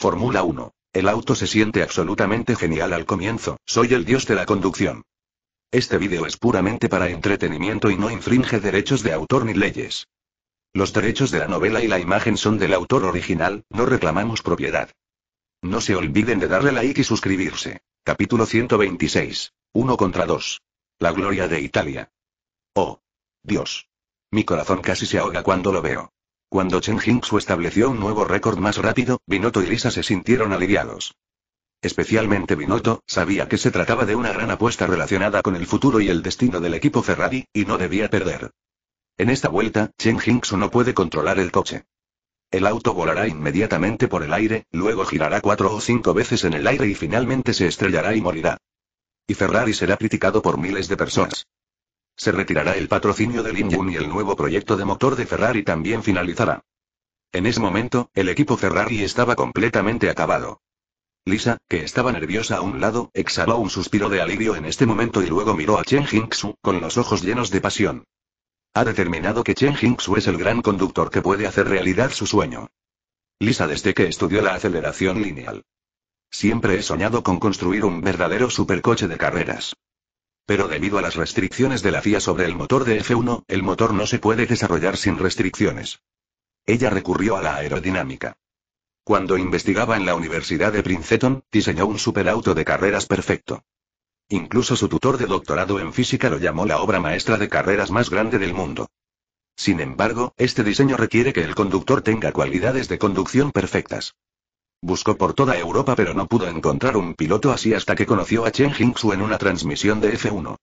Fórmula 1. El auto se siente absolutamente genial al comienzo, soy el dios de la conducción. Este vídeo es puramente para entretenimiento y no infringe derechos de autor ni leyes. Los derechos de la novela y la imagen son del autor original, no reclamamos propiedad. No se olviden de darle like y suscribirse. Capítulo 126. 1 contra 2. La gloria de Italia. Oh. Dios. Mi corazón casi se ahoga cuando lo veo. Cuando Chen Jingsu estableció un nuevo récord más rápido, Binotto y Lisa se sintieron aliviados. Especialmente Binotto, sabía que se trataba de una gran apuesta relacionada con el futuro y el destino del equipo Ferrari, y no debía perder. En esta vuelta, Chen Jingsu no puede controlar el coche. El auto volará inmediatamente por el aire, luego girará cuatro o cinco veces en el aire y finalmente se estrellará y morirá. Y Ferrari será criticado por miles de personas. Se retirará el patrocinio de Yun y el nuevo proyecto de motor de Ferrari también finalizará. En ese momento, el equipo Ferrari estaba completamente acabado. Lisa, que estaba nerviosa a un lado, exhaló un suspiro de alivio en este momento y luego miró a Chen Jingsu, con los ojos llenos de pasión. Ha determinado que Chen Jingsu es el gran conductor que puede hacer realidad su sueño. Lisa desde que estudió la aceleración lineal. Siempre he soñado con construir un verdadero supercoche de carreras. Pero debido a las restricciones de la FIA sobre el motor de F1, el motor no se puede desarrollar sin restricciones. Ella recurrió a la aerodinámica. Cuando investigaba en la Universidad de Princeton, diseñó un superauto de carreras perfecto. Incluso su tutor de doctorado en física lo llamó la obra maestra de carreras más grande del mundo. Sin embargo, este diseño requiere que el conductor tenga cualidades de conducción perfectas. Buscó por toda Europa pero no pudo encontrar un piloto así hasta que conoció a Chen Jingsu en una transmisión de F1.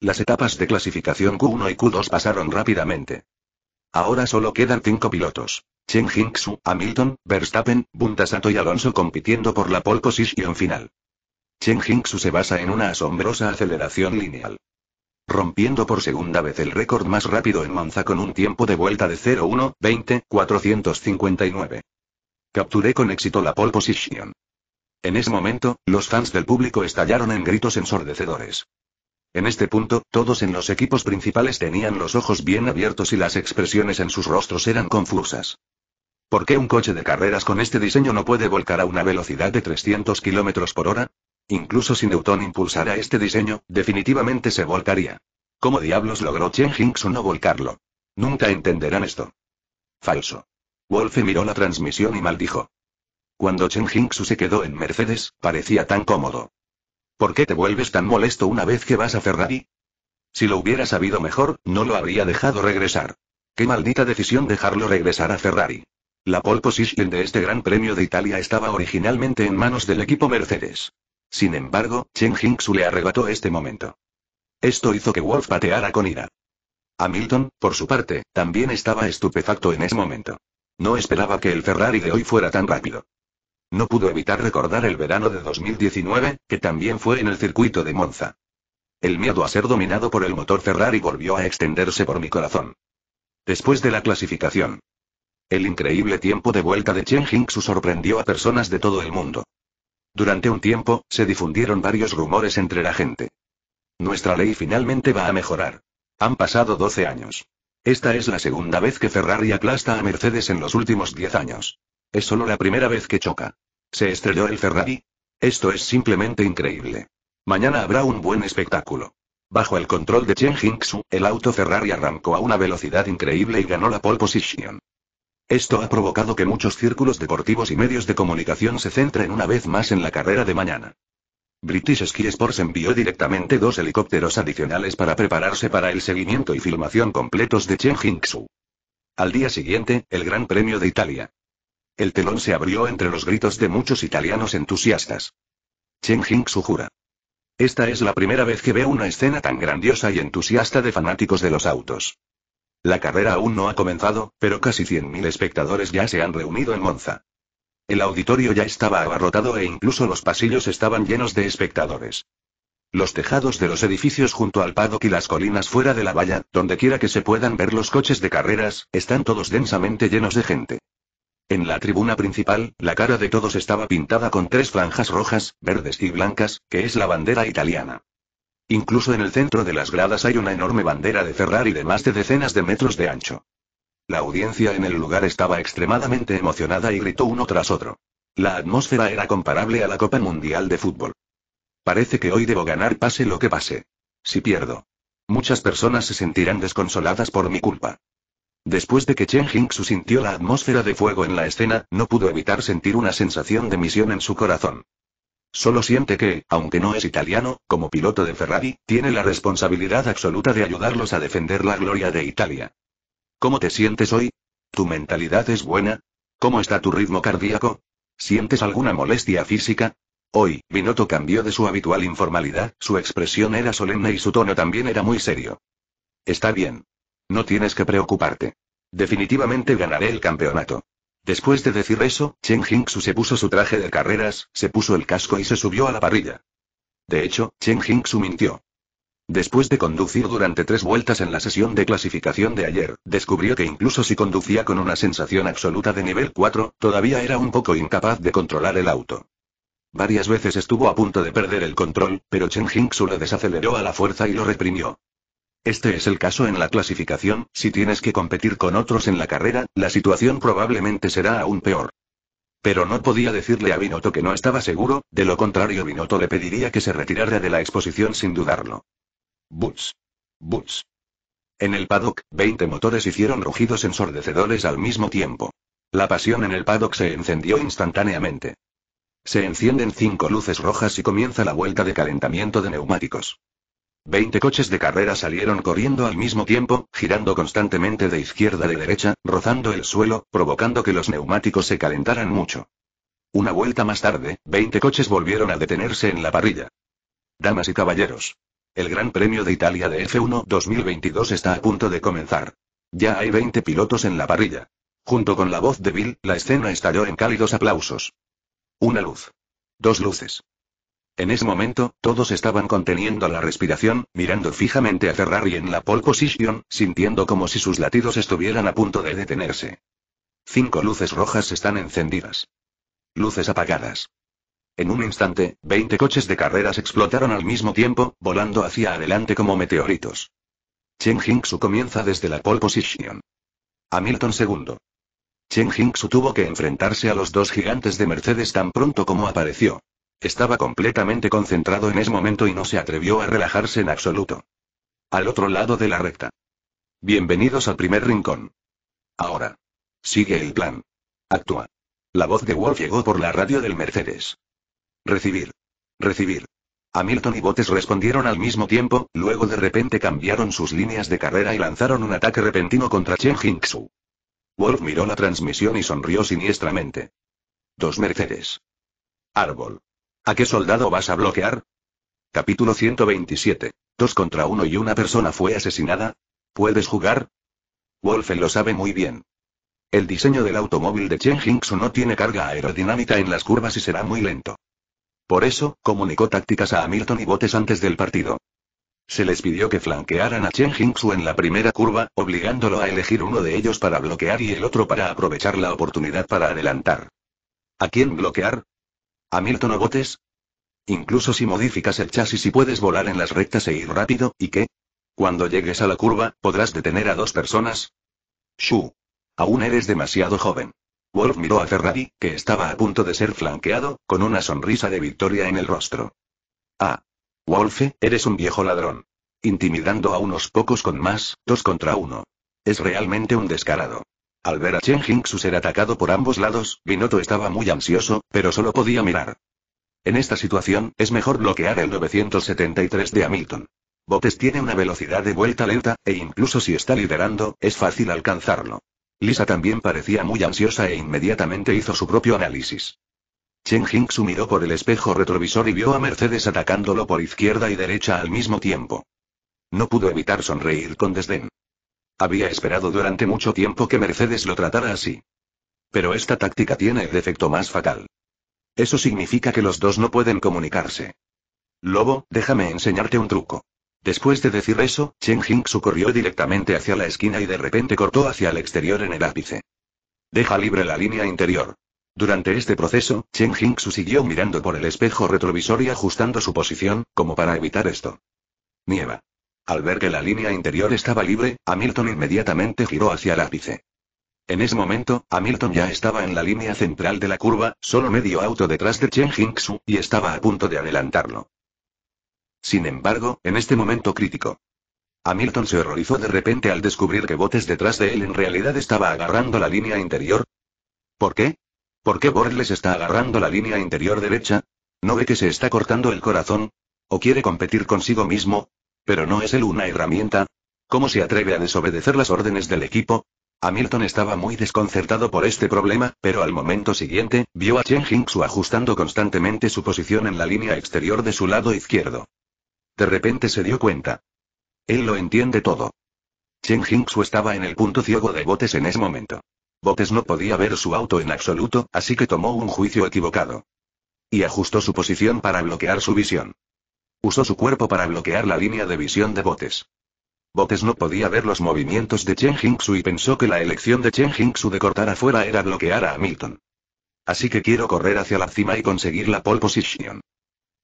Las etapas de clasificación Q1 y Q2 pasaron rápidamente. Ahora solo quedan cinco pilotos. Chen Jingsu, Hamilton, Verstappen, Buntasato y Alonso compitiendo por la pole position final. Chen Jingsu se basa en una asombrosa aceleración lineal. Rompiendo por segunda vez el récord más rápido en Monza con un tiempo de vuelta de 1 20, 459. Capturé con éxito la pole position. En ese momento, los fans del público estallaron en gritos ensordecedores. En este punto, todos en los equipos principales tenían los ojos bien abiertos y las expresiones en sus rostros eran confusas. ¿Por qué un coche de carreras con este diseño no puede volcar a una velocidad de 300 km por hora? Incluso si Newton impulsara este diseño, definitivamente se volcaría. ¿Cómo diablos logró Chen Hinkson no volcarlo? Nunca entenderán esto. Falso. Wolfe miró la transmisión y maldijo. Cuando Chen Jingsu se quedó en Mercedes, parecía tan cómodo. ¿Por qué te vuelves tan molesto una vez que vas a Ferrari? Si lo hubiera sabido mejor, no lo habría dejado regresar. Qué maldita decisión dejarlo regresar a Ferrari. La pole position de este Gran Premio de Italia estaba originalmente en manos del equipo Mercedes. Sin embargo, Chen Jingsu le arrebató este momento. Esto hizo que Wolf pateara con ira. Hamilton, por su parte, también estaba estupefacto en ese momento. No esperaba que el Ferrari de hoy fuera tan rápido. No pudo evitar recordar el verano de 2019, que también fue en el circuito de Monza. El miedo a ser dominado por el motor Ferrari volvió a extenderse por mi corazón. Después de la clasificación. El increíble tiempo de vuelta de Chen Jingsu sorprendió a personas de todo el mundo. Durante un tiempo, se difundieron varios rumores entre la gente. Nuestra ley finalmente va a mejorar. Han pasado 12 años. Esta es la segunda vez que Ferrari aplasta a Mercedes en los últimos 10 años. Es solo la primera vez que choca. ¿Se estrelló el Ferrari? Esto es simplemente increíble. Mañana habrá un buen espectáculo. Bajo el control de Chen Jingxu, el auto Ferrari arrancó a una velocidad increíble y ganó la pole position. Esto ha provocado que muchos círculos deportivos y medios de comunicación se centren una vez más en la carrera de mañana. British Ski Sports envió directamente dos helicópteros adicionales para prepararse para el seguimiento y filmación completos de Chen Jingsu. Al día siguiente, el Gran Premio de Italia. El telón se abrió entre los gritos de muchos italianos entusiastas. Chen Jingsu jura. Esta es la primera vez que veo una escena tan grandiosa y entusiasta de fanáticos de los autos. La carrera aún no ha comenzado, pero casi 100.000 espectadores ya se han reunido en Monza. El auditorio ya estaba abarrotado e incluso los pasillos estaban llenos de espectadores. Los tejados de los edificios junto al paddock y las colinas fuera de la valla, donde quiera que se puedan ver los coches de carreras, están todos densamente llenos de gente. En la tribuna principal, la cara de todos estaba pintada con tres franjas rojas, verdes y blancas, que es la bandera italiana. Incluso en el centro de las gradas hay una enorme bandera de Ferrari de más de decenas de metros de ancho. La audiencia en el lugar estaba extremadamente emocionada y gritó uno tras otro. La atmósfera era comparable a la Copa Mundial de Fútbol. Parece que hoy debo ganar pase lo que pase. Si pierdo. Muchas personas se sentirán desconsoladas por mi culpa. Después de que Chen Jingsu sintió la atmósfera de fuego en la escena, no pudo evitar sentir una sensación de misión en su corazón. Solo siente que, aunque no es italiano, como piloto de Ferrari, tiene la responsabilidad absoluta de ayudarlos a defender la gloria de Italia. ¿Cómo te sientes hoy? ¿Tu mentalidad es buena? ¿Cómo está tu ritmo cardíaco? ¿Sientes alguna molestia física? Hoy, Binotto cambió de su habitual informalidad, su expresión era solemne y su tono también era muy serio. Está bien. No tienes que preocuparte. Definitivamente ganaré el campeonato. Después de decir eso, Chen Jingxu se puso su traje de carreras, se puso el casco y se subió a la parrilla. De hecho, Chen Jingxu mintió. Después de conducir durante tres vueltas en la sesión de clasificación de ayer, descubrió que incluso si conducía con una sensación absoluta de nivel 4, todavía era un poco incapaz de controlar el auto. Varias veces estuvo a punto de perder el control, pero Chen Hingsu lo desaceleró a la fuerza y lo reprimió. Este es el caso en la clasificación, si tienes que competir con otros en la carrera, la situación probablemente será aún peor. Pero no podía decirle a Binotto que no estaba seguro, de lo contrario Binotto le pediría que se retirara de la exposición sin dudarlo. Butz. Bulls. En el paddock, 20 motores hicieron rugidos ensordecedores al mismo tiempo. La pasión en el paddock se encendió instantáneamente. Se encienden cinco luces rojas y comienza la vuelta de calentamiento de neumáticos. Veinte coches de carrera salieron corriendo al mismo tiempo, girando constantemente de izquierda a derecha, rozando el suelo, provocando que los neumáticos se calentaran mucho. Una vuelta más tarde, 20 coches volvieron a detenerse en la parrilla. Damas y caballeros, el Gran Premio de Italia de F1 2022 está a punto de comenzar. Ya hay 20 pilotos en la parrilla. Junto con la voz de Bill, la escena estalló en cálidos aplausos. Una luz. Dos luces. En ese momento, todos estaban conteniendo la respiración, mirando fijamente a Ferrari en la pole position, sintiendo como si sus latidos estuvieran a punto de detenerse. Cinco luces rojas están encendidas. Luces apagadas. En un instante, 20 coches de carreras explotaron al mismo tiempo, volando hacia adelante como meteoritos. Chen Jingsu comienza desde la pole position. Hamilton segundo. Chen Jingsu tuvo que enfrentarse a los dos gigantes de Mercedes tan pronto como apareció. Estaba completamente concentrado en ese momento y no se atrevió a relajarse en absoluto. Al otro lado de la recta. Bienvenidos al primer rincón. Ahora. Sigue el plan. Actúa. La voz de Wolf llegó por la radio del Mercedes. Recibir. Recibir. Hamilton y Botes respondieron al mismo tiempo, luego de repente cambiaron sus líneas de carrera y lanzaron un ataque repentino contra Chen Jingsu. Wolf miró la transmisión y sonrió siniestramente. Dos Mercedes. Árbol. ¿A qué soldado vas a bloquear? Capítulo 127. Dos contra uno y una persona fue asesinada. ¿Puedes jugar? Wolf lo sabe muy bien. El diseño del automóvil de Chen Jinxu no tiene carga aerodinámica en las curvas y será muy lento. Por eso, comunicó tácticas a Hamilton y Botes antes del partido. Se les pidió que flanquearan a Chen Jingsu en la primera curva, obligándolo a elegir uno de ellos para bloquear y el otro para aprovechar la oportunidad para adelantar. ¿A quién bloquear? ¿A Milton o Botes? Incluso si modificas el chasis y puedes volar en las rectas e ir rápido, ¿y qué? Cuando llegues a la curva, podrás detener a dos personas. Shu. Aún eres demasiado joven. Wolf miró a Ferrari, que estaba a punto de ser flanqueado, con una sonrisa de victoria en el rostro. Ah. Wolfe, eres un viejo ladrón. Intimidando a unos pocos con más, dos contra uno. Es realmente un descarado. Al ver a Chen Hingsu ser atacado por ambos lados, Binotto estaba muy ansioso, pero solo podía mirar. En esta situación, es mejor bloquear el 973 de Hamilton. Botes tiene una velocidad de vuelta lenta, e incluso si está liderando, es fácil alcanzarlo. Lisa también parecía muy ansiosa e inmediatamente hizo su propio análisis. Chen Jing miró por el espejo retrovisor y vio a Mercedes atacándolo por izquierda y derecha al mismo tiempo. No pudo evitar sonreír con desdén. Había esperado durante mucho tiempo que Mercedes lo tratara así. Pero esta táctica tiene el efecto más fatal. Eso significa que los dos no pueden comunicarse. Lobo, déjame enseñarte un truco. Después de decir eso, Chen Jingsu corrió directamente hacia la esquina y de repente cortó hacia el exterior en el ápice. Deja libre la línea interior. Durante este proceso, Chen Jingsu siguió mirando por el espejo retrovisor y ajustando su posición, como para evitar esto. Nieva. Al ver que la línea interior estaba libre, Hamilton inmediatamente giró hacia el ápice. En ese momento, Hamilton ya estaba en la línea central de la curva, solo medio auto detrás de Chen Jingsu, y estaba a punto de adelantarlo. Sin embargo, en este momento crítico. Hamilton se horrorizó de repente al descubrir que Botes detrás de él en realidad estaba agarrando la línea interior. ¿Por qué? ¿Por qué Borles está agarrando la línea interior derecha? ¿No ve que se está cortando el corazón? ¿O quiere competir consigo mismo? ¿Pero no es él una herramienta? ¿Cómo se atreve a desobedecer las órdenes del equipo? Hamilton estaba muy desconcertado por este problema, pero al momento siguiente, vio a Chen Jingsu ajustando constantemente su posición en la línea exterior de su lado izquierdo. De repente se dio cuenta. Él lo entiende todo. Chen Jingxu estaba en el punto ciego de Botes en ese momento. Botes no podía ver su auto en absoluto, así que tomó un juicio equivocado. Y ajustó su posición para bloquear su visión. Usó su cuerpo para bloquear la línea de visión de Botes. Botes no podía ver los movimientos de Chen Jingxu y pensó que la elección de Chen Jingxu de cortar afuera era bloquear a Hamilton. Así que quiero correr hacia la cima y conseguir la pole position.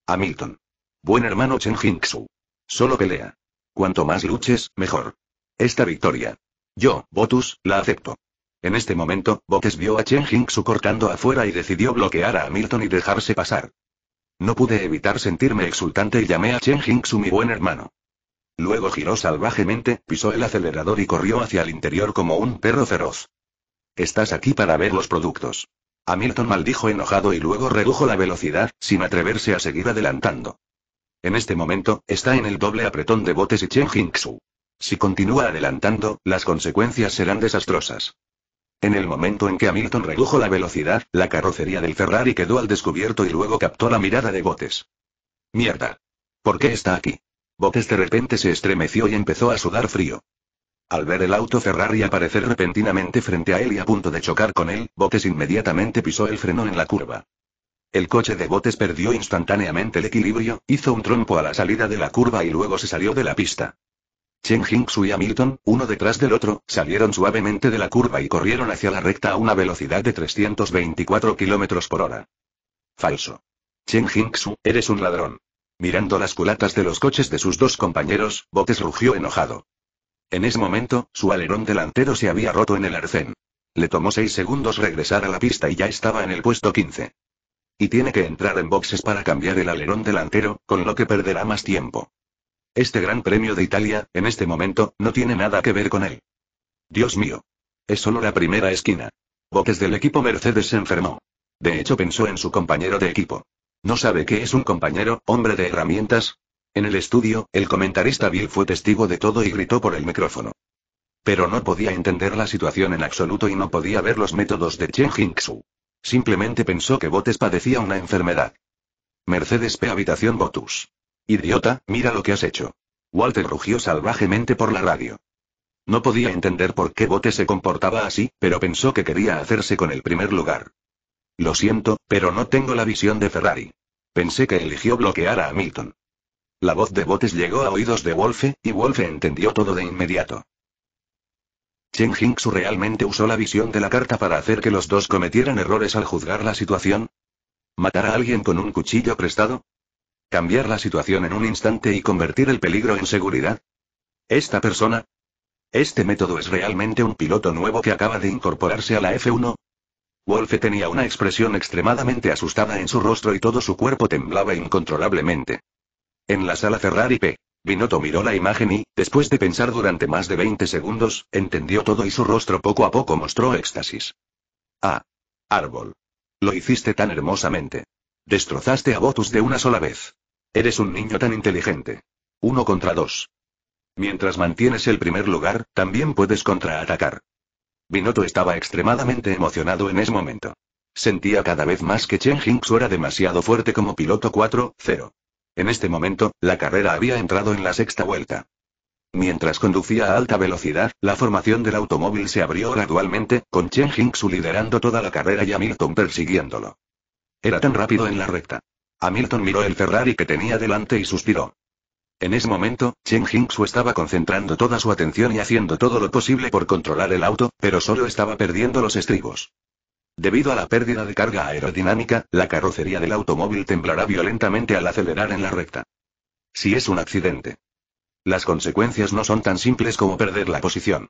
Hamilton. Buen hermano Chen Jingxu. Solo pelea. Cuanto más luches, mejor. Esta victoria. Yo, Botus, la acepto. En este momento, Botus vio a Chen Jingxu cortando afuera y decidió bloquear a Hamilton y dejarse pasar. No pude evitar sentirme exultante y llamé a Chen Jingxu mi buen hermano. Luego giró salvajemente, pisó el acelerador y corrió hacia el interior como un perro feroz. Estás aquí para ver los productos. Hamilton maldijo enojado y luego redujo la velocidad, sin atreverse a seguir adelantando. En este momento, está en el doble apretón de botes y Chen Jinxu. Si continúa adelantando, las consecuencias serán desastrosas. En el momento en que Hamilton redujo la velocidad, la carrocería del Ferrari quedó al descubierto y luego captó la mirada de Botes. Mierda. ¿Por qué está aquí? Botes de repente se estremeció y empezó a sudar frío. Al ver el auto Ferrari aparecer repentinamente frente a él y a punto de chocar con él, Botes inmediatamente pisó el frenón en la curva. El coche de botes perdió instantáneamente el equilibrio, hizo un trompo a la salida de la curva y luego se salió de la pista. Chen Jingsu y Hamilton, uno detrás del otro, salieron suavemente de la curva y corrieron hacia la recta a una velocidad de 324 km por hora. Falso. Chen Jingsu, eres un ladrón. Mirando las culatas de los coches de sus dos compañeros, Botes rugió enojado. En ese momento, su alerón delantero se había roto en el arcén. Le tomó seis segundos regresar a la pista y ya estaba en el puesto 15. Y tiene que entrar en boxes para cambiar el alerón delantero, con lo que perderá más tiempo. Este Gran Premio de Italia, en este momento, no tiene nada que ver con él. Dios mío. Es solo la primera esquina. Boques del equipo Mercedes se enfermó. De hecho pensó en su compañero de equipo. ¿No sabe qué es un compañero, hombre de herramientas? En el estudio, el comentarista Bill fue testigo de todo y gritó por el micrófono. Pero no podía entender la situación en absoluto y no podía ver los métodos de Chen Hingsu. Simplemente pensó que Botes padecía una enfermedad. Mercedes P. Habitación Botus. Idiota, mira lo que has hecho. Walter rugió salvajemente por la radio. No podía entender por qué Botes se comportaba así, pero pensó que quería hacerse con el primer lugar. Lo siento, pero no tengo la visión de Ferrari. Pensé que eligió bloquear a Hamilton. La voz de Botes llegó a oídos de Wolfe, y Wolfe entendió todo de inmediato. Chen Jingsu realmente usó la visión de la carta para hacer que los dos cometieran errores al juzgar la situación? ¿Matar a alguien con un cuchillo prestado? ¿Cambiar la situación en un instante y convertir el peligro en seguridad? ¿Esta persona? ¿Este método es realmente un piloto nuevo que acaba de incorporarse a la F1? Wolfe tenía una expresión extremadamente asustada en su rostro y todo su cuerpo temblaba incontrolablemente. En la sala Ferrari P. Binotto miró la imagen y, después de pensar durante más de 20 segundos, entendió todo y su rostro poco a poco mostró éxtasis. Ah. Árbol. Lo hiciste tan hermosamente. Destrozaste a Botus de una sola vez. Eres un niño tan inteligente. Uno contra dos. Mientras mantienes el primer lugar, también puedes contraatacar. Binotto estaba extremadamente emocionado en ese momento. Sentía cada vez más que Chen Jinx era demasiado fuerte como piloto 4-0. En este momento, la carrera había entrado en la sexta vuelta. Mientras conducía a alta velocidad, la formación del automóvil se abrió gradualmente, con Chen Jingsu liderando toda la carrera y Hamilton persiguiéndolo. Era tan rápido en la recta. Hamilton miró el Ferrari que tenía delante y suspiró. En ese momento, Chen Jingsu estaba concentrando toda su atención y haciendo todo lo posible por controlar el auto, pero solo estaba perdiendo los estribos. Debido a la pérdida de carga aerodinámica, la carrocería del automóvil temblará violentamente al acelerar en la recta. Si es un accidente. Las consecuencias no son tan simples como perder la posición.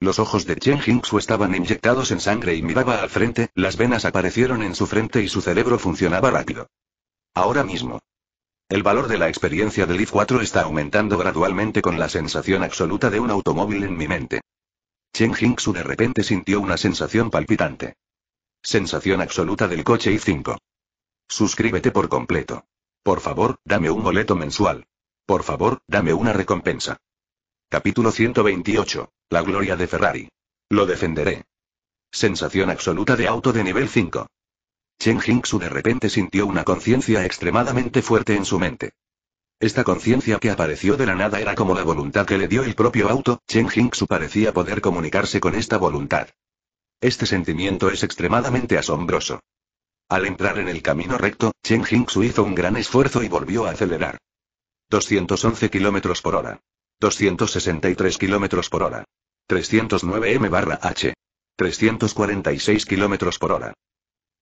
Los ojos de Chen Jingsu estaban inyectados en sangre y miraba al frente, las venas aparecieron en su frente y su cerebro funcionaba rápido. Ahora mismo. El valor de la experiencia del IF-4 está aumentando gradualmente con la sensación absoluta de un automóvil en mi mente. Chen Jingsu de repente sintió una sensación palpitante. Sensación absoluta del coche y 5. Suscríbete por completo. Por favor, dame un boleto mensual. Por favor, dame una recompensa. Capítulo 128. La gloria de Ferrari. Lo defenderé. Sensación absoluta de auto de nivel 5. Chen Jingsu de repente sintió una conciencia extremadamente fuerte en su mente. Esta conciencia que apareció de la nada era como la voluntad que le dio el propio auto, Chen Jingsu parecía poder comunicarse con esta voluntad. Este sentimiento es extremadamente asombroso. Al entrar en el camino recto, Chen Jingsu hizo un gran esfuerzo y volvió a acelerar. 211 km por hora. 263 km por hora. 309 m barra h. 346 km por hora.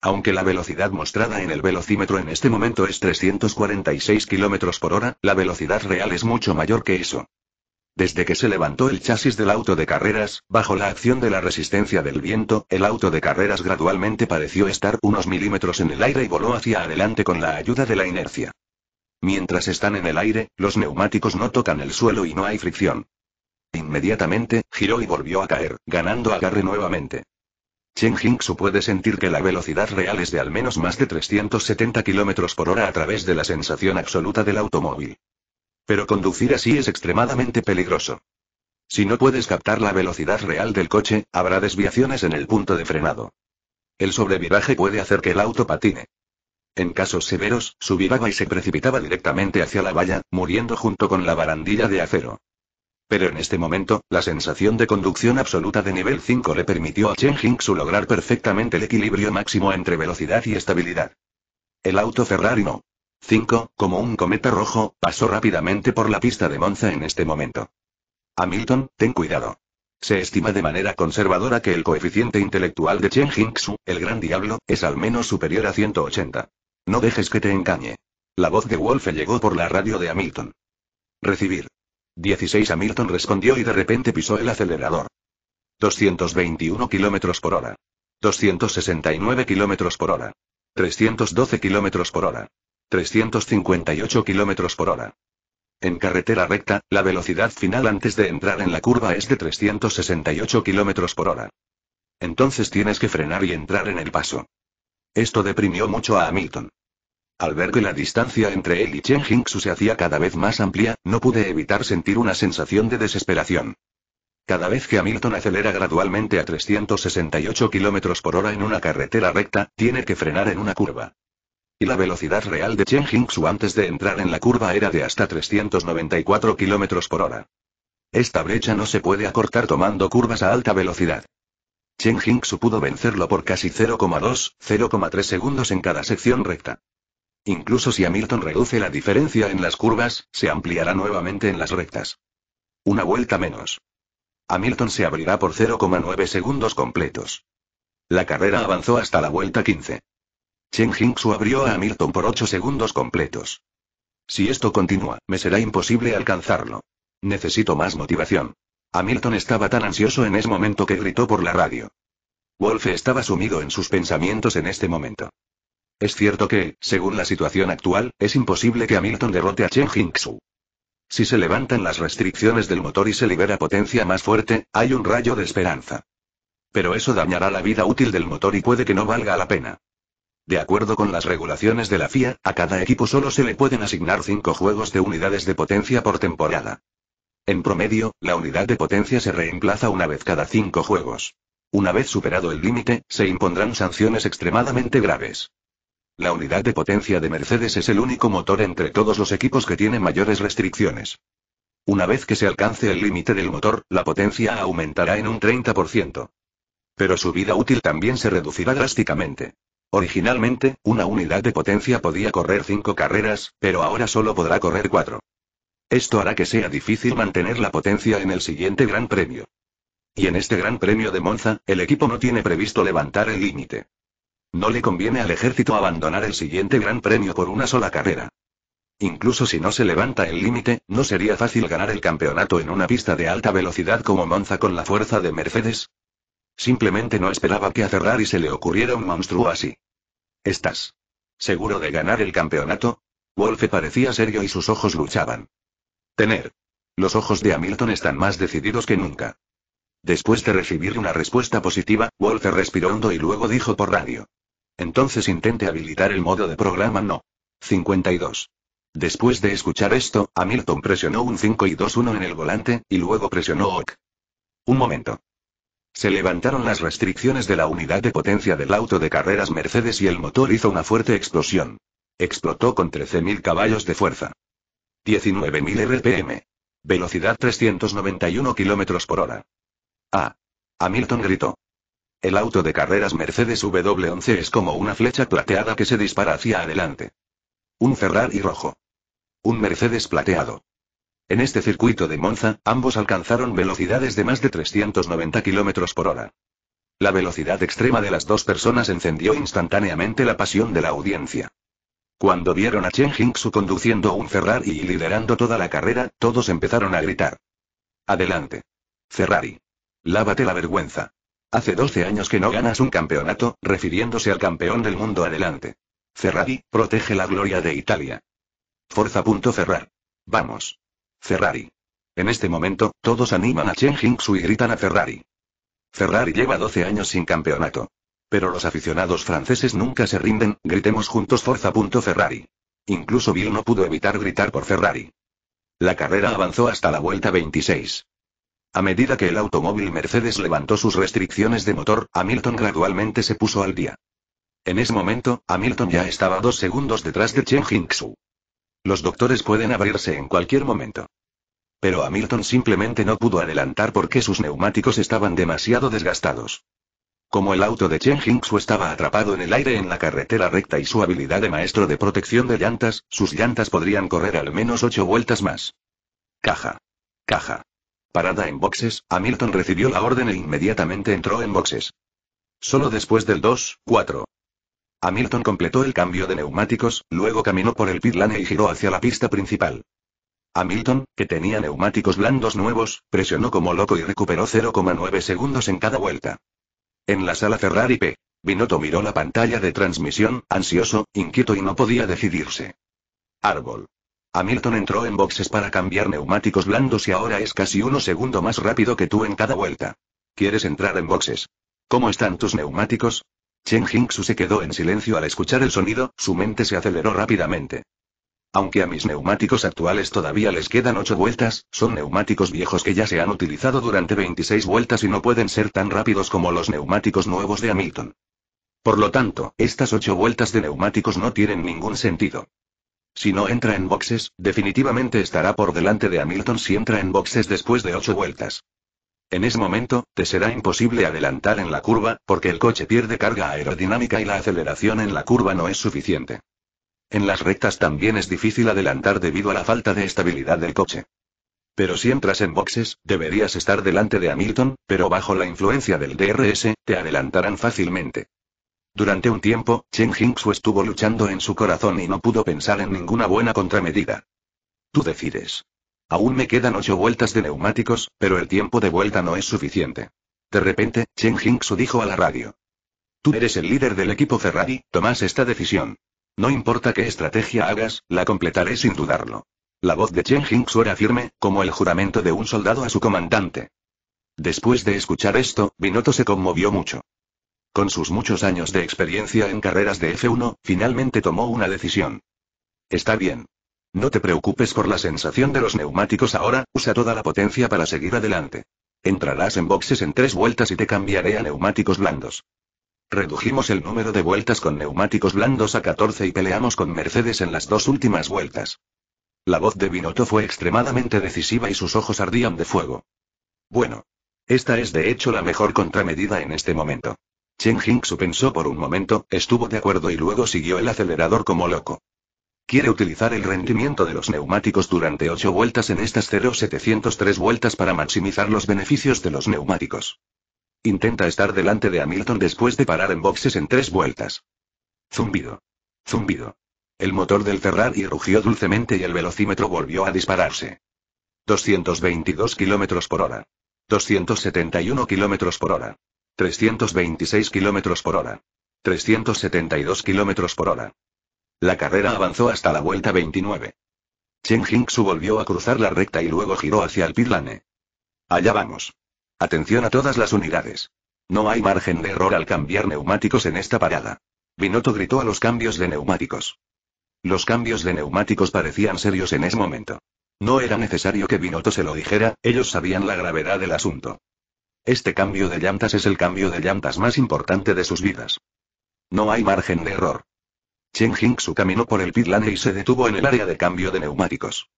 Aunque la velocidad mostrada en el velocímetro en este momento es 346 km por hora, la velocidad real es mucho mayor que eso. Desde que se levantó el chasis del auto de carreras, bajo la acción de la resistencia del viento, el auto de carreras gradualmente pareció estar unos milímetros en el aire y voló hacia adelante con la ayuda de la inercia. Mientras están en el aire, los neumáticos no tocan el suelo y no hay fricción. Inmediatamente, giró y volvió a caer, ganando agarre nuevamente. Chen su puede sentir que la velocidad real es de al menos más de 370 km por hora a través de la sensación absoluta del automóvil. Pero conducir así es extremadamente peligroso. Si no puedes captar la velocidad real del coche, habrá desviaciones en el punto de frenado. El sobreviraje puede hacer que el auto patine. En casos severos, subiraba y se precipitaba directamente hacia la valla, muriendo junto con la barandilla de acero. Pero en este momento, la sensación de conducción absoluta de nivel 5 le permitió a Chen su lograr perfectamente el equilibrio máximo entre velocidad y estabilidad. El auto Ferrari no. 5, como un cometa rojo, pasó rápidamente por la pista de Monza en este momento. Hamilton, ten cuidado. Se estima de manera conservadora que el coeficiente intelectual de Chen Jingxu, el gran diablo, es al menos superior a 180. No dejes que te engañe. La voz de Wolfe llegó por la radio de Hamilton. Recibir. 16 Hamilton respondió y de repente pisó el acelerador. 221 km por hora. 269 km por hora. 312 km por hora. 358 km por hora. En carretera recta, la velocidad final antes de entrar en la curva es de 368 km por hora. Entonces tienes que frenar y entrar en el paso. Esto deprimió mucho a Hamilton. Al ver que la distancia entre él y Chen Hingsu se hacía cada vez más amplia, no pude evitar sentir una sensación de desesperación. Cada vez que Hamilton acelera gradualmente a 368 km por hora en una carretera recta, tiene que frenar en una curva y la velocidad real de Chen Jingxu antes de entrar en la curva era de hasta 394 km por hora. Esta brecha no se puede acortar tomando curvas a alta velocidad. Chen Jingxu pudo vencerlo por casi 0,2, 0,3 segundos en cada sección recta. Incluso si Hamilton reduce la diferencia en las curvas, se ampliará nuevamente en las rectas. Una vuelta menos. Hamilton se abrirá por 0,9 segundos completos. La carrera avanzó hasta la vuelta 15. Chen Jingsu abrió a Hamilton por 8 segundos completos. Si esto continúa, me será imposible alcanzarlo. Necesito más motivación. Hamilton estaba tan ansioso en ese momento que gritó por la radio. Wolf estaba sumido en sus pensamientos en este momento. Es cierto que, según la situación actual, es imposible que Hamilton derrote a Chen Jingsu. Si se levantan las restricciones del motor y se libera potencia más fuerte, hay un rayo de esperanza. Pero eso dañará la vida útil del motor y puede que no valga la pena. De acuerdo con las regulaciones de la FIA, a cada equipo solo se le pueden asignar 5 juegos de unidades de potencia por temporada. En promedio, la unidad de potencia se reemplaza una vez cada 5 juegos. Una vez superado el límite, se impondrán sanciones extremadamente graves. La unidad de potencia de Mercedes es el único motor entre todos los equipos que tiene mayores restricciones. Una vez que se alcance el límite del motor, la potencia aumentará en un 30%. Pero su vida útil también se reducirá drásticamente. Originalmente, una unidad de potencia podía correr cinco carreras, pero ahora solo podrá correr cuatro. Esto hará que sea difícil mantener la potencia en el siguiente Gran Premio. Y en este Gran Premio de Monza, el equipo no tiene previsto levantar el límite. No le conviene al ejército abandonar el siguiente Gran Premio por una sola carrera. Incluso si no se levanta el límite, no sería fácil ganar el campeonato en una pista de alta velocidad como Monza con la fuerza de Mercedes, Simplemente no esperaba que a y se le ocurriera un monstruo así. ¿Estás seguro de ganar el campeonato? Wolfe parecía serio y sus ojos luchaban. Tener. Los ojos de Hamilton están más decididos que nunca. Después de recibir una respuesta positiva, Wolfe respiró hondo y luego dijo por radio. Entonces intente habilitar el modo de programa no. 52. Después de escuchar esto, Hamilton presionó un 5 y 2-1 en el volante, y luego presionó OK. Un momento. Se levantaron las restricciones de la unidad de potencia del auto de carreras Mercedes y el motor hizo una fuerte explosión. Explotó con 13.000 caballos de fuerza. 19.000 RPM. Velocidad 391 km por hora. ¡Ah! Hamilton gritó. El auto de carreras Mercedes W11 es como una flecha plateada que se dispara hacia adelante. Un Ferrari rojo. Un Mercedes plateado. En este circuito de Monza, ambos alcanzaron velocidades de más de 390 km por hora. La velocidad extrema de las dos personas encendió instantáneamente la pasión de la audiencia. Cuando vieron a Chen su conduciendo un Ferrari y liderando toda la carrera, todos empezaron a gritar. Adelante. Ferrari. Lávate la vergüenza. Hace 12 años que no ganas un campeonato, refiriéndose al campeón del mundo adelante. Ferrari, protege la gloria de Italia. Forza. Ferrar. Vamos. Ferrari. En este momento, todos animan a Chen Jingsu y gritan a Ferrari. Ferrari lleva 12 años sin campeonato. Pero los aficionados franceses nunca se rinden, gritemos juntos Forza.Ferrari. Incluso Bill no pudo evitar gritar por Ferrari. La carrera avanzó hasta la vuelta 26. A medida que el automóvil Mercedes levantó sus restricciones de motor, Hamilton gradualmente se puso al día. En ese momento, Hamilton ya estaba dos segundos detrás de Chen Jingsu. Los doctores pueden abrirse en cualquier momento. Pero Hamilton simplemente no pudo adelantar porque sus neumáticos estaban demasiado desgastados. Como el auto de Chen Hingsu estaba atrapado en el aire en la carretera recta y su habilidad de maestro de protección de llantas, sus llantas podrían correr al menos ocho vueltas más. Caja. Caja. Parada en boxes, Hamilton recibió la orden e inmediatamente entró en boxes. Solo después del 2, 4, Hamilton completó el cambio de neumáticos, luego caminó por el pitlane y giró hacia la pista principal. Hamilton, que tenía neumáticos blandos nuevos, presionó como loco y recuperó 0,9 segundos en cada vuelta. En la sala Ferrari P. Binotto miró la pantalla de transmisión, ansioso, inquieto y no podía decidirse. Árbol. Hamilton entró en boxes para cambiar neumáticos blandos y ahora es casi uno segundo más rápido que tú en cada vuelta. ¿Quieres entrar en boxes? ¿Cómo están tus neumáticos? Chen Jingsu se quedó en silencio al escuchar el sonido, su mente se aceleró rápidamente. Aunque a mis neumáticos actuales todavía les quedan 8 vueltas, son neumáticos viejos que ya se han utilizado durante 26 vueltas y no pueden ser tan rápidos como los neumáticos nuevos de Hamilton. Por lo tanto, estas 8 vueltas de neumáticos no tienen ningún sentido. Si no entra en boxes, definitivamente estará por delante de Hamilton si entra en boxes después de 8 vueltas. En ese momento, te será imposible adelantar en la curva, porque el coche pierde carga aerodinámica y la aceleración en la curva no es suficiente. En las rectas también es difícil adelantar debido a la falta de estabilidad del coche. Pero si entras en boxes, deberías estar delante de Hamilton, pero bajo la influencia del DRS, te adelantarán fácilmente. Durante un tiempo, Chen Hingsu estuvo luchando en su corazón y no pudo pensar en ninguna buena contramedida. Tú decides. Aún me quedan ocho vueltas de neumáticos, pero el tiempo de vuelta no es suficiente. De repente, Chen Jingxu dijo a la radio. Tú eres el líder del equipo Ferrari, tomas esta decisión. No importa qué estrategia hagas, la completaré sin dudarlo. La voz de Chen su era firme, como el juramento de un soldado a su comandante. Después de escuchar esto, Binotto se conmovió mucho. Con sus muchos años de experiencia en carreras de F1, finalmente tomó una decisión. Está bien. No te preocupes por la sensación de los neumáticos ahora, usa toda la potencia para seguir adelante. Entrarás en boxes en tres vueltas y te cambiaré a neumáticos blandos. Redujimos el número de vueltas con neumáticos blandos a 14 y peleamos con Mercedes en las dos últimas vueltas. La voz de Binotto fue extremadamente decisiva y sus ojos ardían de fuego. Bueno. Esta es de hecho la mejor contramedida en este momento. Chen su pensó por un momento, estuvo de acuerdo y luego siguió el acelerador como loco. Quiere utilizar el rendimiento de los neumáticos durante 8 vueltas en estas 0703 vueltas para maximizar los beneficios de los neumáticos. Intenta estar delante de Hamilton después de parar en boxes en 3 vueltas. Zumbido. Zumbido. El motor del Ferrari rugió dulcemente y el velocímetro volvió a dispararse. 222 km por hora. 271 km por hora. 326 km por hora. 372 km por hora. La carrera avanzó hasta la vuelta 29. Chen Jingsu volvió a cruzar la recta y luego giró hacia el pirlane. Allá vamos. Atención a todas las unidades. No hay margen de error al cambiar neumáticos en esta parada. Binotto gritó a los cambios de neumáticos. Los cambios de neumáticos parecían serios en ese momento. No era necesario que Binotto se lo dijera, ellos sabían la gravedad del asunto. Este cambio de llantas es el cambio de llantas más importante de sus vidas. No hay margen de error. Chen Jingsu caminó por el pitlane y se detuvo en el área de cambio de neumáticos.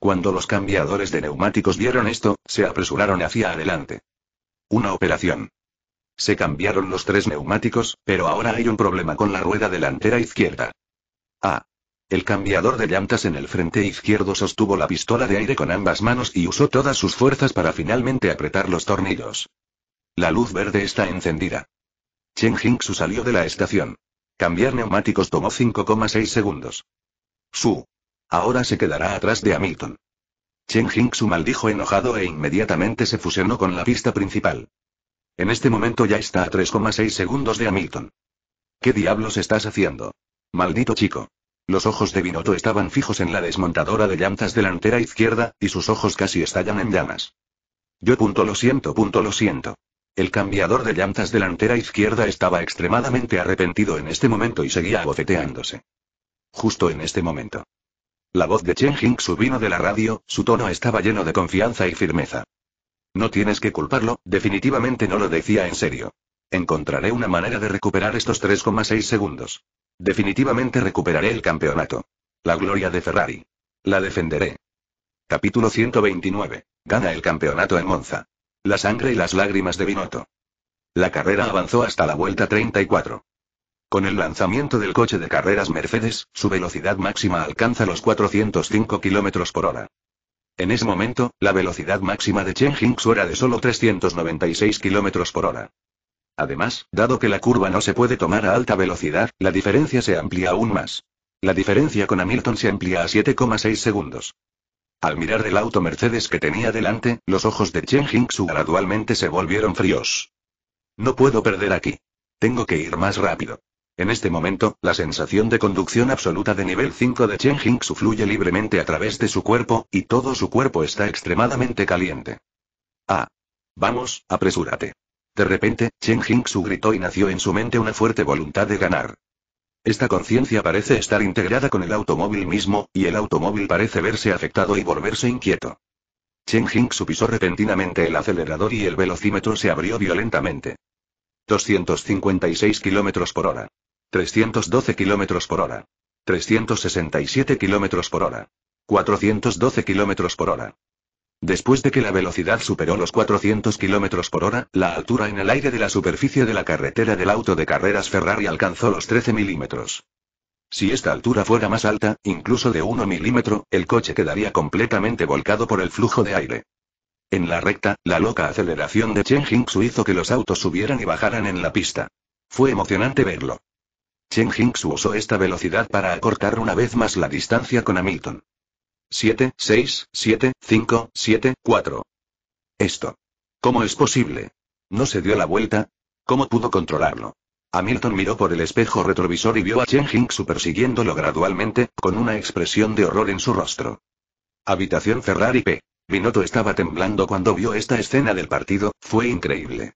Cuando los cambiadores de neumáticos vieron esto, se apresuraron hacia adelante. Una operación. Se cambiaron los tres neumáticos, pero ahora hay un problema con la rueda delantera izquierda. Ah. El cambiador de llantas en el frente izquierdo sostuvo la pistola de aire con ambas manos y usó todas sus fuerzas para finalmente apretar los tornillos. La luz verde está encendida. Chen Jingsu salió de la estación. Cambiar neumáticos tomó 5,6 segundos. Su. Ahora se quedará atrás de Hamilton. Chen Su maldijo enojado e inmediatamente se fusionó con la pista principal. En este momento ya está a 3,6 segundos de Hamilton. ¿Qué diablos estás haciendo? Maldito chico. Los ojos de Binotto estaban fijos en la desmontadora de llantas delantera izquierda, y sus ojos casi estallan en llamas. Yo punto lo siento, punto lo siento. El cambiador de llantas delantera izquierda estaba extremadamente arrepentido en este momento y seguía abofeteándose. Justo en este momento. La voz de Chen Hing vino de la radio, su tono estaba lleno de confianza y firmeza. No tienes que culparlo, definitivamente no lo decía en serio. Encontraré una manera de recuperar estos 3,6 segundos. Definitivamente recuperaré el campeonato. La gloria de Ferrari. La defenderé. Capítulo 129. Gana el campeonato en Monza. La sangre y las lágrimas de Binotto. La carrera avanzó hasta la vuelta 34. Con el lanzamiento del coche de carreras Mercedes, su velocidad máxima alcanza los 405 km por hora. En ese momento, la velocidad máxima de Chen Hingsu era de solo 396 km por hora. Además, dado que la curva no se puede tomar a alta velocidad, la diferencia se amplía aún más. La diferencia con Hamilton se amplía a 7,6 segundos. Al mirar el auto Mercedes que tenía delante, los ojos de Chen Jingsu gradualmente se volvieron fríos. No puedo perder aquí. Tengo que ir más rápido. En este momento, la sensación de conducción absoluta de nivel 5 de Chen Jingsu fluye libremente a través de su cuerpo, y todo su cuerpo está extremadamente caliente. Ah. Vamos, apresúrate. De repente, Chen Jingsu gritó y nació en su mente una fuerte voluntad de ganar. Esta conciencia parece estar integrada con el automóvil mismo, y el automóvil parece verse afectado y volverse inquieto. Chen Jing supisó repentinamente el acelerador y el velocímetro se abrió violentamente. 256 km por hora. 312 km por hora. 367 km por hora. 412 km por hora. Después de que la velocidad superó los 400 km por hora, la altura en el aire de la superficie de la carretera del auto de carreras Ferrari alcanzó los 13 milímetros. Si esta altura fuera más alta, incluso de 1 milímetro, el coche quedaría completamente volcado por el flujo de aire. En la recta, la loca aceleración de Chen Hingsu hizo que los autos subieran y bajaran en la pista. Fue emocionante verlo. Chen Hingsu usó esta velocidad para acortar una vez más la distancia con Hamilton. 7, 6, 7, 5, 7, 4. Esto. ¿Cómo es posible? ¿No se dio la vuelta? ¿Cómo pudo controlarlo? Hamilton miró por el espejo retrovisor y vio a Chen Hingsu persiguiéndolo gradualmente, con una expresión de horror en su rostro. Habitación Ferrari P. Binotto estaba temblando cuando vio esta escena del partido, fue increíble.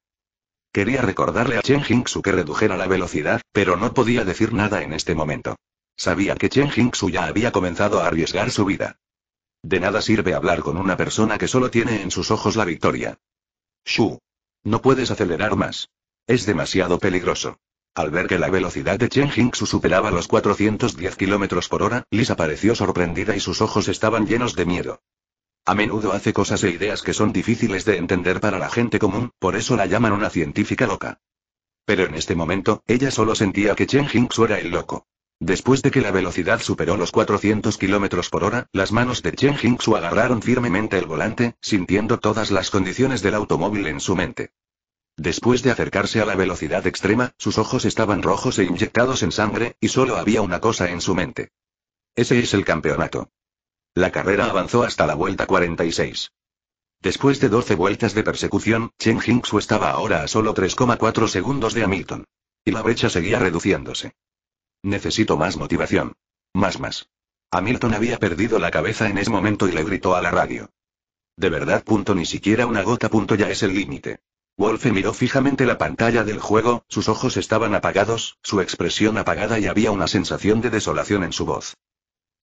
Quería recordarle a Chen Hingsu que redujera la velocidad, pero no podía decir nada en este momento. Sabía que Chen Hingsu ya había comenzado a arriesgar su vida. De nada sirve hablar con una persona que solo tiene en sus ojos la victoria. Shu. No puedes acelerar más. Es demasiado peligroso. Al ver que la velocidad de Chen Jingsu superaba los 410 km por hora, Lisa pareció sorprendida y sus ojos estaban llenos de miedo. A menudo hace cosas e ideas que son difíciles de entender para la gente común, por eso la llaman una científica loca. Pero en este momento, ella solo sentía que Chen Jing era el loco. Después de que la velocidad superó los 400 km por hora, las manos de Chen Jingsu agarraron firmemente el volante, sintiendo todas las condiciones del automóvil en su mente. Después de acercarse a la velocidad extrema, sus ojos estaban rojos e inyectados en sangre, y solo había una cosa en su mente. Ese es el campeonato. La carrera avanzó hasta la vuelta 46. Después de 12 vueltas de persecución, Chen Jingsu estaba ahora a solo 3,4 segundos de Hamilton. Y la brecha seguía reduciéndose. Necesito más motivación. Más, más. Hamilton había perdido la cabeza en ese momento y le gritó a la radio. De verdad, punto, ni siquiera una gota, punto, ya es el límite. Wolfe miró fijamente la pantalla del juego, sus ojos estaban apagados, su expresión apagada y había una sensación de desolación en su voz.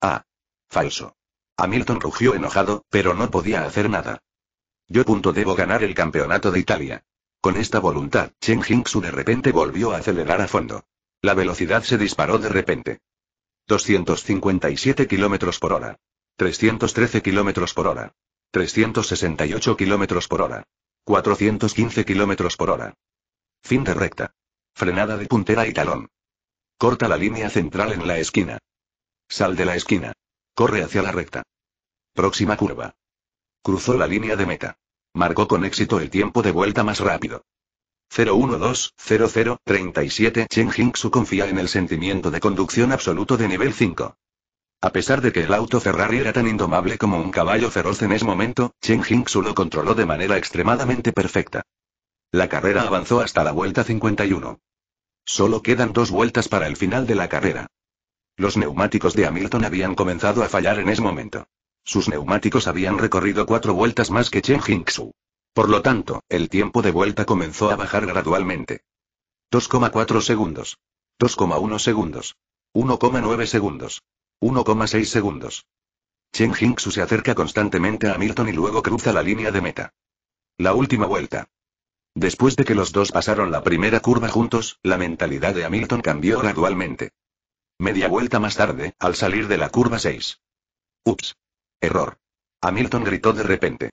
Ah. Falso. Hamilton rugió enojado, pero no podía hacer nada. Yo punto debo ganar el campeonato de Italia. Con esta voluntad, Chen su de repente volvió a acelerar a fondo. La velocidad se disparó de repente. 257 km por hora. 313 km por hora. 368 km por hora. 415 km por hora. Fin de recta. Frenada de puntera y talón. Corta la línea central en la esquina. Sal de la esquina. Corre hacia la recta. Próxima curva. Cruzó la línea de meta. Marcó con éxito el tiempo de vuelta más rápido. 012-00-37 Chen Jingsu confía en el sentimiento de conducción absoluto de nivel 5. A pesar de que el auto Ferrari era tan indomable como un caballo feroz en ese momento, Chen Jingsu lo controló de manera extremadamente perfecta. La carrera avanzó hasta la vuelta 51. Solo quedan dos vueltas para el final de la carrera. Los neumáticos de Hamilton habían comenzado a fallar en ese momento. Sus neumáticos habían recorrido cuatro vueltas más que Chen Jingsu. Por lo tanto, el tiempo de vuelta comenzó a bajar gradualmente. 2,4 segundos. 2,1 segundos. 1,9 segundos. 1,6 segundos. Chen Jingxu se acerca constantemente a Hamilton y luego cruza la línea de meta. La última vuelta. Después de que los dos pasaron la primera curva juntos, la mentalidad de Hamilton cambió gradualmente. Media vuelta más tarde, al salir de la curva 6. Ups. Error. Hamilton gritó de repente.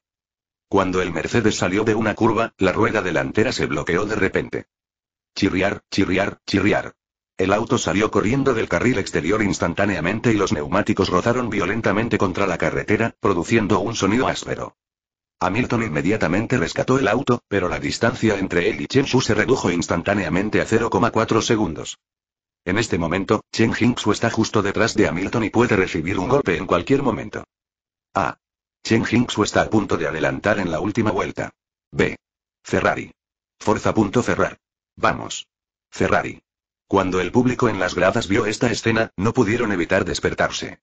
Cuando el Mercedes salió de una curva, la rueda delantera se bloqueó de repente. Chirriar, chirriar, chirriar. El auto salió corriendo del carril exterior instantáneamente y los neumáticos rozaron violentamente contra la carretera, produciendo un sonido áspero. Hamilton inmediatamente rescató el auto, pero la distancia entre él y Chen Shu se redujo instantáneamente a 0,4 segundos. En este momento, Chen Xu está justo detrás de Hamilton y puede recibir un golpe en cualquier momento. Ah. Chen Jingxu está a punto de adelantar en la última vuelta. B. Ferrari. Ferrar. Vamos. Ferrari. Cuando el público en las gradas vio esta escena, no pudieron evitar despertarse.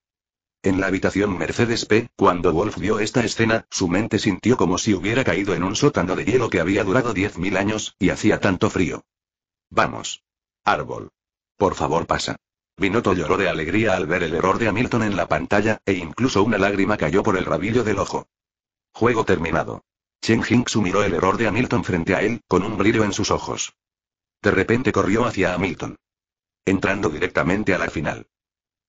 En la habitación Mercedes P, cuando Wolf vio esta escena, su mente sintió como si hubiera caído en un sótano de hielo que había durado 10.000 años, y hacía tanto frío. Vamos. Árbol. Por favor pasa. Binotto lloró de alegría al ver el error de Hamilton en la pantalla, e incluso una lágrima cayó por el rabillo del ojo. Juego terminado. Chen Hingsu miró el error de Hamilton frente a él, con un brillo en sus ojos. De repente corrió hacia Hamilton. Entrando directamente a la final.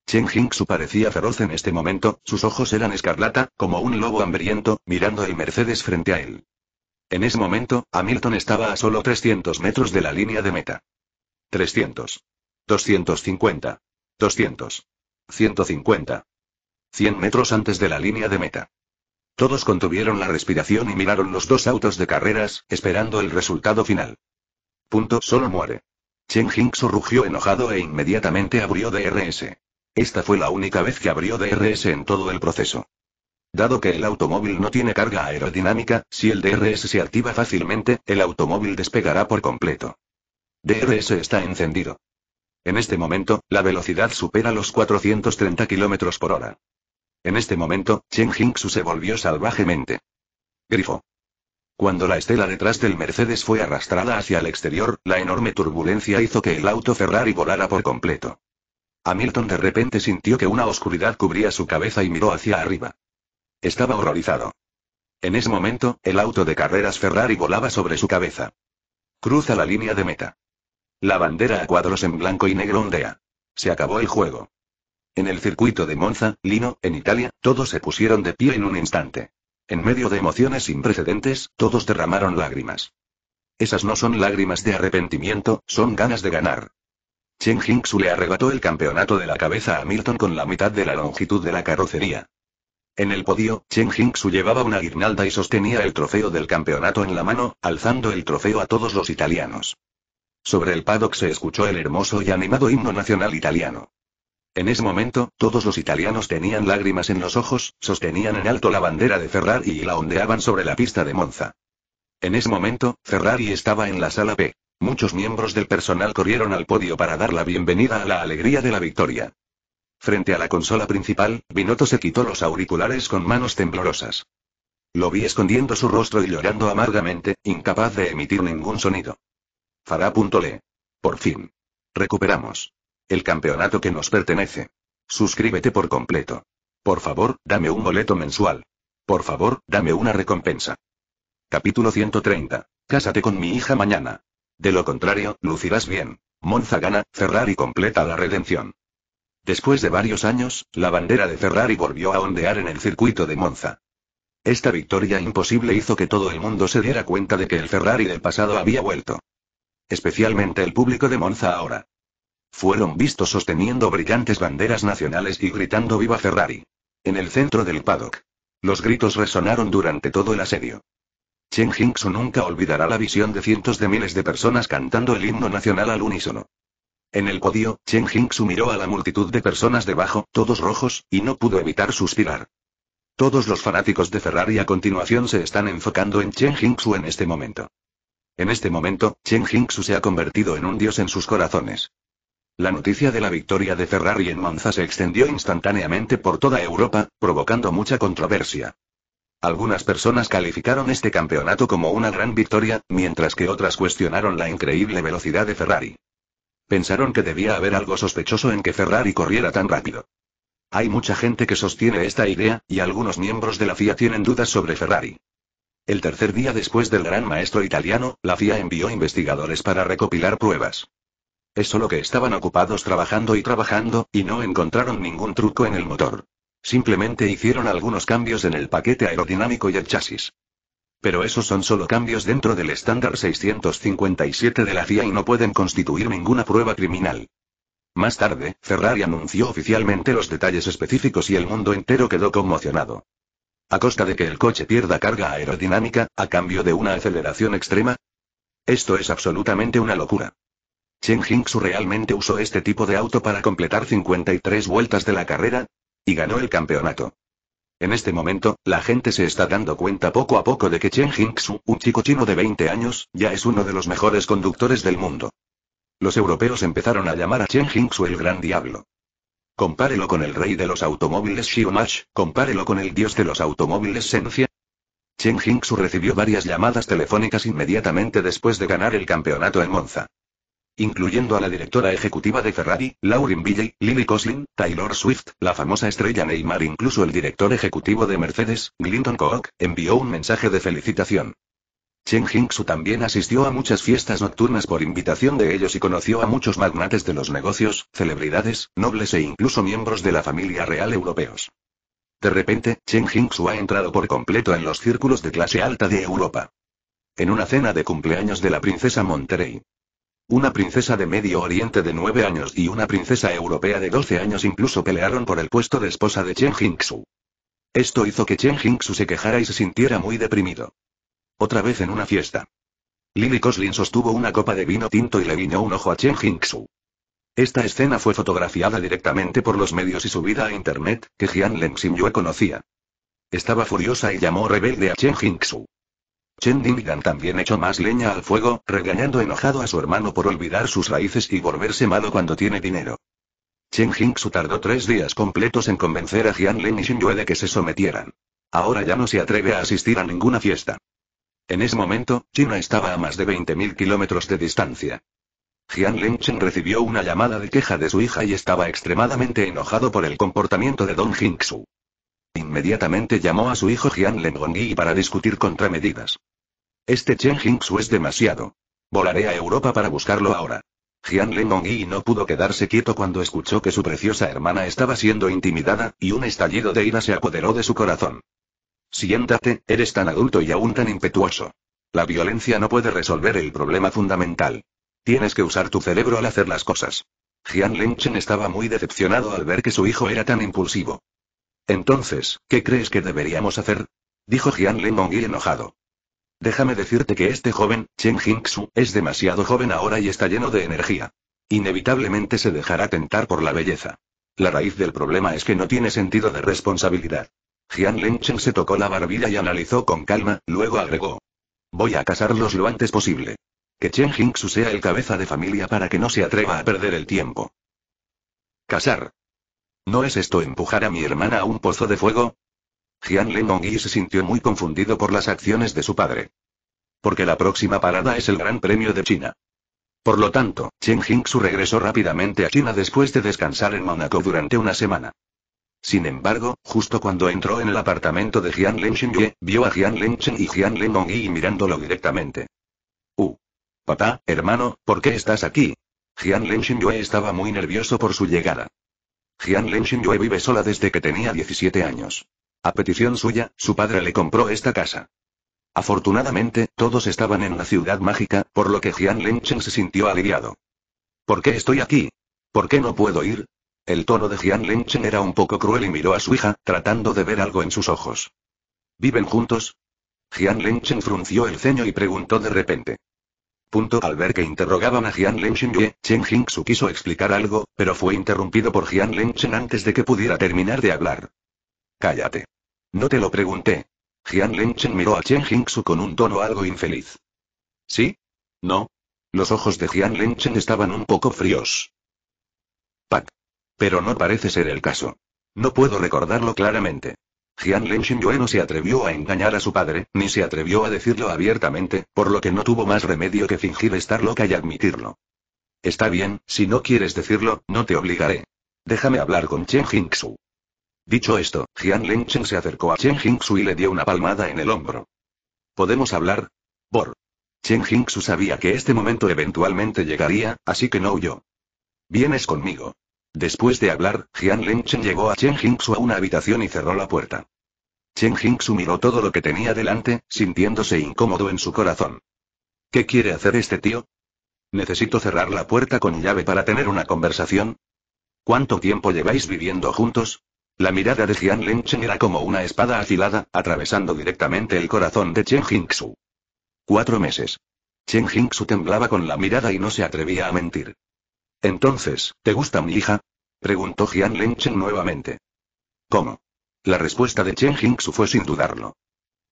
Chen Hingsu parecía feroz en este momento, sus ojos eran escarlata, como un lobo hambriento, mirando el Mercedes frente a él. En ese momento, Hamilton estaba a solo 300 metros de la línea de meta. 300. 250. 200. 150. 100 metros antes de la línea de meta. Todos contuvieron la respiración y miraron los dos autos de carreras, esperando el resultado final. Punto solo muere. Chen Hingso rugió enojado e inmediatamente abrió DRS. Esta fue la única vez que abrió DRS en todo el proceso. Dado que el automóvil no tiene carga aerodinámica, si el DRS se activa fácilmente, el automóvil despegará por completo. DRS está encendido. En este momento, la velocidad supera los 430 kilómetros por hora. En este momento, Chen Jingxu se volvió salvajemente. Grifo. Cuando la estela detrás del Mercedes fue arrastrada hacia el exterior, la enorme turbulencia hizo que el auto Ferrari volara por completo. Hamilton de repente sintió que una oscuridad cubría su cabeza y miró hacia arriba. Estaba horrorizado. En ese momento, el auto de carreras Ferrari volaba sobre su cabeza. Cruza la línea de meta. La bandera a cuadros en blanco y negro ondea. Se acabó el juego. En el circuito de Monza, Lino, en Italia, todos se pusieron de pie en un instante. En medio de emociones sin precedentes, todos derramaron lágrimas. Esas no son lágrimas de arrepentimiento, son ganas de ganar. Chen Jingxu le arrebató el campeonato de la cabeza a Milton con la mitad de la longitud de la carrocería. En el podio, Chen Jingxu llevaba una guirnalda y sostenía el trofeo del campeonato en la mano, alzando el trofeo a todos los italianos. Sobre el paddock se escuchó el hermoso y animado himno nacional italiano. En ese momento, todos los italianos tenían lágrimas en los ojos, sostenían en alto la bandera de Ferrari y la ondeaban sobre la pista de Monza. En ese momento, Ferrari estaba en la sala P. Muchos miembros del personal corrieron al podio para dar la bienvenida a la alegría de la victoria. Frente a la consola principal, Binotto se quitó los auriculares con manos temblorosas. Lo vi escondiendo su rostro y llorando amargamente, incapaz de emitir ningún sonido. Farah.le. Por fin. Recuperamos. El campeonato que nos pertenece. Suscríbete por completo. Por favor, dame un boleto mensual. Por favor, dame una recompensa. Capítulo 130. Cásate con mi hija mañana. De lo contrario, lucirás bien. Monza gana, Ferrari completa la redención. Después de varios años, la bandera de Ferrari volvió a ondear en el circuito de Monza. Esta victoria imposible hizo que todo el mundo se diera cuenta de que el Ferrari del pasado había vuelto especialmente el público de Monza ahora. Fueron vistos sosteniendo brillantes banderas nacionales y gritando Viva Ferrari. En el centro del paddock. Los gritos resonaron durante todo el asedio. Chen Jingsu nunca olvidará la visión de cientos de miles de personas cantando el himno nacional al unísono. En el podio, Chen Jingxu miró a la multitud de personas debajo, todos rojos, y no pudo evitar suspirar. Todos los fanáticos de Ferrari a continuación se están enfocando en Chen Jingsu en este momento. En este momento, Chen Jingsu se ha convertido en un dios en sus corazones. La noticia de la victoria de Ferrari en Monza se extendió instantáneamente por toda Europa, provocando mucha controversia. Algunas personas calificaron este campeonato como una gran victoria, mientras que otras cuestionaron la increíble velocidad de Ferrari. Pensaron que debía haber algo sospechoso en que Ferrari corriera tan rápido. Hay mucha gente que sostiene esta idea, y algunos miembros de la FIA tienen dudas sobre Ferrari. El tercer día después del gran maestro italiano, la FIA envió investigadores para recopilar pruebas. Es solo que estaban ocupados trabajando y trabajando, y no encontraron ningún truco en el motor. Simplemente hicieron algunos cambios en el paquete aerodinámico y el chasis. Pero esos son solo cambios dentro del estándar 657 de la FIA y no pueden constituir ninguna prueba criminal. Más tarde, Ferrari anunció oficialmente los detalles específicos y el mundo entero quedó conmocionado. ¿A costa de que el coche pierda carga aerodinámica, a cambio de una aceleración extrema? Esto es absolutamente una locura. Chen Jingxu realmente usó este tipo de auto para completar 53 vueltas de la carrera y ganó el campeonato. En este momento, la gente se está dando cuenta poco a poco de que Chen Jingxu, un chico chino de 20 años, ya es uno de los mejores conductores del mundo. Los europeos empezaron a llamar a Chen Jingxu el gran diablo. Compárelo con el rey de los automóviles Xiomash. compárelo con el dios de los automóviles Sencia. Chen su recibió varias llamadas telefónicas inmediatamente después de ganar el campeonato en Monza. Incluyendo a la directora ejecutiva de Ferrari, Lauren Billy, Lily Coslin, Taylor Swift, la famosa estrella Neymar, incluso el director ejecutivo de Mercedes, Glinton Koch, envió un mensaje de felicitación. Chen Jingsu también asistió a muchas fiestas nocturnas por invitación de ellos y conoció a muchos magnates de los negocios, celebridades, nobles e incluso miembros de la familia real europeos. De repente, Chen Jingsu ha entrado por completo en los círculos de clase alta de Europa. En una cena de cumpleaños de la princesa Monterey. Una princesa de Medio Oriente de 9 años y una princesa europea de 12 años incluso pelearon por el puesto de esposa de Chen Jingsu. Esto hizo que Chen Jingsu se quejara y se sintiera muy deprimido. Otra vez en una fiesta. Lily Coslin sostuvo una copa de vino tinto y le guiñó un ojo a Chen Jingsu. Esta escena fue fotografiada directamente por los medios y subida a internet, que Jian Leng Xinyue conocía. Estaba furiosa y llamó rebelde a Chen Jingsu. Chen Dingdan también echó más leña al fuego, regañando enojado a su hermano por olvidar sus raíces y volverse malo cuando tiene dinero. Chen Jingsu tardó tres días completos en convencer a Jian Leng y Xinyue de que se sometieran. Ahora ya no se atreve a asistir a ninguna fiesta. En ese momento, China estaba a más de 20.000 kilómetros de distancia. Jian Lengchen recibió una llamada de queja de su hija y estaba extremadamente enojado por el comportamiento de Don Jingsu. Inmediatamente llamó a su hijo Jian Lengongyi para discutir contramedidas. Este Chen Jingsu es demasiado. Volaré a Europa para buscarlo ahora. Jian Lengongyi no pudo quedarse quieto cuando escuchó que su preciosa hermana estaba siendo intimidada, y un estallido de ira se apoderó de su corazón. Siéntate, eres tan adulto y aún tan impetuoso. La violencia no puede resolver el problema fundamental. Tienes que usar tu cerebro al hacer las cosas. Jian Chen estaba muy decepcionado al ver que su hijo era tan impulsivo. Entonces, ¿qué crees que deberíamos hacer? Dijo Jian y enojado. Déjame decirte que este joven, Chen Jingxu, es demasiado joven ahora y está lleno de energía. Inevitablemente se dejará tentar por la belleza. La raíz del problema es que no tiene sentido de responsabilidad. Jian Lenchen se tocó la barbilla y analizó con calma, luego agregó. Voy a casarlos lo antes posible. Que Chen Jingsu sea el cabeza de familia para que no se atreva a perder el tiempo. Casar. ¿No es esto empujar a mi hermana a un pozo de fuego? Jian Lengongyi se sintió muy confundido por las acciones de su padre. Porque la próxima parada es el Gran Premio de China. Por lo tanto, Chen Jingsu regresó rápidamente a China después de descansar en Mónaco durante una semana. Sin embargo, justo cuando entró en el apartamento de Jian Lenshin vio a Jian Lencheng y Jian y mirándolo directamente. Uh. Papá, hermano, ¿por qué estás aquí? Jian Lenshin estaba muy nervioso por su llegada. Jian Lenshin vive sola desde que tenía 17 años. A petición suya, su padre le compró esta casa. Afortunadamente, todos estaban en la ciudad mágica, por lo que Jian Lenxing se sintió aliviado. ¿Por qué estoy aquí? ¿Por qué no puedo ir? El tono de Jian Lengchen era un poco cruel y miró a su hija, tratando de ver algo en sus ojos. ¿Viven juntos? Jian Lengchen frunció el ceño y preguntó de repente. Punto al ver que interrogaban a Jian Lengchen Yue, Chen Jingsu quiso explicar algo, pero fue interrumpido por Jian Lengchen antes de que pudiera terminar de hablar. Cállate. No te lo pregunté. Jian Lengchen miró a Chen Jingsu con un tono algo infeliz. ¿Sí? ¿No? Los ojos de Jian Lengchen estaban un poco fríos. Pero no parece ser el caso. No puedo recordarlo claramente. Jian Lei no se atrevió a engañar a su padre, ni se atrevió a decirlo abiertamente, por lo que no tuvo más remedio que fingir estar loca y admitirlo. Está bien, si no quieres decirlo, no te obligaré. Déjame hablar con Chen Jingxu. Dicho esto, Jian Lengchen se acercó a Chen Jingxu y le dio una palmada en el hombro. ¿Podemos hablar? Por. Chen Jingxu sabía que este momento eventualmente llegaría, así que no huyó. Vienes conmigo. Después de hablar, Jian Lengchen llegó a Chen Jingsu a una habitación y cerró la puerta. Chen Jingsu miró todo lo que tenía delante, sintiéndose incómodo en su corazón. ¿Qué quiere hacer este tío? Necesito cerrar la puerta con llave para tener una conversación. ¿Cuánto tiempo lleváis viviendo juntos? La mirada de Jian Lengchen era como una espada afilada, atravesando directamente el corazón de Chen Jingsu. Cuatro meses. Chen Jingsu temblaba con la mirada y no se atrevía a mentir. Entonces, ¿te gusta mi hija? preguntó Jian Lengchen nuevamente. ¿Cómo? La respuesta de Chen Jinxu fue sin dudarlo.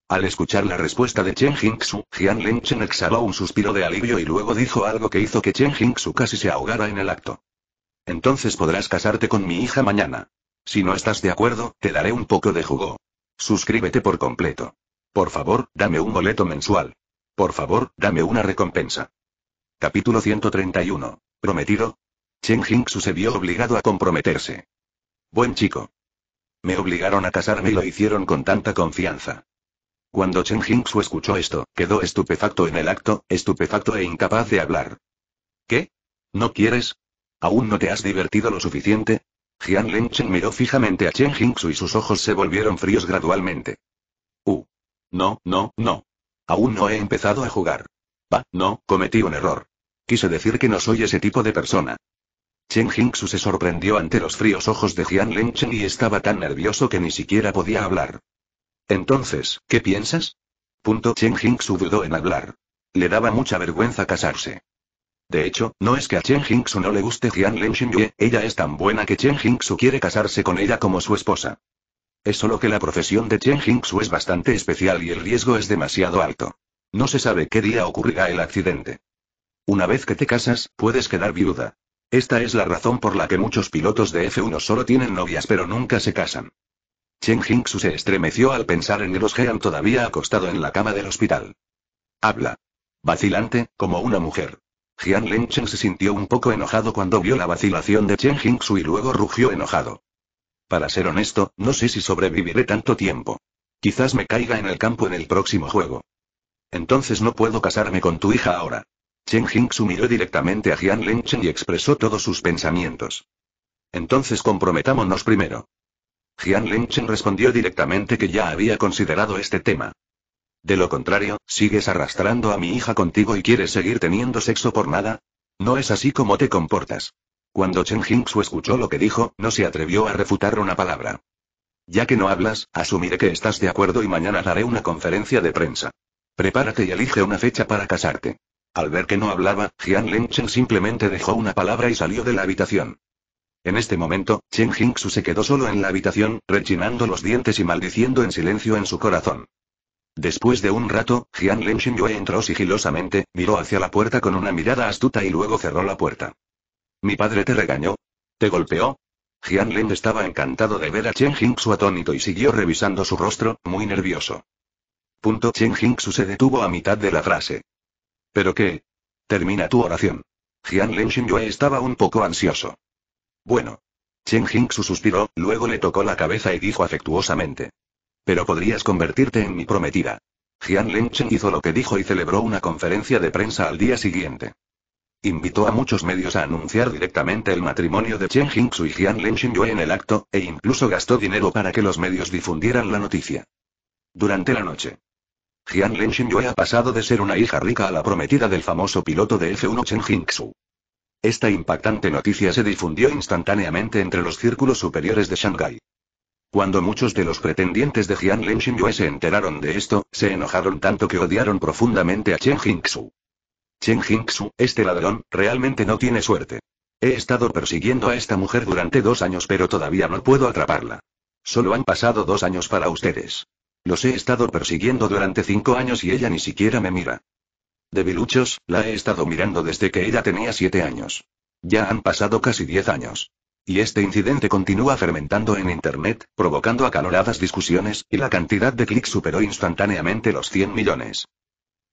Al escuchar la respuesta de Chen Jingsu, Jian Lengchen exhaló un suspiro de alivio y luego dijo algo que hizo que Chen Jingsu casi se ahogara en el acto. Entonces podrás casarte con mi hija mañana. Si no estás de acuerdo, te daré un poco de jugo. Suscríbete por completo. Por favor, dame un boleto mensual. Por favor, dame una recompensa. Capítulo 131. ¿Prometido? Chen Jingsu se vio obligado a comprometerse. Buen chico. Me obligaron a casarme y lo hicieron con tanta confianza. Cuando Chen Jingsu escuchó esto, quedó estupefacto en el acto, estupefacto e incapaz de hablar. ¿Qué? ¿No quieres? ¿Aún no te has divertido lo suficiente? Jian Lengchen miró fijamente a Chen Jingsu y sus ojos se volvieron fríos gradualmente. Uh. No, no, no. Aún no he empezado a jugar. Pa, no, cometí un error. Quise decir que no soy ese tipo de persona. Chen Jingxu se sorprendió ante los fríos ojos de Jian Lengchen y estaba tan nervioso que ni siquiera podía hablar. Entonces, ¿qué piensas? Punto Chen Jingxu dudó en hablar. Le daba mucha vergüenza casarse. De hecho, no es que a Chen Jingxu no le guste Jian Lengchen ella es tan buena que Chen su quiere casarse con ella como su esposa. Es solo que la profesión de Chen su es bastante especial y el riesgo es demasiado alto. No se sabe qué día ocurrirá el accidente. Una vez que te casas, puedes quedar viuda. Esta es la razón por la que muchos pilotos de F1 solo tienen novias pero nunca se casan. Chen Jingsu se estremeció al pensar en Grosjean todavía acostado en la cama del hospital. Habla. Vacilante, como una mujer. Jian Lengchen se sintió un poco enojado cuando vio la vacilación de Chen Jingsu y luego rugió enojado. Para ser honesto, no sé si sobreviviré tanto tiempo. Quizás me caiga en el campo en el próximo juego. Entonces no puedo casarme con tu hija ahora. Chen Jingsu miró directamente a Jian Lengchen y expresó todos sus pensamientos. Entonces comprometámonos primero. Jian Lengchen respondió directamente que ya había considerado este tema. De lo contrario, ¿sigues arrastrando a mi hija contigo y quieres seguir teniendo sexo por nada? No es así como te comportas. Cuando Chen Jingsu escuchó lo que dijo, no se atrevió a refutar una palabra. Ya que no hablas, asumiré que estás de acuerdo y mañana daré una conferencia de prensa. Prepárate y elige una fecha para casarte. Al ver que no hablaba, Jian Lengchen simplemente dejó una palabra y salió de la habitación. En este momento, Chen Jingsu se quedó solo en la habitación, rechinando los dientes y maldiciendo en silencio en su corazón. Después de un rato, Jian Lengchen Yue entró sigilosamente, miró hacia la puerta con una mirada astuta y luego cerró la puerta. ¿Mi padre te regañó? ¿Te golpeó? Jian Leng estaba encantado de ver a Chen su atónito y siguió revisando su rostro, muy nervioso. Punto Chen Jingsu se detuvo a mitad de la frase. ¿Pero qué? Termina tu oración. Jian Len Xingyue estaba un poco ansioso. Bueno. Chen Jingsu suspiró, luego le tocó la cabeza y dijo afectuosamente. Pero podrías convertirte en mi prometida. Jian Chen hizo lo que dijo y celebró una conferencia de prensa al día siguiente. Invitó a muchos medios a anunciar directamente el matrimonio de Chen Jingsu y Jian Lengchen en el acto, e incluso gastó dinero para que los medios difundieran la noticia. Durante la noche, Jian Lin Xinyue ha pasado de ser una hija rica a la prometida del famoso piloto de F1 Chen Jingsu. Esta impactante noticia se difundió instantáneamente entre los círculos superiores de Shanghái. Cuando muchos de los pretendientes de Jian Lin Xinyue se enteraron de esto, se enojaron tanto que odiaron profundamente a Chen Jingsu. Chen Jingsu, este ladrón, realmente no tiene suerte. He estado persiguiendo a esta mujer durante dos años pero todavía no puedo atraparla. Solo han pasado dos años para ustedes. Los he estado persiguiendo durante cinco años y ella ni siquiera me mira. Debiluchos, la he estado mirando desde que ella tenía siete años. Ya han pasado casi diez años. Y este incidente continúa fermentando en Internet, provocando acaloradas discusiones, y la cantidad de clics superó instantáneamente los 100 millones.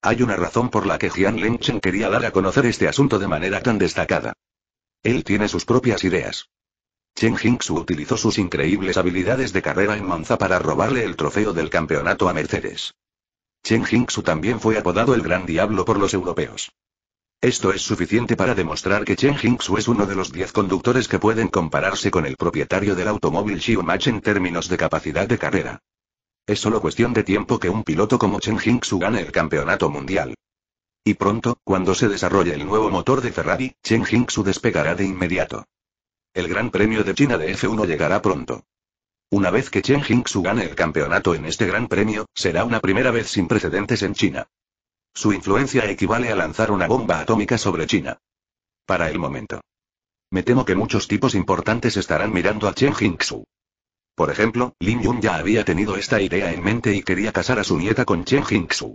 Hay una razón por la que Jian Lengchen quería dar a conocer este asunto de manera tan destacada. Él tiene sus propias ideas. Chen Jingxu utilizó sus increíbles habilidades de carrera en Monza para robarle el trofeo del campeonato a Mercedes. Chen Jingxu también fue apodado el Gran Diablo por los europeos. Esto es suficiente para demostrar que Chen Jingxu es uno de los 10 conductores que pueden compararse con el propietario del automóvil Xiu Match en términos de capacidad de carrera. Es solo cuestión de tiempo que un piloto como Chen Jingxu gane el campeonato mundial. Y pronto, cuando se desarrolle el nuevo motor de Ferrari, Chen Jingxu despegará de inmediato. El Gran Premio de China de F1 llegará pronto. Una vez que Chen Jingxu gane el campeonato en este Gran Premio, será una primera vez sin precedentes en China. Su influencia equivale a lanzar una bomba atómica sobre China. Para el momento. Me temo que muchos tipos importantes estarán mirando a Chen Jingsu. Por ejemplo, Lin Yun ya había tenido esta idea en mente y quería casar a su nieta con Chen Jingsu.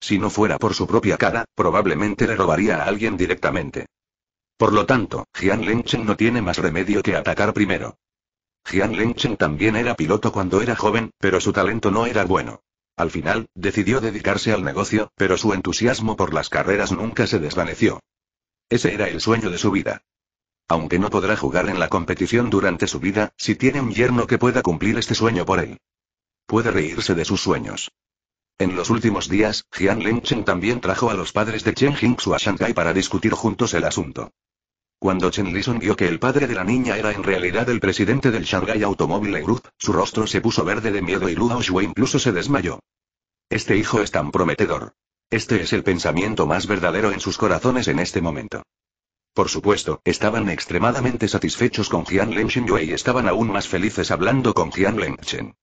Si no fuera por su propia cara, probablemente le robaría a alguien directamente. Por lo tanto, Jian Lengchen no tiene más remedio que atacar primero. Jian Lengchen también era piloto cuando era joven, pero su talento no era bueno. Al final, decidió dedicarse al negocio, pero su entusiasmo por las carreras nunca se desvaneció. Ese era el sueño de su vida. Aunque no podrá jugar en la competición durante su vida, si tiene un yerno que pueda cumplir este sueño por él. Puede reírse de sus sueños. En los últimos días, Jian Lingchen también trajo a los padres de Chen Jingxu a Shanghai para discutir juntos el asunto. Cuando Chen Lison vio que el padre de la niña era en realidad el presidente del Shanghai Automobile Group, su rostro se puso verde de miedo y Luo Shui incluso se desmayó. Este hijo es tan prometedor. Este es el pensamiento más verdadero en sus corazones en este momento. Por supuesto, estaban extremadamente satisfechos con Jian Lingchen y estaban aún más felices hablando con Jian Lengchen.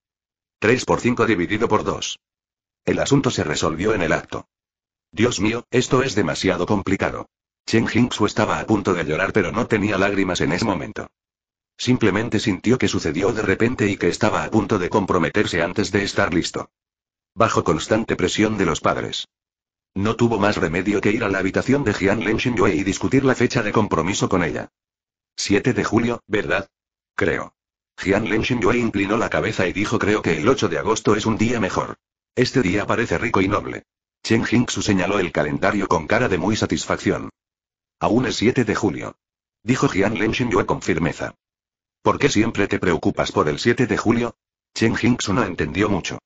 3 por 5 dividido por 2. El asunto se resolvió en el acto. Dios mío, esto es demasiado complicado. Chen Jingsu estaba a punto de llorar pero no tenía lágrimas en ese momento. Simplemente sintió que sucedió de repente y que estaba a punto de comprometerse antes de estar listo. Bajo constante presión de los padres. No tuvo más remedio que ir a la habitación de Jian Len y discutir la fecha de compromiso con ella. 7 de julio, ¿verdad? Creo. Jian Len inclinó la cabeza y dijo creo que el 8 de agosto es un día mejor. Este día parece rico y noble. Chen Jingsu señaló el calendario con cara de muy satisfacción. Aún es 7 de julio. Dijo Jian Len con firmeza. ¿Por qué siempre te preocupas por el 7 de julio? Chen Jingsu no entendió mucho.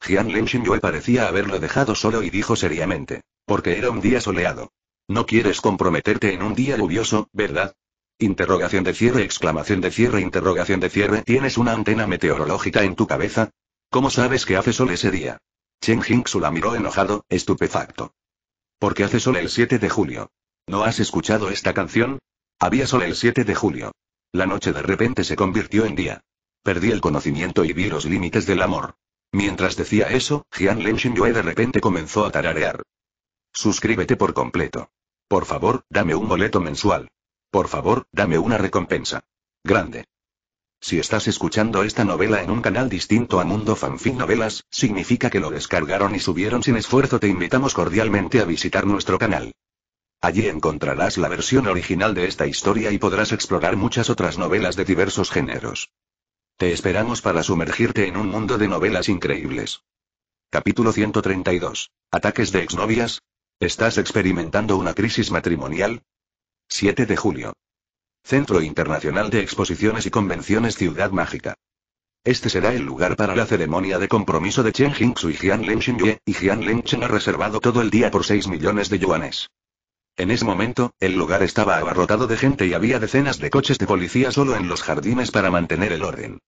Jian Len parecía haberlo dejado solo y dijo seriamente. Porque era un día soleado. No quieres comprometerte en un día lluvioso, ¿verdad? Interrogación de cierre, exclamación de cierre, interrogación de cierre. ¿Tienes una antena meteorológica en tu cabeza? ¿Cómo sabes que hace sol ese día? Chen Jingxu la miró enojado, estupefacto. ¿Por qué hace sol el 7 de julio. ¿No has escuchado esta canción? Había sol el 7 de julio. La noche de repente se convirtió en día. Perdí el conocimiento y vi los límites del amor. Mientras decía eso, Jian Len de repente comenzó a tararear. Suscríbete por completo. Por favor, dame un boleto mensual. Por favor, dame una recompensa. Grande. Si estás escuchando esta novela en un canal distinto a Mundo Fanfic Novelas, significa que lo descargaron y subieron sin esfuerzo. Te invitamos cordialmente a visitar nuestro canal. Allí encontrarás la versión original de esta historia y podrás explorar muchas otras novelas de diversos géneros. Te esperamos para sumergirte en un mundo de novelas increíbles. Capítulo 132. Ataques de exnovias. ¿Estás experimentando una crisis matrimonial? 7 de julio. Centro Internacional de Exposiciones y Convenciones Ciudad Mágica. Este será el lugar para la ceremonia de compromiso de Chen Jingxu y Jian Yue, y Jian Lengchen ha reservado todo el día por 6 millones de yuanes. En ese momento, el lugar estaba abarrotado de gente y había decenas de coches de policía solo en los jardines para mantener el orden.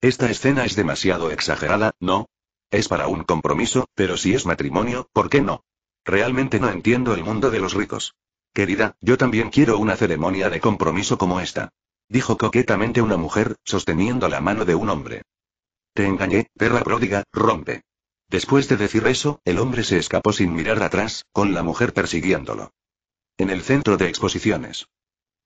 Esta escena es demasiado exagerada, ¿no? Es para un compromiso, pero si es matrimonio, ¿por qué no? Realmente no entiendo el mundo de los ricos. Querida, yo también quiero una ceremonia de compromiso como esta. Dijo coquetamente una mujer, sosteniendo la mano de un hombre. Te engañé, perra pródiga, rompe. Después de decir eso, el hombre se escapó sin mirar atrás, con la mujer persiguiéndolo. En el centro de exposiciones.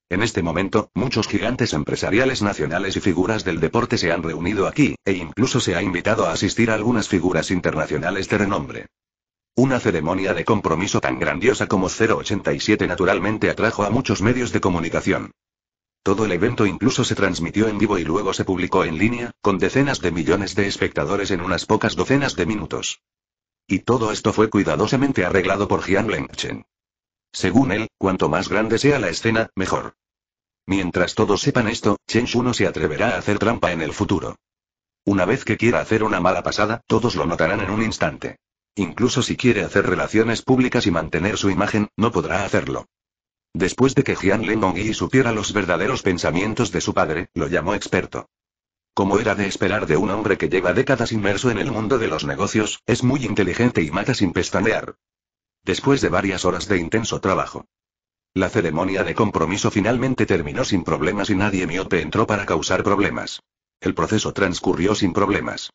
En este momento, muchos gigantes empresariales nacionales y figuras del deporte se han reunido aquí, e incluso se ha invitado a asistir a algunas figuras internacionales de renombre. Una ceremonia de compromiso tan grandiosa como 087 naturalmente atrajo a muchos medios de comunicación. Todo el evento incluso se transmitió en vivo y luego se publicó en línea, con decenas de millones de espectadores en unas pocas docenas de minutos. Y todo esto fue cuidadosamente arreglado por Jian Lengchen. Según él, cuanto más grande sea la escena, mejor. Mientras todos sepan esto, Chen Shu no se atreverá a hacer trampa en el futuro. Una vez que quiera hacer una mala pasada, todos lo notarán en un instante. Incluso si quiere hacer relaciones públicas y mantener su imagen, no podrá hacerlo. Después de que Jian Yi supiera los verdaderos pensamientos de su padre, lo llamó experto. Como era de esperar de un hombre que lleva décadas inmerso en el mundo de los negocios, es muy inteligente y mata sin pestanear. Después de varias horas de intenso trabajo, la ceremonia de compromiso finalmente terminó sin problemas y nadie miope entró para causar problemas. El proceso transcurrió sin problemas.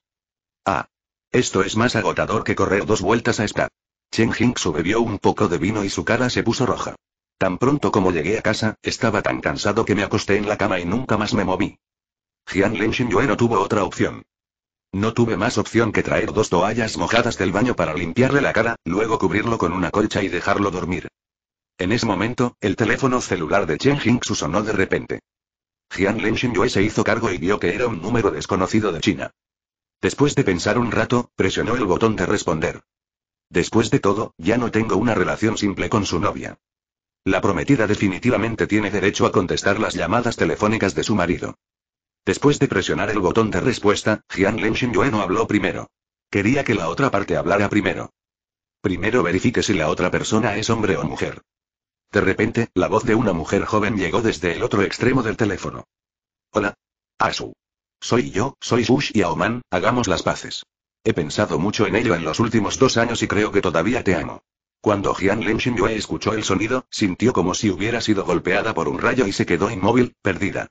Ah, esto es más agotador que correr dos vueltas a estar. Chen Jingsu bebió un poco de vino y su cara se puso roja. Tan pronto como llegué a casa, estaba tan cansado que me acosté en la cama y nunca más me moví. Jian Lin Xinyue no tuvo otra opción. No tuve más opción que traer dos toallas mojadas del baño para limpiarle la cara, luego cubrirlo con una colcha y dejarlo dormir. En ese momento, el teléfono celular de Chen Jingsu sonó de repente. Jian Lin Xinyue se hizo cargo y vio que era un número desconocido de China. Después de pensar un rato, presionó el botón de responder. Después de todo, ya no tengo una relación simple con su novia. La prometida definitivamente tiene derecho a contestar las llamadas telefónicas de su marido. Después de presionar el botón de respuesta, Jian Yue no habló primero. Quería que la otra parte hablara primero. Primero verifique si la otra persona es hombre o mujer. De repente, la voz de una mujer joven llegó desde el otro extremo del teléfono. Hola. Asu. Soy yo, soy Bush y Aoman, hagamos las paces. He pensado mucho en ello en los últimos dos años y creo que todavía te amo. Cuando Jian Lin Xinyue escuchó el sonido, sintió como si hubiera sido golpeada por un rayo y se quedó inmóvil, perdida.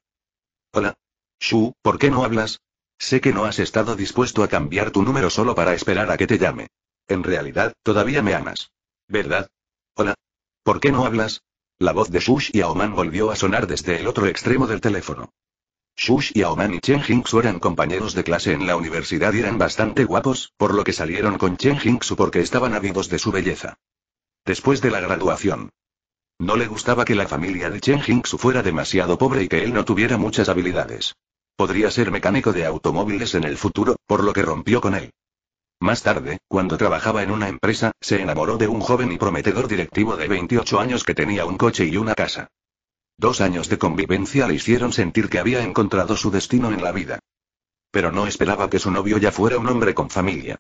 Hola. Shu, ¿por qué no hablas? Sé que no has estado dispuesto a cambiar tu número solo para esperar a que te llame. En realidad, todavía me amas. ¿Verdad? Hola. ¿Por qué no hablas? La voz de Shush y Aoman volvió a sonar desde el otro extremo del teléfono. Shush y Aoman y Chen Jingsu eran compañeros de clase en la universidad y eran bastante guapos, por lo que salieron con Chen Jingsu porque estaban ávidos de su belleza. Después de la graduación. No le gustaba que la familia de Chen Jingsu fuera demasiado pobre y que él no tuviera muchas habilidades. Podría ser mecánico de automóviles en el futuro, por lo que rompió con él. Más tarde, cuando trabajaba en una empresa, se enamoró de un joven y prometedor directivo de 28 años que tenía un coche y una casa. Dos años de convivencia le hicieron sentir que había encontrado su destino en la vida. Pero no esperaba que su novio ya fuera un hombre con familia.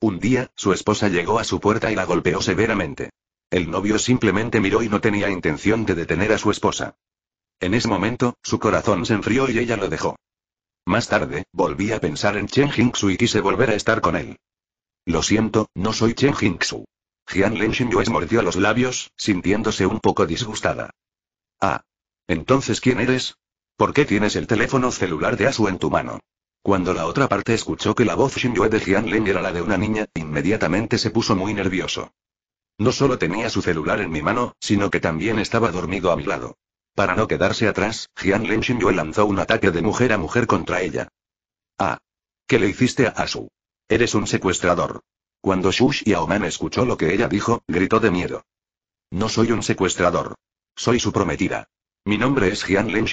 Un día, su esposa llegó a su puerta y la golpeó severamente. El novio simplemente miró y no tenía intención de detener a su esposa. En ese momento, su corazón se enfrió y ella lo dejó. Más tarde, volví a pensar en Chen Jingsu y quise volver a estar con él. Lo siento, no soy Chen Jingsu. Jian Len Xinyue mordió los labios, sintiéndose un poco disgustada. Ah. Entonces, ¿quién eres? ¿Por qué tienes el teléfono celular de Asu en tu mano? Cuando la otra parte escuchó que la voz yue de Jian Ling era la de una niña, inmediatamente se puso muy nervioso. No solo tenía su celular en mi mano, sino que también estaba dormido a mi lado. Para no quedarse atrás, Jian Shin yue lanzó un ataque de mujer a mujer contra ella. Ah. ¿Qué le hiciste a Asu? Eres un secuestrador. Cuando Shush Aoman escuchó lo que ella dijo, gritó de miedo. No soy un secuestrador. Soy su prometida. Mi nombre es Jian Lin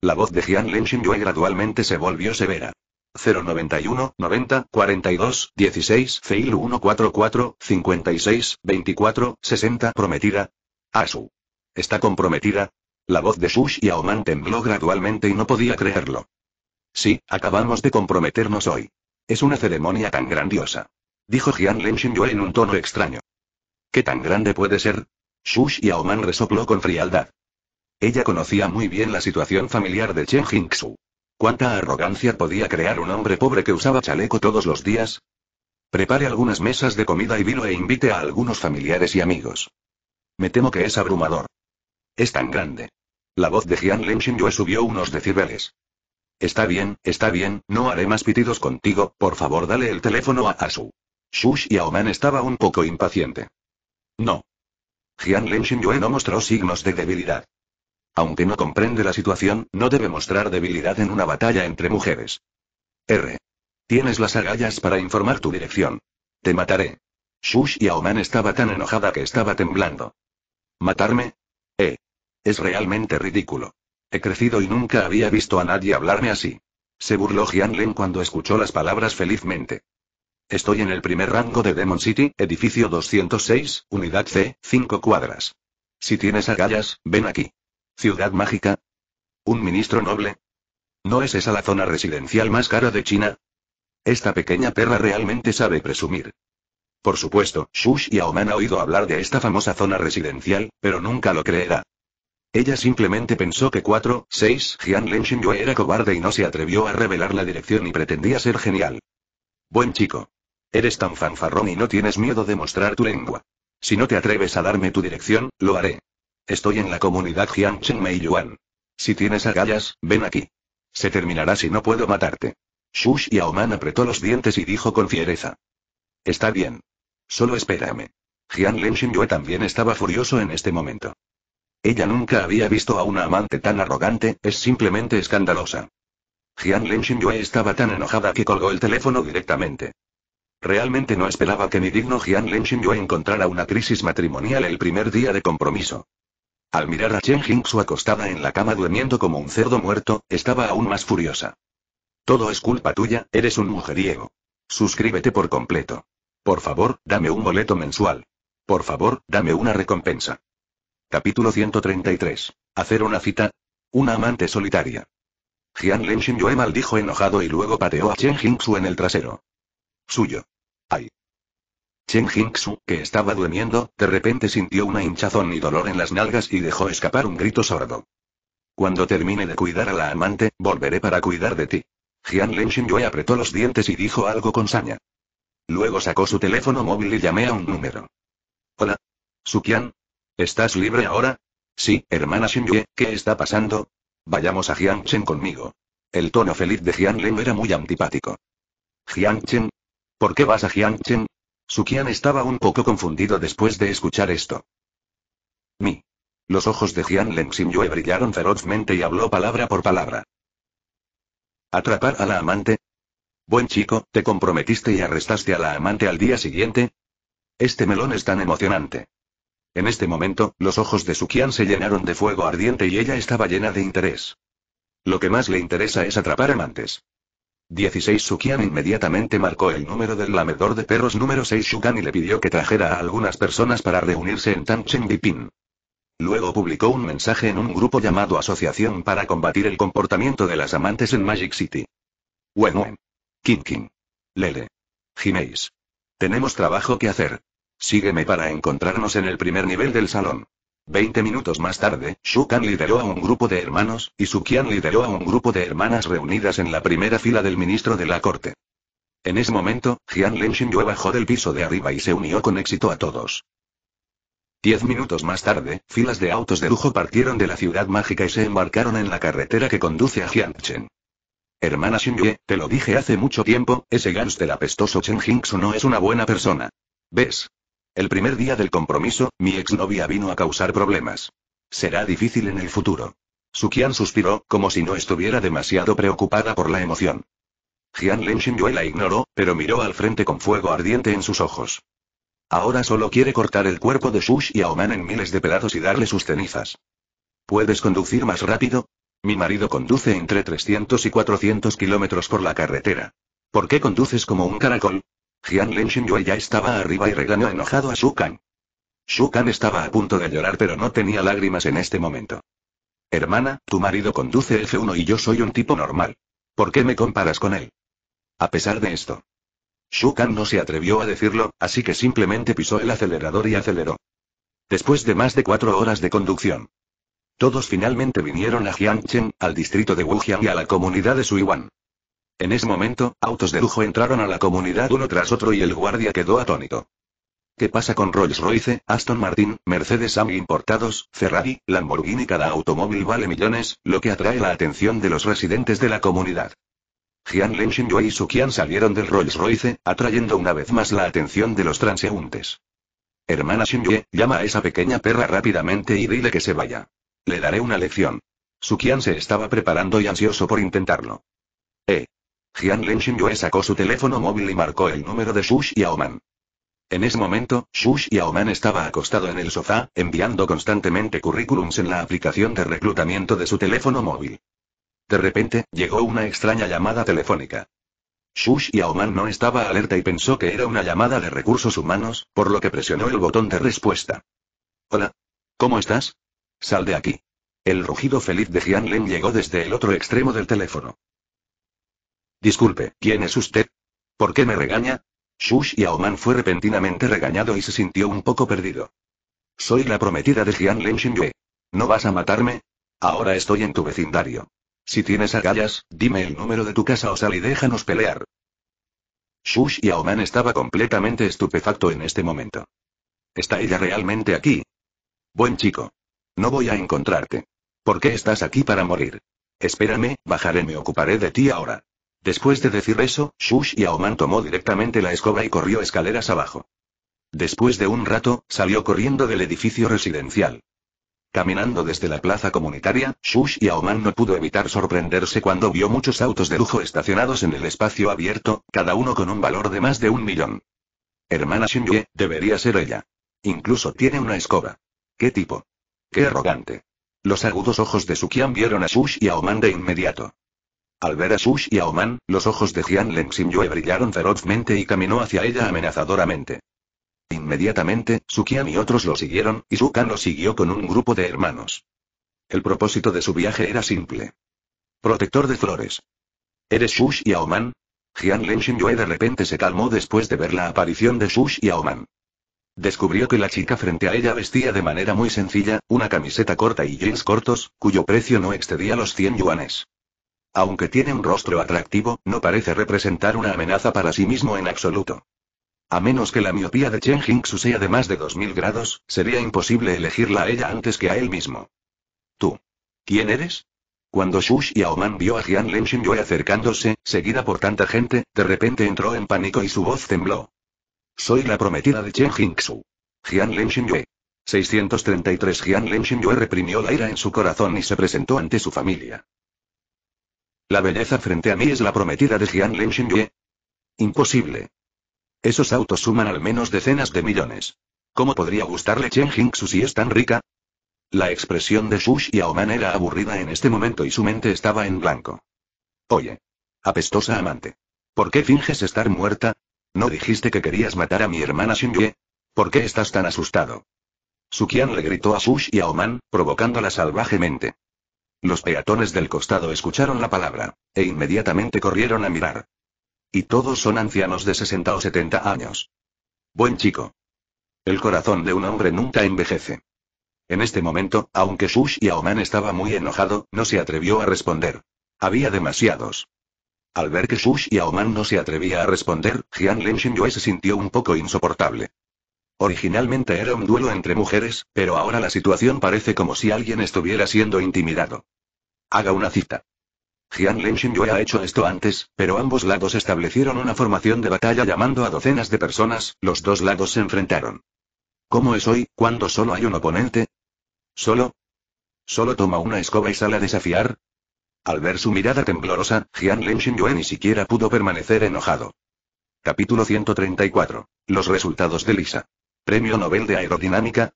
La voz de Jian Lin gradualmente se volvió severa. 091 90 42 16 fail 144 56 24 60 Prometida. Asu. ¿Está comprometida? La voz de Shush y tembló gradualmente y no podía creerlo. Sí, acabamos de comprometernos hoy. Es una ceremonia tan grandiosa. Dijo Jian Lin en un tono extraño. ¿Qué tan grande puede ser? Shush Aomán resopló con frialdad. Ella conocía muy bien la situación familiar de Chen Jingsu. ¿Cuánta arrogancia podía crear un hombre pobre que usaba chaleco todos los días? Prepare algunas mesas de comida y vino e invite a algunos familiares y amigos. Me temo que es abrumador. Es tan grande. La voz de Jian Lenshin Yue subió unos decibeles. Está bien, está bien, no haré más pitidos contigo, por favor dale el teléfono a Asu. Shush y Aoman estaba un poco impaciente. No. Jian Yue no mostró signos de debilidad. Aunque no comprende la situación, no debe mostrar debilidad en una batalla entre mujeres. R. Tienes las agallas para informar tu dirección. Te mataré. Shush y Aoman estaba tan enojada que estaba temblando. ¿Matarme? Eh. Es realmente ridículo. He crecido y nunca había visto a nadie hablarme así. Se burló Jian cuando escuchó las palabras felizmente. Estoy en el primer rango de Demon City, edificio 206, unidad C, 5 cuadras. Si tienes agallas, ven aquí. Ciudad mágica. Un ministro noble. ¿No es esa la zona residencial más cara de China? Esta pequeña perra realmente sabe presumir. Por supuesto, Shush y ha oído hablar de esta famosa zona residencial, pero nunca lo creerá. Ella simplemente pensó que 4, 6, Jian Lenshin era cobarde y no se atrevió a revelar la dirección y pretendía ser genial. Buen chico. Eres tan fanfarrón y no tienes miedo de mostrar tu lengua. Si no te atreves a darme tu dirección, lo haré. Estoy en la comunidad Jiancheng Meiyuan. Si tienes agallas, ven aquí. Se terminará si no puedo matarte. Shush y apretó los dientes y dijo con fiereza. Está bien. Solo espérame. Jian también estaba furioso en este momento. Ella nunca había visto a una amante tan arrogante, es simplemente escandalosa. Jian estaba tan enojada que colgó el teléfono directamente. Realmente no esperaba que mi digno Jian Lin Yue encontrara una crisis matrimonial el primer día de compromiso. Al mirar a Chen Jingsu acostada en la cama durmiendo como un cerdo muerto, estaba aún más furiosa. Todo es culpa tuya, eres un mujeriego. Suscríbete por completo. Por favor, dame un boleto mensual. Por favor, dame una recompensa. Capítulo 133. Hacer una cita. Una amante solitaria. Jian Lin Xinyue maldijo enojado y luego pateó a Chen Jingsu en el trasero. Suyo. Chen Jingsu, que estaba durmiendo, de repente sintió una hinchazón y dolor en las nalgas y dejó escapar un grito sordo. Cuando termine de cuidar a la amante, volveré para cuidar de ti. Jian Xinyue apretó los dientes y dijo algo con saña. Luego sacó su teléfono móvil y llamé a un número. Hola. Qian? ¿Estás libre ahora? Sí, hermana Xinyue, ¿qué está pasando? Vayamos a Chen conmigo. El tono feliz de Jian Len era muy antipático. Jiangchen, ¿Por qué vas a Su Sukian estaba un poco confundido después de escuchar esto. Mi. Los ojos de Jian Leng Yue brillaron ferozmente y habló palabra por palabra. ¿Atrapar a la amante? Buen chico, ¿te comprometiste y arrestaste a la amante al día siguiente? Este melón es tan emocionante. En este momento, los ojos de Sukian se llenaron de fuego ardiente y ella estaba llena de interés. Lo que más le interesa es atrapar amantes. 16 Sukian inmediatamente marcó el número del lamedor de perros número 6 Shukan y le pidió que trajera a algunas personas para reunirse en Tanchen Bipin. Luego publicó un mensaje en un grupo llamado Asociación para combatir el comportamiento de las amantes en Magic City. Eh. Kim King. Lele. Jiménez. Tenemos trabajo que hacer. Sígueme para encontrarnos en el primer nivel del salón. Veinte minutos más tarde, Shu Kan lideró a un grupo de hermanos, y Su Qian lideró a un grupo de hermanas reunidas en la primera fila del ministro de la corte. En ese momento, Jian Xinyue bajó del piso de arriba y se unió con éxito a todos. Diez minutos más tarde, filas de autos de lujo partieron de la ciudad mágica y se embarcaron en la carretera que conduce a Jianchen. Hermana Xingyue, te lo dije hace mucho tiempo, ese gánster apestoso Chen Jinxu no es una buena persona. ¿Ves? El primer día del compromiso, mi exnovia vino a causar problemas. Será difícil en el futuro. Su Qian suspiró, como si no estuviera demasiado preocupada por la emoción. Jian Yue la ignoró, pero miró al frente con fuego ardiente en sus ojos. Ahora solo quiere cortar el cuerpo de Shush y Aoman en miles de pedazos y darle sus cenizas. ¿Puedes conducir más rápido? Mi marido conduce entre 300 y 400 kilómetros por la carretera. ¿Por qué conduces como un caracol? Jian Lenxingyue ya estaba arriba y regañó enojado a Shu Kan. Shu Kan estaba a punto de llorar pero no tenía lágrimas en este momento. Hermana, tu marido conduce F1 y yo soy un tipo normal. ¿Por qué me comparas con él? A pesar de esto. Kan no se atrevió a decirlo, así que simplemente pisó el acelerador y aceleró. Después de más de cuatro horas de conducción. Todos finalmente vinieron a Ji'ancheng, al distrito de Wujiang y a la comunidad de Suiwan. En ese momento, autos de lujo entraron a la comunidad uno tras otro y el guardia quedó atónito. ¿Qué pasa con Rolls Royce, Aston Martin, Mercedes AMG importados, Ferrari, Lamborghini? Cada automóvil vale millones, lo que atrae la atención de los residentes de la comunidad. Jian Lenshinyo y Su Qian salieron del Rolls Royce, atrayendo una vez más la atención de los transeúntes. Hermana Shinye, llama a esa pequeña perra rápidamente y dile que se vaya. Le daré una lección. Su Qian se estaba preparando y ansioso por intentarlo. Eh, Jian Xinyue sacó su teléfono móvil y marcó el número de Shush Xiaoman. En ese momento, Shush Yaoman estaba acostado en el sofá, enviando constantemente currículums en la aplicación de reclutamiento de su teléfono móvil. De repente, llegó una extraña llamada telefónica. Shush Xiaoman no estaba alerta y pensó que era una llamada de recursos humanos, por lo que presionó el botón de respuesta. Hola. ¿Cómo estás? Sal de aquí. El rugido feliz de Jian llegó desde el otro extremo del teléfono. Disculpe, ¿quién es usted? ¿Por qué me regaña? Shush Aoman fue repentinamente regañado y se sintió un poco perdido. Soy la prometida de Jian Lingsheng. ¿No vas a matarme? Ahora estoy en tu vecindario. Si tienes agallas, dime el número de tu casa o sal y déjanos pelear. Shush Aoman estaba completamente estupefacto en este momento. ¿Está ella realmente aquí? Buen chico. No voy a encontrarte. ¿Por qué estás aquí para morir? Espérame, bajaré, me ocuparé de ti ahora. Después de decir eso, Shush y Aomán tomó directamente la escoba y corrió escaleras abajo. Después de un rato, salió corriendo del edificio residencial. Caminando desde la plaza comunitaria, Shush Aomán no pudo evitar sorprenderse cuando vio muchos autos de lujo estacionados en el espacio abierto, cada uno con un valor de más de un millón. Hermana Shinye, debería ser ella. Incluso tiene una escoba. ¿Qué tipo? ¡Qué arrogante! Los agudos ojos de Sukian vieron a Shush Oman de inmediato. Al ver a Sush y a Oman, los ojos de Jian Leng Yue brillaron ferozmente y caminó hacia ella amenazadoramente. Inmediatamente, Qian y otros lo siguieron, y Su Kan lo siguió con un grupo de hermanos. El propósito de su viaje era simple. Protector de flores. ¿Eres Sush y Aoman? Jian Lengxin Yue de repente se calmó después de ver la aparición de Sush y Aoman. Descubrió que la chica frente a ella vestía de manera muy sencilla, una camiseta corta y jeans cortos, cuyo precio no excedía los 100 yuanes. Aunque tiene un rostro atractivo, no parece representar una amenaza para sí mismo en absoluto. A menos que la miopía de Chen Jingsu sea de más de 2000 grados, sería imposible elegirla a ella antes que a él mismo. Tú. ¿Quién eres? Cuando Shu Xiaoman vio a Jian Len Yue acercándose, seguida por tanta gente, de repente entró en pánico y su voz tembló. Soy la prometida de Chen Jingsu. Jian Len 633 Jian Len reprimió la ira en su corazón y se presentó ante su familia. La belleza frente a mí es la prometida de Jian Lin Imposible. Esos autos suman al menos decenas de millones. ¿Cómo podría gustarle Chen Jingxu si es tan rica? La expresión de Shush y era aburrida en este momento y su mente estaba en blanco. Oye. Apestosa amante. ¿Por qué finges estar muerta? ¿No dijiste que querías matar a mi hermana Xingyue? ¿Por qué estás tan asustado? Qian le gritó a Shush y provocándola salvajemente. Los peatones del costado escucharon la palabra, e inmediatamente corrieron a mirar. Y todos son ancianos de 60 o 70 años. Buen chico. El corazón de un hombre nunca envejece. En este momento, aunque Shush y Aoman estaba muy enojado, no se atrevió a responder. Había demasiados. Al ver que Shush y Aoman no se atrevía a responder, Jian Len Yue se sintió un poco insoportable. Originalmente era un duelo entre mujeres, pero ahora la situación parece como si alguien estuviera siendo intimidado. Haga una cita. Jian Yo ha hecho esto antes, pero ambos lados establecieron una formación de batalla llamando a docenas de personas, los dos lados se enfrentaron. ¿Cómo es hoy, cuando solo hay un oponente? ¿Solo? ¿Solo toma una escoba y sale a desafiar? Al ver su mirada temblorosa, Jian Yo ni siquiera pudo permanecer enojado. Capítulo 134. Los resultados de Lisa. Premio Nobel de Aerodinámica.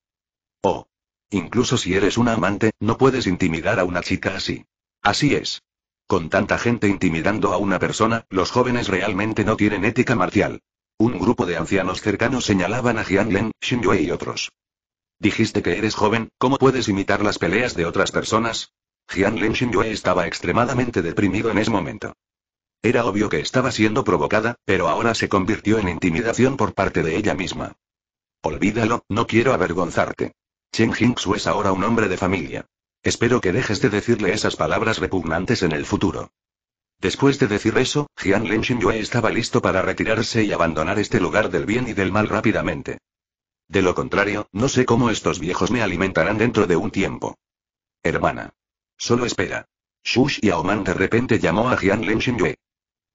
Oh. Incluso si eres una amante, no puedes intimidar a una chica así. Así es. Con tanta gente intimidando a una persona, los jóvenes realmente no tienen ética marcial. Un grupo de ancianos cercanos señalaban a Jianlen, Xinyue y otros. Dijiste que eres joven, ¿cómo puedes imitar las peleas de otras personas? Jianlen Xinyue estaba extremadamente deprimido en ese momento. Era obvio que estaba siendo provocada, pero ahora se convirtió en intimidación por parte de ella misma. Olvídalo, no quiero avergonzarte. Chen Jingsu es ahora un hombre de familia. Espero que dejes de decirle esas palabras repugnantes en el futuro. Después de decir eso, Jian Lin Yue estaba listo para retirarse y abandonar este lugar del bien y del mal rápidamente. De lo contrario, no sé cómo estos viejos me alimentarán dentro de un tiempo. Hermana. Solo espera. Shush y de repente llamó a Jian Lin Yue.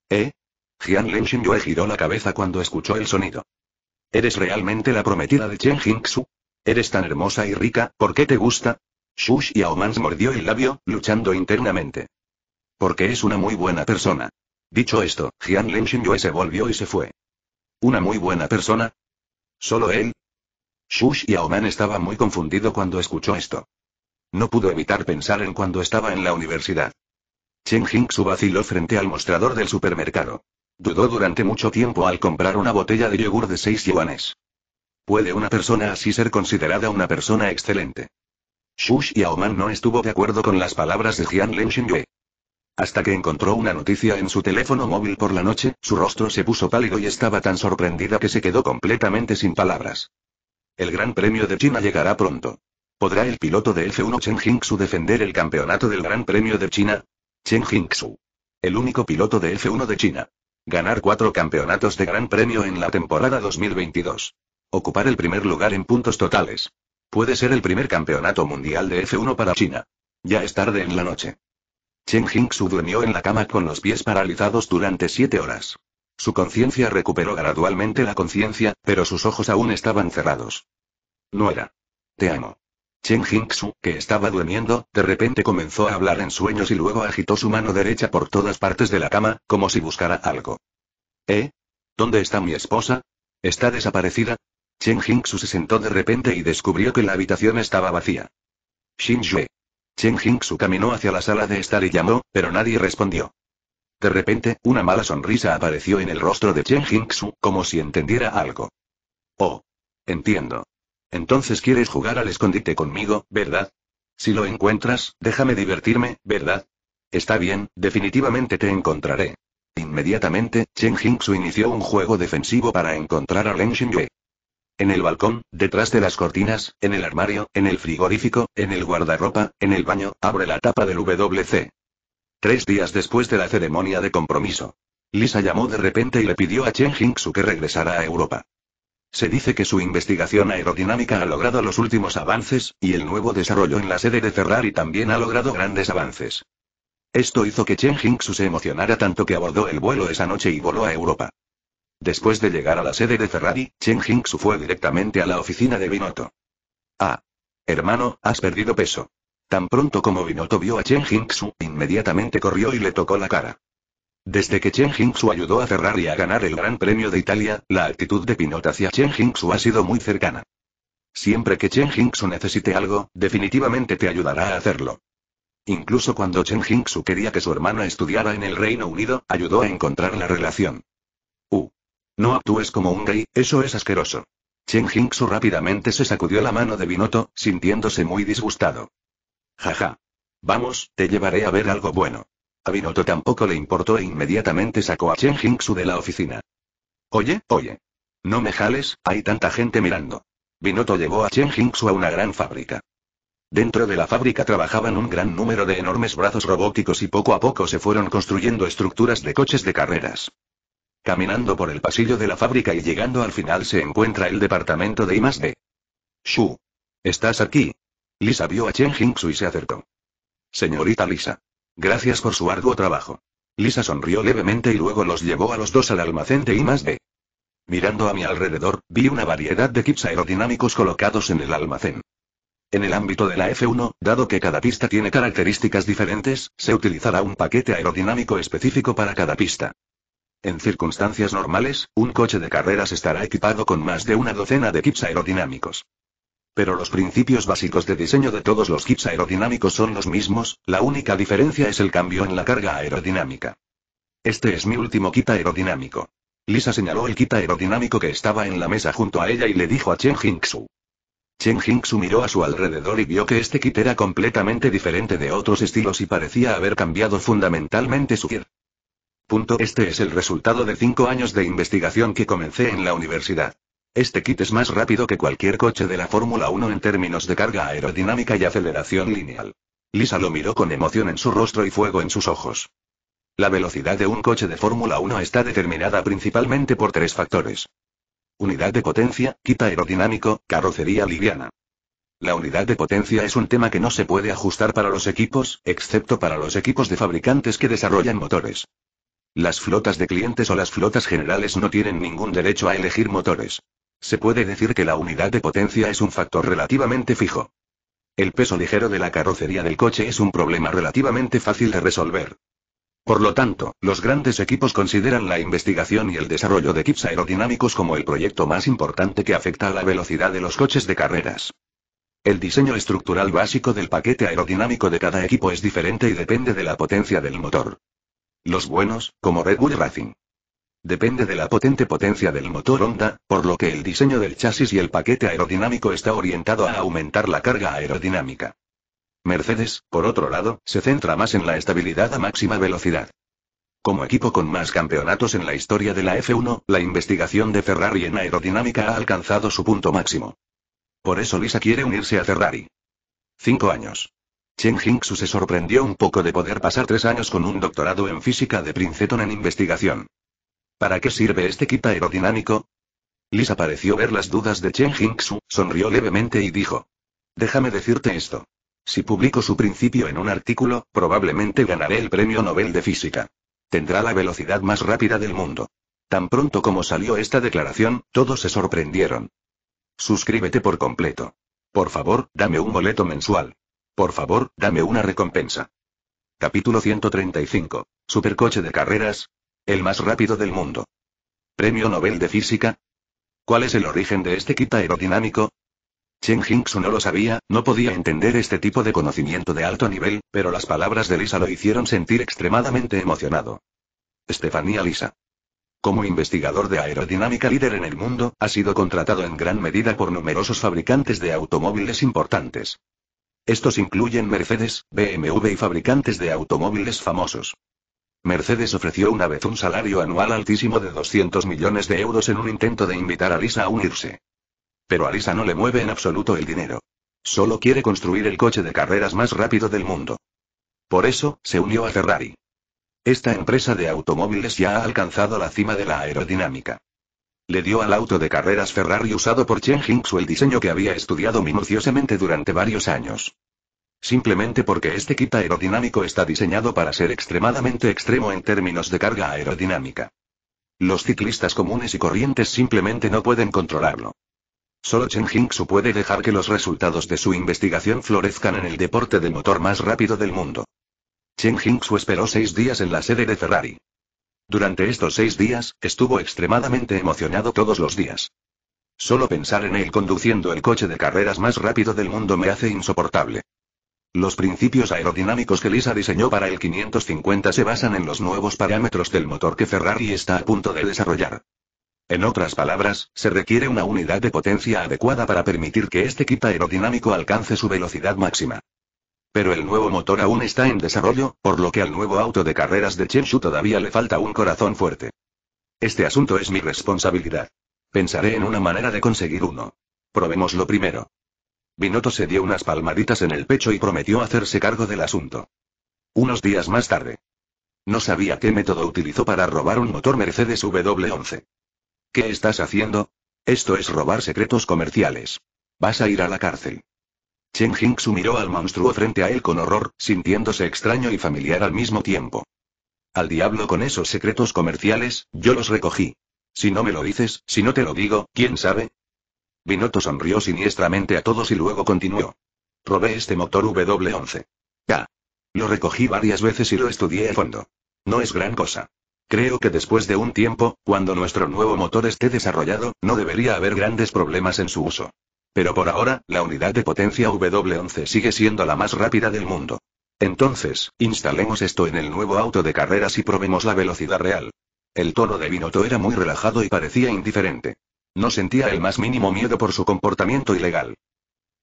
¿Eh? Jian Lin Yue giró la cabeza cuando escuchó el sonido. ¿Eres realmente la prometida de Chen Jingxu? Eres tan hermosa y rica, ¿por qué te gusta? Xu y mordió el labio, luchando internamente. Porque es una muy buena persona. Dicho esto, Jian Lin Xinyue se volvió y se fue. ¿Una muy buena persona? ¿Solo él? Xu y estaba muy confundido cuando escuchó esto. No pudo evitar pensar en cuando estaba en la universidad. Chen Jingsu vaciló frente al mostrador del supermercado. Dudó durante mucho tiempo al comprar una botella de yogur de 6 yuanes. ¿Puede una persona así ser considerada una persona excelente? Xu y no estuvo de acuerdo con las palabras de Jian Len Hasta que encontró una noticia en su teléfono móvil por la noche, su rostro se puso pálido y estaba tan sorprendida que se quedó completamente sin palabras. El Gran Premio de China llegará pronto. ¿Podrá el piloto de F1 Chen Jingsu defender el campeonato del Gran Premio de China? Chen Jingsu. El único piloto de F1 de China. Ganar cuatro campeonatos de Gran Premio en la temporada 2022. Ocupar el primer lugar en puntos totales. Puede ser el primer campeonato mundial de F1 para China. Ya es tarde en la noche. Chen Jingsu durmió en la cama con los pies paralizados durante siete horas. Su conciencia recuperó gradualmente la conciencia, pero sus ojos aún estaban cerrados. No era. Te amo. Chen Jingsu, que estaba durmiendo, de repente comenzó a hablar en sueños y luego agitó su mano derecha por todas partes de la cama, como si buscara algo. ¿Eh? ¿Dónde está mi esposa? ¿Está desaparecida? Chen Jingsu se sentó de repente y descubrió que la habitación estaba vacía. Xin Yue. Chen Jingsu caminó hacia la sala de estar y llamó, pero nadie respondió. De repente, una mala sonrisa apareció en el rostro de Chen Jingsu, como si entendiera algo. Oh. Entiendo. Entonces quieres jugar al escondite conmigo, ¿verdad? Si lo encuentras, déjame divertirme, ¿verdad? Está bien, definitivamente te encontraré. Inmediatamente, Chen Jingsu inició un juego defensivo para encontrar a Len Xinyue. En el balcón, detrás de las cortinas, en el armario, en el frigorífico, en el guardarropa, en el baño, abre la tapa del WC. Tres días después de la ceremonia de compromiso. Lisa llamó de repente y le pidió a Chen Jingsu que regresara a Europa. Se dice que su investigación aerodinámica ha logrado los últimos avances, y el nuevo desarrollo en la sede de Ferrari también ha logrado grandes avances. Esto hizo que Chen Jingxu se emocionara tanto que abordó el vuelo esa noche y voló a Europa. Después de llegar a la sede de Ferrari, Chen Jingxu fue directamente a la oficina de Binotto. Ah. Hermano, has perdido peso. Tan pronto como Binotto vio a Chen Jingxu, inmediatamente corrió y le tocó la cara. Desde que Chen Jingxu ayudó a Ferrari a ganar el Gran Premio de Italia, la actitud de Pinot hacia Chen Jingxu ha sido muy cercana. Siempre que Chen Jingxu necesite algo, definitivamente te ayudará a hacerlo. Incluso cuando Chen Jingxu quería que su hermana estudiara en el Reino Unido, ayudó a encontrar la relación. Uh. No actúes como un gay, eso es asqueroso. Chen Jingxu rápidamente se sacudió la mano de Binotto, sintiéndose muy disgustado. Jaja. Vamos, te llevaré a ver algo bueno. A Binoto tampoco le importó e inmediatamente sacó a Chen Jingsu de la oficina. Oye, oye. No me jales, hay tanta gente mirando. Binoto llevó a Chen Jingsu a una gran fábrica. Dentro de la fábrica trabajaban un gran número de enormes brazos robóticos y poco a poco se fueron construyendo estructuras de coches de carreras. Caminando por el pasillo de la fábrica y llegando al final se encuentra el departamento de I Shu. ¿Estás aquí? Lisa vio a Chen Jingsu y se acercó. Señorita Lisa. Gracias por su arduo trabajo. Lisa sonrió levemente y luego los llevó a los dos al almacén de I Mirando a mi alrededor, vi una variedad de kits aerodinámicos colocados en el almacén. En el ámbito de la F1, dado que cada pista tiene características diferentes, se utilizará un paquete aerodinámico específico para cada pista. En circunstancias normales, un coche de carreras estará equipado con más de una docena de kits aerodinámicos. Pero los principios básicos de diseño de todos los kits aerodinámicos son los mismos, la única diferencia es el cambio en la carga aerodinámica. Este es mi último kit aerodinámico. Lisa señaló el kit aerodinámico que estaba en la mesa junto a ella y le dijo a Chen Jingsu. Chen Jingsu miró a su alrededor y vio que este kit era completamente diferente de otros estilos y parecía haber cambiado fundamentalmente su kit. Punto. Este es el resultado de cinco años de investigación que comencé en la universidad. Este kit es más rápido que cualquier coche de la Fórmula 1 en términos de carga aerodinámica y aceleración lineal. Lisa lo miró con emoción en su rostro y fuego en sus ojos. La velocidad de un coche de Fórmula 1 está determinada principalmente por tres factores. Unidad de potencia, kit aerodinámico, carrocería liviana. La unidad de potencia es un tema que no se puede ajustar para los equipos, excepto para los equipos de fabricantes que desarrollan motores. Las flotas de clientes o las flotas generales no tienen ningún derecho a elegir motores. Se puede decir que la unidad de potencia es un factor relativamente fijo. El peso ligero de la carrocería del coche es un problema relativamente fácil de resolver. Por lo tanto, los grandes equipos consideran la investigación y el desarrollo de kits aerodinámicos como el proyecto más importante que afecta a la velocidad de los coches de carreras. El diseño estructural básico del paquete aerodinámico de cada equipo es diferente y depende de la potencia del motor. Los buenos, como Red Bull Racing, Depende de la potente potencia del motor Honda, por lo que el diseño del chasis y el paquete aerodinámico está orientado a aumentar la carga aerodinámica. Mercedes, por otro lado, se centra más en la estabilidad a máxima velocidad. Como equipo con más campeonatos en la historia de la F1, la investigación de Ferrari en aerodinámica ha alcanzado su punto máximo. Por eso Lisa quiere unirse a Ferrari. Cinco años. Chen Jingsu se sorprendió un poco de poder pasar tres años con un doctorado en física de Princeton en investigación. ¿Para qué sirve este kit aerodinámico? Lisa pareció ver las dudas de Chen Jingsu, sonrió levemente y dijo. Déjame decirte esto. Si publico su principio en un artículo, probablemente ganaré el premio Nobel de Física. Tendrá la velocidad más rápida del mundo. Tan pronto como salió esta declaración, todos se sorprendieron. Suscríbete por completo. Por favor, dame un boleto mensual. Por favor, dame una recompensa. Capítulo 135. Supercoche de carreras, el más rápido del mundo. Premio Nobel de Física. ¿Cuál es el origen de este kit aerodinámico? Chen Hingsu no lo sabía, no podía entender este tipo de conocimiento de alto nivel, pero las palabras de Lisa lo hicieron sentir extremadamente emocionado. Estefanía Lisa. Como investigador de aerodinámica líder en el mundo, ha sido contratado en gran medida por numerosos fabricantes de automóviles importantes. Estos incluyen Mercedes, BMW y fabricantes de automóviles famosos. Mercedes ofreció una vez un salario anual altísimo de 200 millones de euros en un intento de invitar a Lisa a unirse. Pero a Lisa no le mueve en absoluto el dinero. Solo quiere construir el coche de carreras más rápido del mundo. Por eso, se unió a Ferrari. Esta empresa de automóviles ya ha alcanzado la cima de la aerodinámica. Le dio al auto de carreras Ferrari usado por Chen Hingsu el diseño que había estudiado minuciosamente durante varios años simplemente porque este kit aerodinámico está diseñado para ser extremadamente extremo en términos de carga aerodinámica. Los ciclistas comunes y corrientes simplemente no pueden controlarlo. Solo Chen su puede dejar que los resultados de su investigación florezcan en el deporte del motor más rápido del mundo. Chen su esperó seis días en la sede de Ferrari. Durante estos seis días, estuvo extremadamente emocionado todos los días. Solo pensar en él conduciendo el coche de carreras más rápido del mundo me hace insoportable. Los principios aerodinámicos que Lisa diseñó para el 550 se basan en los nuevos parámetros del motor que Ferrari está a punto de desarrollar. En otras palabras, se requiere una unidad de potencia adecuada para permitir que este kit aerodinámico alcance su velocidad máxima. Pero el nuevo motor aún está en desarrollo, por lo que al nuevo auto de carreras de Chenshu todavía le falta un corazón fuerte. Este asunto es mi responsabilidad. Pensaré en una manera de conseguir uno. Probémoslo primero. Binotto se dio unas palmaditas en el pecho y prometió hacerse cargo del asunto. Unos días más tarde. No sabía qué método utilizó para robar un motor Mercedes W11. ¿Qué estás haciendo? Esto es robar secretos comerciales. Vas a ir a la cárcel. Chen Hingsu miró al monstruo frente a él con horror, sintiéndose extraño y familiar al mismo tiempo. Al diablo con esos secretos comerciales, yo los recogí. Si no me lo dices, si no te lo digo, ¿quién sabe? Binotto sonrió siniestramente a todos y luego continuó. Robé este motor W11. Ya, Lo recogí varias veces y lo estudié a fondo. No es gran cosa. Creo que después de un tiempo, cuando nuestro nuevo motor esté desarrollado, no debería haber grandes problemas en su uso. Pero por ahora, la unidad de potencia W11 sigue siendo la más rápida del mundo. Entonces, instalemos esto en el nuevo auto de carreras y probemos la velocidad real. El tono de Vinotto era muy relajado y parecía indiferente. No sentía el más mínimo miedo por su comportamiento ilegal.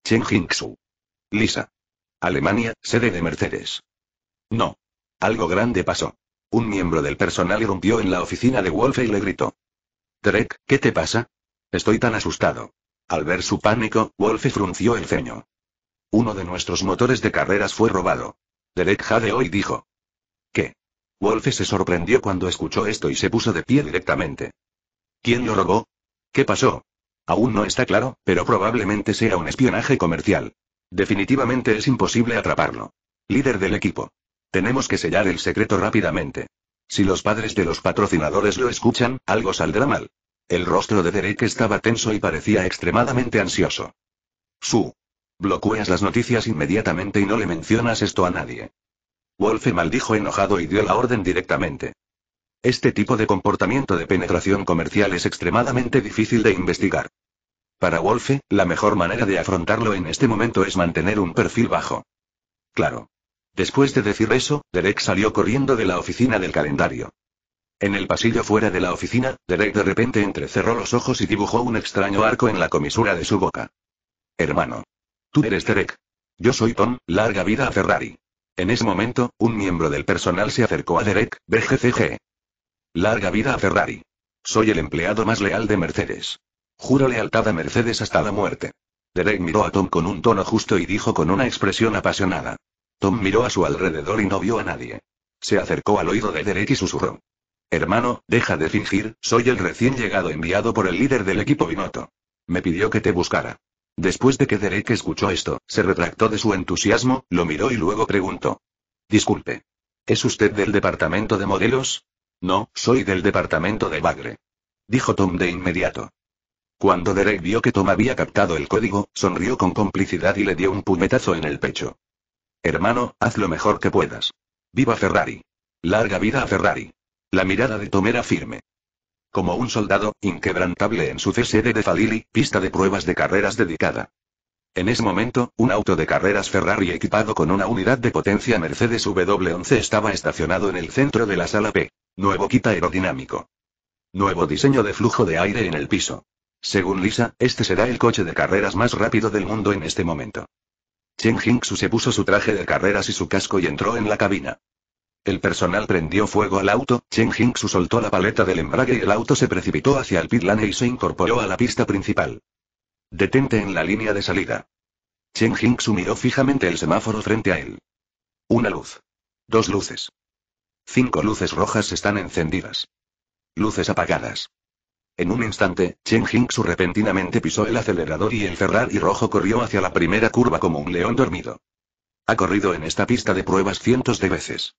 Chen Jingsu. Lisa. Alemania, sede de Mercedes. No. Algo grande pasó. Un miembro del personal irrumpió en la oficina de Wolfe y le gritó. Trek, ¿qué te pasa? Estoy tan asustado. Al ver su pánico, Wolfe frunció el ceño. Uno de nuestros motores de carreras fue robado. Derek jadeó y dijo. ¿Qué? Wolfe se sorprendió cuando escuchó esto y se puso de pie directamente. ¿Quién lo robó? ¿Qué pasó? Aún no está claro, pero probablemente sea un espionaje comercial. Definitivamente es imposible atraparlo. Líder del equipo. Tenemos que sellar el secreto rápidamente. Si los padres de los patrocinadores lo escuchan, algo saldrá mal. El rostro de Derek estaba tenso y parecía extremadamente ansioso. Su. Bloqueas las noticias inmediatamente y no le mencionas esto a nadie. Wolfe maldijo enojado y dio la orden directamente. Este tipo de comportamiento de penetración comercial es extremadamente difícil de investigar. Para Wolfe, la mejor manera de afrontarlo en este momento es mantener un perfil bajo. Claro. Después de decir eso, Derek salió corriendo de la oficina del calendario. En el pasillo fuera de la oficina, Derek de repente entrecerró los ojos y dibujó un extraño arco en la comisura de su boca. Hermano. Tú eres Derek. Yo soy Tom, larga vida a Ferrari. En ese momento, un miembro del personal se acercó a Derek, BGCG. Larga vida a Ferrari. Soy el empleado más leal de Mercedes. Juro lealtad a Mercedes hasta la muerte. Derek miró a Tom con un tono justo y dijo con una expresión apasionada. Tom miró a su alrededor y no vio a nadie. Se acercó al oído de Derek y susurró. Hermano, deja de fingir, soy el recién llegado enviado por el líder del equipo Binotto. Me pidió que te buscara. Después de que Derek escuchó esto, se retractó de su entusiasmo, lo miró y luego preguntó. Disculpe. ¿Es usted del departamento de modelos? No, soy del departamento de Bagre. Dijo Tom de inmediato. Cuando Derek vio que Tom había captado el código, sonrió con complicidad y le dio un puñetazo en el pecho. Hermano, haz lo mejor que puedas. Viva Ferrari. Larga vida a Ferrari. La mirada de Tom era firme. Como un soldado, inquebrantable en su CSD de Falili, pista de pruebas de carreras dedicada. En ese momento, un auto de carreras Ferrari equipado con una unidad de potencia Mercedes W11 estaba estacionado en el centro de la sala P. Nuevo quita aerodinámico. Nuevo diseño de flujo de aire en el piso. Según Lisa, este será el coche de carreras más rápido del mundo en este momento. Chen Jingsu se puso su traje de carreras y su casco y entró en la cabina. El personal prendió fuego al auto, Chen su soltó la paleta del embrague y el auto se precipitó hacia el pitlane y se incorporó a la pista principal. Detente en la línea de salida. Chen Jingsu miró fijamente el semáforo frente a él. Una luz. Dos luces. Cinco luces rojas están encendidas. Luces apagadas. En un instante, Chen Jingsu repentinamente pisó el acelerador y el Ferrari rojo corrió hacia la primera curva como un león dormido. Ha corrido en esta pista de pruebas cientos de veces.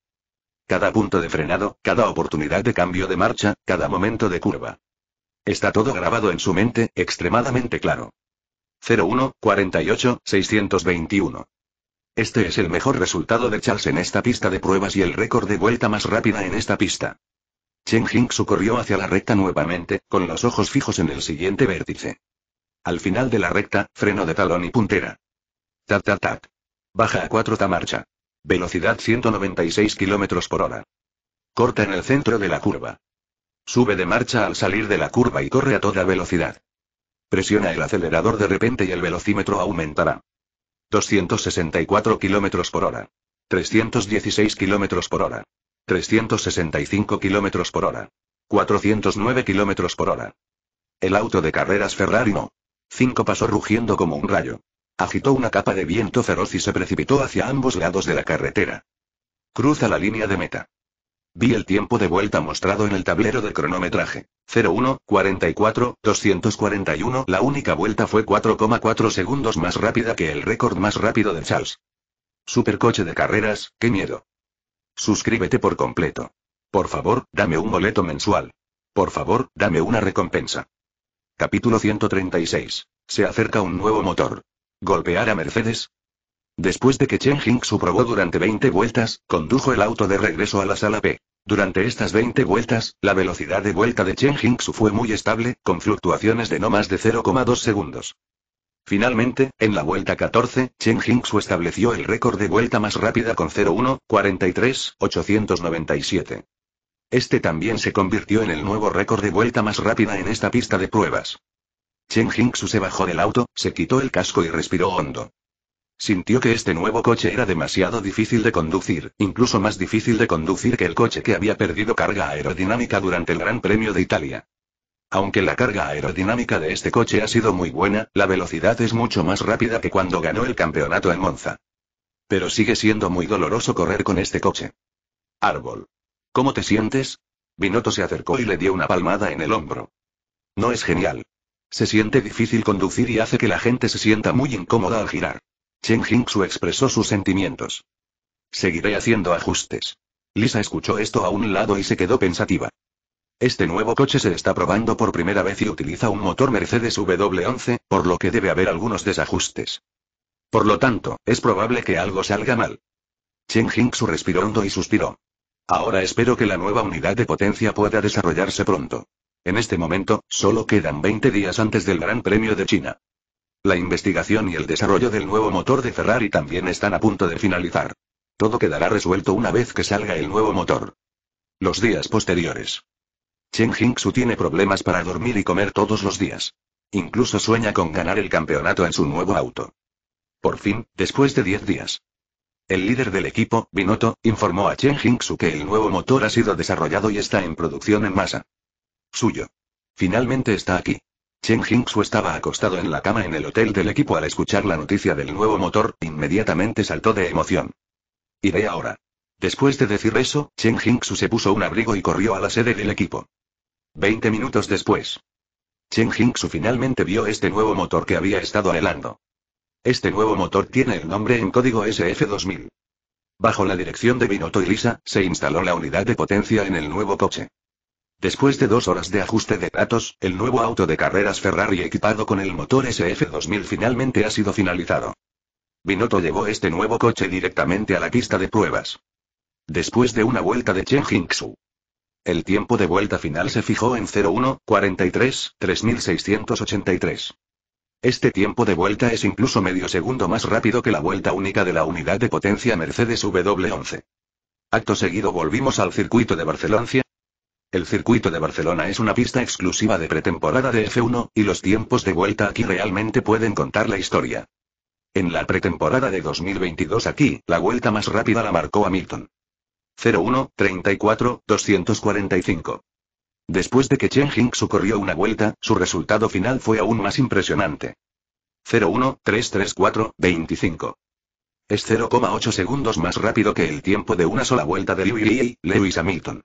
Cada punto de frenado, cada oportunidad de cambio de marcha, cada momento de curva. Está todo grabado en su mente, extremadamente claro. 01, 48, 621. Este es el mejor resultado de Charles en esta pista de pruebas y el récord de vuelta más rápida en esta pista. Chen Jingsu corrió hacia la recta nuevamente, con los ojos fijos en el siguiente vértice. Al final de la recta, freno de talón y puntera. Tat tat tat. Baja a 4 ta marcha. Velocidad 196 km por hora. Corta en el centro de la curva. Sube de marcha al salir de la curva y corre a toda velocidad. Presiona el acelerador de repente y el velocímetro aumentará. 264 km por hora. 316 km por hora. 365 km por hora. 409 km por hora. El auto de carreras Ferrari no. 5 pasó rugiendo como un rayo. Agitó una capa de viento feroz y se precipitó hacia ambos lados de la carretera. Cruza la línea de meta. Vi el tiempo de vuelta mostrado en el tablero de cronometraje. 01, 44, 241. La única vuelta fue 4,4 segundos más rápida que el récord más rápido de Charles. Supercoche de carreras, qué miedo. Suscríbete por completo. Por favor, dame un boleto mensual. Por favor, dame una recompensa. Capítulo 136. Se acerca un nuevo motor. Golpear a Mercedes, Después de que Chen Jingsu probó durante 20 vueltas, condujo el auto de regreso a la sala P. Durante estas 20 vueltas, la velocidad de vuelta de Chen Jingsu fue muy estable, con fluctuaciones de no más de 0,2 segundos. Finalmente, en la vuelta 14, Chen Jingsu estableció el récord de vuelta más rápida con 0-1-43-897. Este también se convirtió en el nuevo récord de vuelta más rápida en esta pista de pruebas. Chen Jingsu se bajó del auto, se quitó el casco y respiró hondo. Sintió que este nuevo coche era demasiado difícil de conducir, incluso más difícil de conducir que el coche que había perdido carga aerodinámica durante el Gran Premio de Italia. Aunque la carga aerodinámica de este coche ha sido muy buena, la velocidad es mucho más rápida que cuando ganó el campeonato en Monza. Pero sigue siendo muy doloroso correr con este coche. Árbol. ¿Cómo te sientes? Binotto se acercó y le dio una palmada en el hombro. No es genial. Se siente difícil conducir y hace que la gente se sienta muy incómoda al girar. Chen Jingsu expresó sus sentimientos. Seguiré haciendo ajustes. Lisa escuchó esto a un lado y se quedó pensativa. Este nuevo coche se está probando por primera vez y utiliza un motor Mercedes W11, por lo que debe haber algunos desajustes. Por lo tanto, es probable que algo salga mal. Chen Jingsu respiró hondo y suspiró. Ahora espero que la nueva unidad de potencia pueda desarrollarse pronto. En este momento, solo quedan 20 días antes del Gran Premio de China. La investigación y el desarrollo del nuevo motor de Ferrari también están a punto de finalizar. Todo quedará resuelto una vez que salga el nuevo motor. Los días posteriores. Chen Jingxu tiene problemas para dormir y comer todos los días. Incluso sueña con ganar el campeonato en su nuevo auto. Por fin, después de 10 días. El líder del equipo, Binotto, informó a Chen Jingxu que el nuevo motor ha sido desarrollado y está en producción en masa. Suyo. Finalmente está aquí. Chen Jinxu estaba acostado en la cama en el hotel del equipo al escuchar la noticia del nuevo motor, inmediatamente saltó de emoción. Iré ahora. Después de decir eso, Chen Jingsu se puso un abrigo y corrió a la sede del equipo. Veinte minutos después. Chen Jingxu finalmente vio este nuevo motor que había estado anhelando. Este nuevo motor tiene el nombre en código SF2000. Bajo la dirección de Binotto y Lisa, se instaló la unidad de potencia en el nuevo coche. Después de dos horas de ajuste de datos, el nuevo auto de carreras Ferrari equipado con el motor SF2000 finalmente ha sido finalizado. Binotto llevó este nuevo coche directamente a la pista de pruebas. Después de una vuelta de Chen Hingshu. El tiempo de vuelta final se fijó en 43 3683. Este tiempo de vuelta es incluso medio segundo más rápido que la vuelta única de la unidad de potencia Mercedes w 11 Acto seguido volvimos al circuito de Barcelona, el circuito de Barcelona es una pista exclusiva de pretemporada de F1, y los tiempos de vuelta aquí realmente pueden contar la historia. En la pretemporada de 2022 aquí, la vuelta más rápida la marcó Hamilton. 01, 34, 245. Después de que Chen Hing socorrió una vuelta, su resultado final fue aún más impresionante. 01, 334, 25. Es 0,8 segundos más rápido que el tiempo de una sola vuelta de Lewis Hamilton.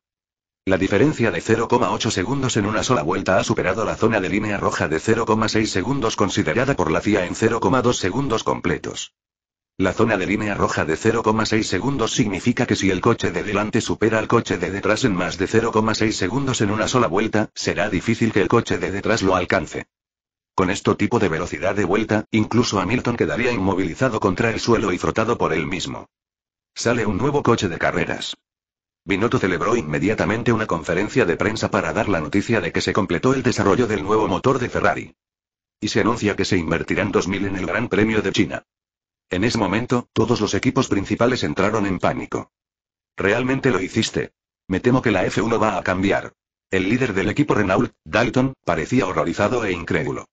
La diferencia de 0,8 segundos en una sola vuelta ha superado la zona de línea roja de 0,6 segundos considerada por la CIA en 0,2 segundos completos. La zona de línea roja de 0,6 segundos significa que si el coche de delante supera al coche de detrás en más de 0,6 segundos en una sola vuelta, será difícil que el coche de detrás lo alcance. Con este tipo de velocidad de vuelta, incluso Hamilton quedaría inmovilizado contra el suelo y frotado por él mismo. Sale un nuevo coche de carreras. Binotto celebró inmediatamente una conferencia de prensa para dar la noticia de que se completó el desarrollo del nuevo motor de Ferrari. Y se anuncia que se invertirán 2.000 en el Gran Premio de China. En ese momento, todos los equipos principales entraron en pánico. Realmente lo hiciste. Me temo que la F1 va a cambiar. El líder del equipo Renault, Dalton, parecía horrorizado e incrédulo.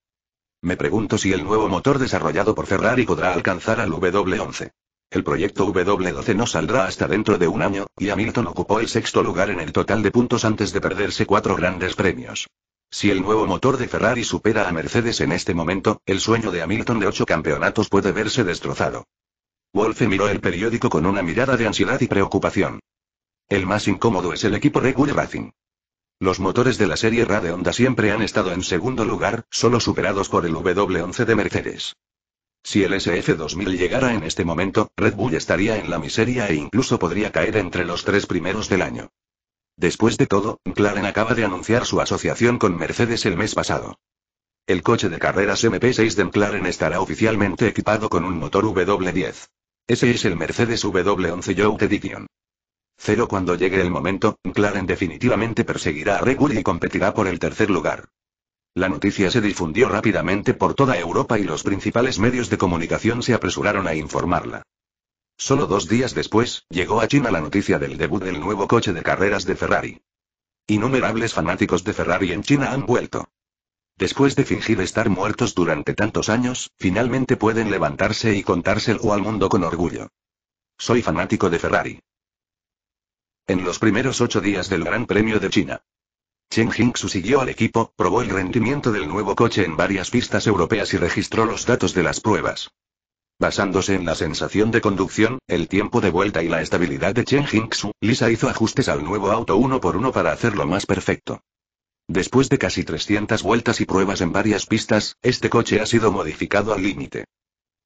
Me pregunto si el nuevo motor desarrollado por Ferrari podrá alcanzar al w 11 el proyecto W12 no saldrá hasta dentro de un año, y Hamilton ocupó el sexto lugar en el total de puntos antes de perderse cuatro grandes premios. Si el nuevo motor de Ferrari supera a Mercedes en este momento, el sueño de Hamilton de ocho campeonatos puede verse destrozado. Wolfe miró el periódico con una mirada de ansiedad y preocupación. El más incómodo es el equipo Red Bull Racing. Los motores de la serie de Honda siempre han estado en segundo lugar, solo superados por el W11 de Mercedes. Si el SF-2000 llegara en este momento, Red Bull estaría en la miseria e incluso podría caer entre los tres primeros del año. Después de todo, McLaren acaba de anunciar su asociación con Mercedes el mes pasado. El coche de carreras MP6 de McLaren estará oficialmente equipado con un motor W10. Ese es el Mercedes W11 Youth Edition. Cero cuando llegue el momento, McLaren definitivamente perseguirá a Red Bull y competirá por el tercer lugar. La noticia se difundió rápidamente por toda Europa y los principales medios de comunicación se apresuraron a informarla. Solo dos días después, llegó a China la noticia del debut del nuevo coche de carreras de Ferrari. Innumerables fanáticos de Ferrari en China han vuelto. Después de fingir estar muertos durante tantos años, finalmente pueden levantarse y contárselo al mundo con orgullo. Soy fanático de Ferrari. En los primeros ocho días del Gran Premio de China, Chen Jingsu siguió al equipo, probó el rendimiento del nuevo coche en varias pistas europeas y registró los datos de las pruebas. Basándose en la sensación de conducción, el tiempo de vuelta y la estabilidad de Chen Jingsu, Lisa hizo ajustes al nuevo auto uno por uno para hacerlo más perfecto. Después de casi 300 vueltas y pruebas en varias pistas, este coche ha sido modificado al límite.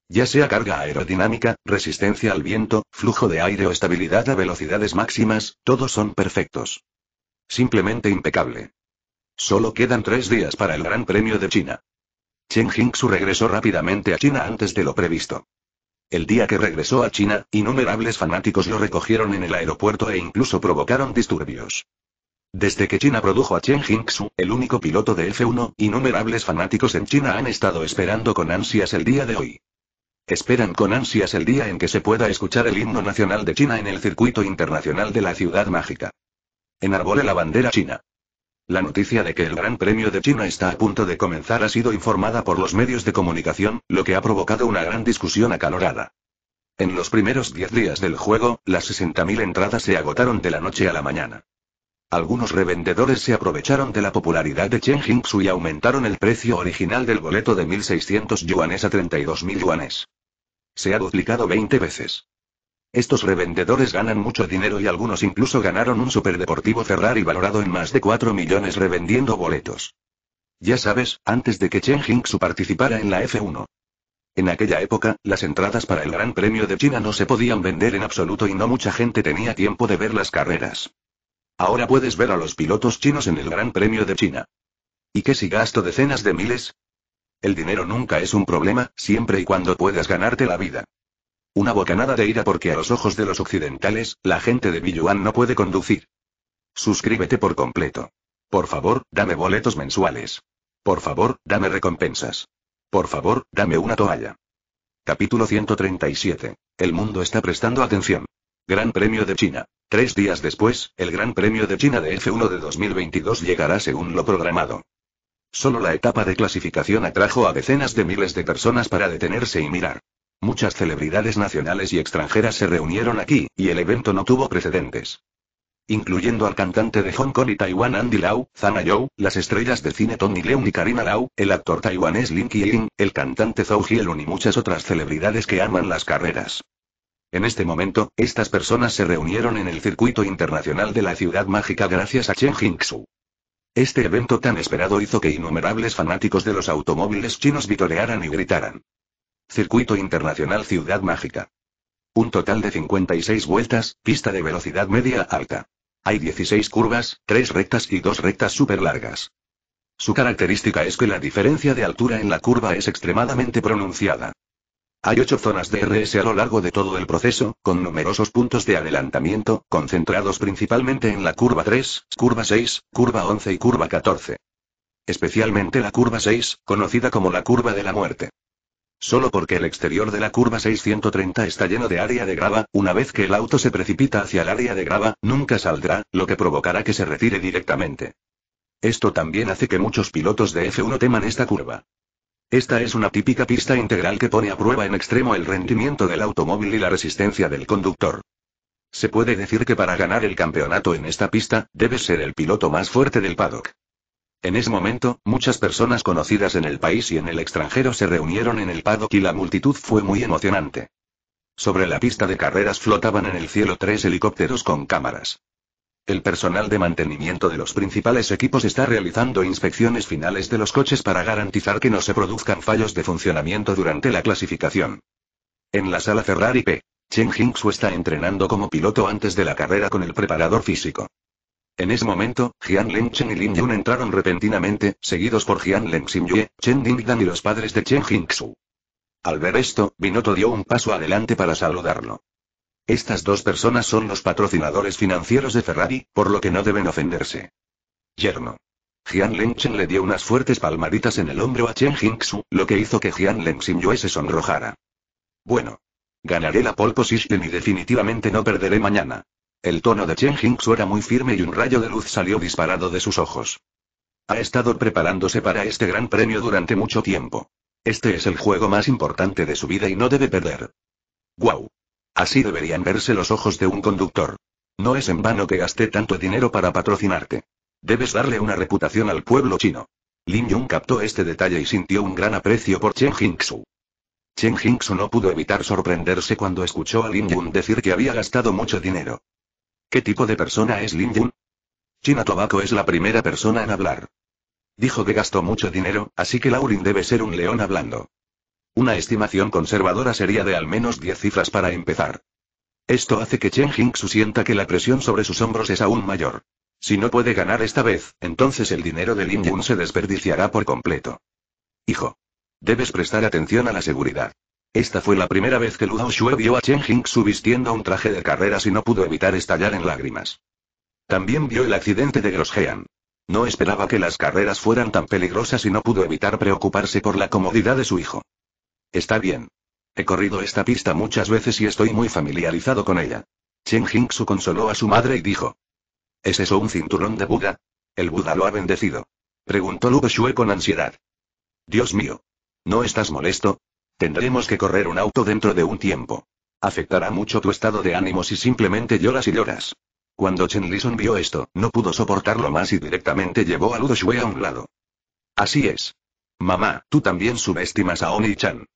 Ya sea carga aerodinámica, resistencia al viento, flujo de aire o estabilidad a velocidades máximas, todos son perfectos. Simplemente impecable. Solo quedan tres días para el Gran Premio de China. Chen Jingxu regresó rápidamente a China antes de lo previsto. El día que regresó a China, innumerables fanáticos lo recogieron en el aeropuerto e incluso provocaron disturbios. Desde que China produjo a Chen Jingxu, el único piloto de F1, innumerables fanáticos en China han estado esperando con ansias el día de hoy. Esperan con ansias el día en que se pueda escuchar el himno nacional de China en el circuito internacional de la ciudad mágica. Enarbole la bandera china. La noticia de que el Gran Premio de China está a punto de comenzar ha sido informada por los medios de comunicación, lo que ha provocado una gran discusión acalorada. En los primeros 10 días del juego, las 60.000 entradas se agotaron de la noche a la mañana. Algunos revendedores se aprovecharon de la popularidad de Chen Jingsu y aumentaron el precio original del boleto de 1.600 yuanes a 32.000 yuanes. Se ha duplicado 20 veces. Estos revendedores ganan mucho dinero y algunos incluso ganaron un superdeportivo Ferrari valorado en más de 4 millones revendiendo boletos. Ya sabes, antes de que Chen su participara en la F1. En aquella época, las entradas para el Gran Premio de China no se podían vender en absoluto y no mucha gente tenía tiempo de ver las carreras. Ahora puedes ver a los pilotos chinos en el Gran Premio de China. ¿Y qué si gasto decenas de miles? El dinero nunca es un problema, siempre y cuando puedas ganarte la vida. Una bocanada de ira porque a los ojos de los occidentales, la gente de Biyuan no puede conducir. Suscríbete por completo. Por favor, dame boletos mensuales. Por favor, dame recompensas. Por favor, dame una toalla. Capítulo 137. El mundo está prestando atención. Gran Premio de China. Tres días después, el Gran Premio de China de F1 de 2022 llegará según lo programado. Solo la etapa de clasificación atrajo a decenas de miles de personas para detenerse y mirar. Muchas celebridades nacionales y extranjeras se reunieron aquí, y el evento no tuvo precedentes. Incluyendo al cantante de Hong Kong y Taiwán Andy Lau, Zana Yow, las estrellas de cine Tony Leung y Karina Lau, el actor taiwanés Lin ki el cantante Zhou Hielun y muchas otras celebridades que aman las carreras. En este momento, estas personas se reunieron en el circuito internacional de la ciudad mágica gracias a Chen Jingsu. Este evento tan esperado hizo que innumerables fanáticos de los automóviles chinos vitorearan y gritaran. Circuito Internacional Ciudad Mágica. Un total de 56 vueltas, pista de velocidad media alta. Hay 16 curvas, 3 rectas y 2 rectas súper largas. Su característica es que la diferencia de altura en la curva es extremadamente pronunciada. Hay 8 zonas de RS a lo largo de todo el proceso, con numerosos puntos de adelantamiento, concentrados principalmente en la curva 3, curva 6, curva 11 y curva 14. Especialmente la curva 6, conocida como la curva de la muerte. Solo porque el exterior de la curva 630 está lleno de área de grava, una vez que el auto se precipita hacia el área de grava, nunca saldrá, lo que provocará que se retire directamente. Esto también hace que muchos pilotos de F1 teman esta curva. Esta es una típica pista integral que pone a prueba en extremo el rendimiento del automóvil y la resistencia del conductor. Se puede decir que para ganar el campeonato en esta pista, debes ser el piloto más fuerte del paddock. En ese momento, muchas personas conocidas en el país y en el extranjero se reunieron en el paddock y la multitud fue muy emocionante. Sobre la pista de carreras flotaban en el cielo tres helicópteros con cámaras. El personal de mantenimiento de los principales equipos está realizando inspecciones finales de los coches para garantizar que no se produzcan fallos de funcionamiento durante la clasificación. En la sala Ferrari P. Chen Hingsu está entrenando como piloto antes de la carrera con el preparador físico. En ese momento, Jian Lengchen y Lin Yun entraron repentinamente, seguidos por Jian Yue, Chen Dingdan y los padres de Chen Jingxu. Al ver esto, Binoto dio un paso adelante para saludarlo. Estas dos personas son los patrocinadores financieros de Ferrari, por lo que no deben ofenderse. Yerno. Jian Lengchen le dio unas fuertes palmaditas en el hombro a Chen Jingxu, lo que hizo que Jian Yue se sonrojara. Bueno. Ganaré la pole position y definitivamente no perderé mañana. El tono de Chen Hingsu era muy firme y un rayo de luz salió disparado de sus ojos. Ha estado preparándose para este gran premio durante mucho tiempo. Este es el juego más importante de su vida y no debe perder. ¡Guau! Así deberían verse los ojos de un conductor. No es en vano que gasté tanto dinero para patrocinarte. Debes darle una reputación al pueblo chino. Lin Yun captó este detalle y sintió un gran aprecio por Chen Hingsu. Chen Hingsu no pudo evitar sorprenderse cuando escuchó a Lin Yun decir que había gastado mucho dinero. ¿Qué tipo de persona es Lin Yun? China Tobacco es la primera persona en hablar. Dijo que gastó mucho dinero, así que Laurin debe ser un león hablando. Una estimación conservadora sería de al menos 10 cifras para empezar. Esto hace que Chen Jing-su sienta que la presión sobre sus hombros es aún mayor. Si no puede ganar esta vez, entonces el dinero de Lin Yun se desperdiciará por completo. Hijo. Debes prestar atención a la seguridad. Esta fue la primera vez que Luo Xue vio a Chen Jingsu vistiendo un traje de carreras y no pudo evitar estallar en lágrimas. También vio el accidente de Grosjean. No esperaba que las carreras fueran tan peligrosas y no pudo evitar preocuparse por la comodidad de su hijo. Está bien. He corrido esta pista muchas veces y estoy muy familiarizado con ella. Chen Jingsu consoló a su madre y dijo. ¿Es eso un cinturón de Buda? El Buda lo ha bendecido. Preguntó Lu Xue con ansiedad. Dios mío. ¿No estás molesto? Tendremos que correr un auto dentro de un tiempo. Afectará mucho tu estado de ánimo si simplemente lloras y lloras. Cuando Chen Lison vio esto, no pudo soportarlo más y directamente llevó a Ludo Shui a un lado. Así es. Mamá, tú también subestimas a Oni-chan.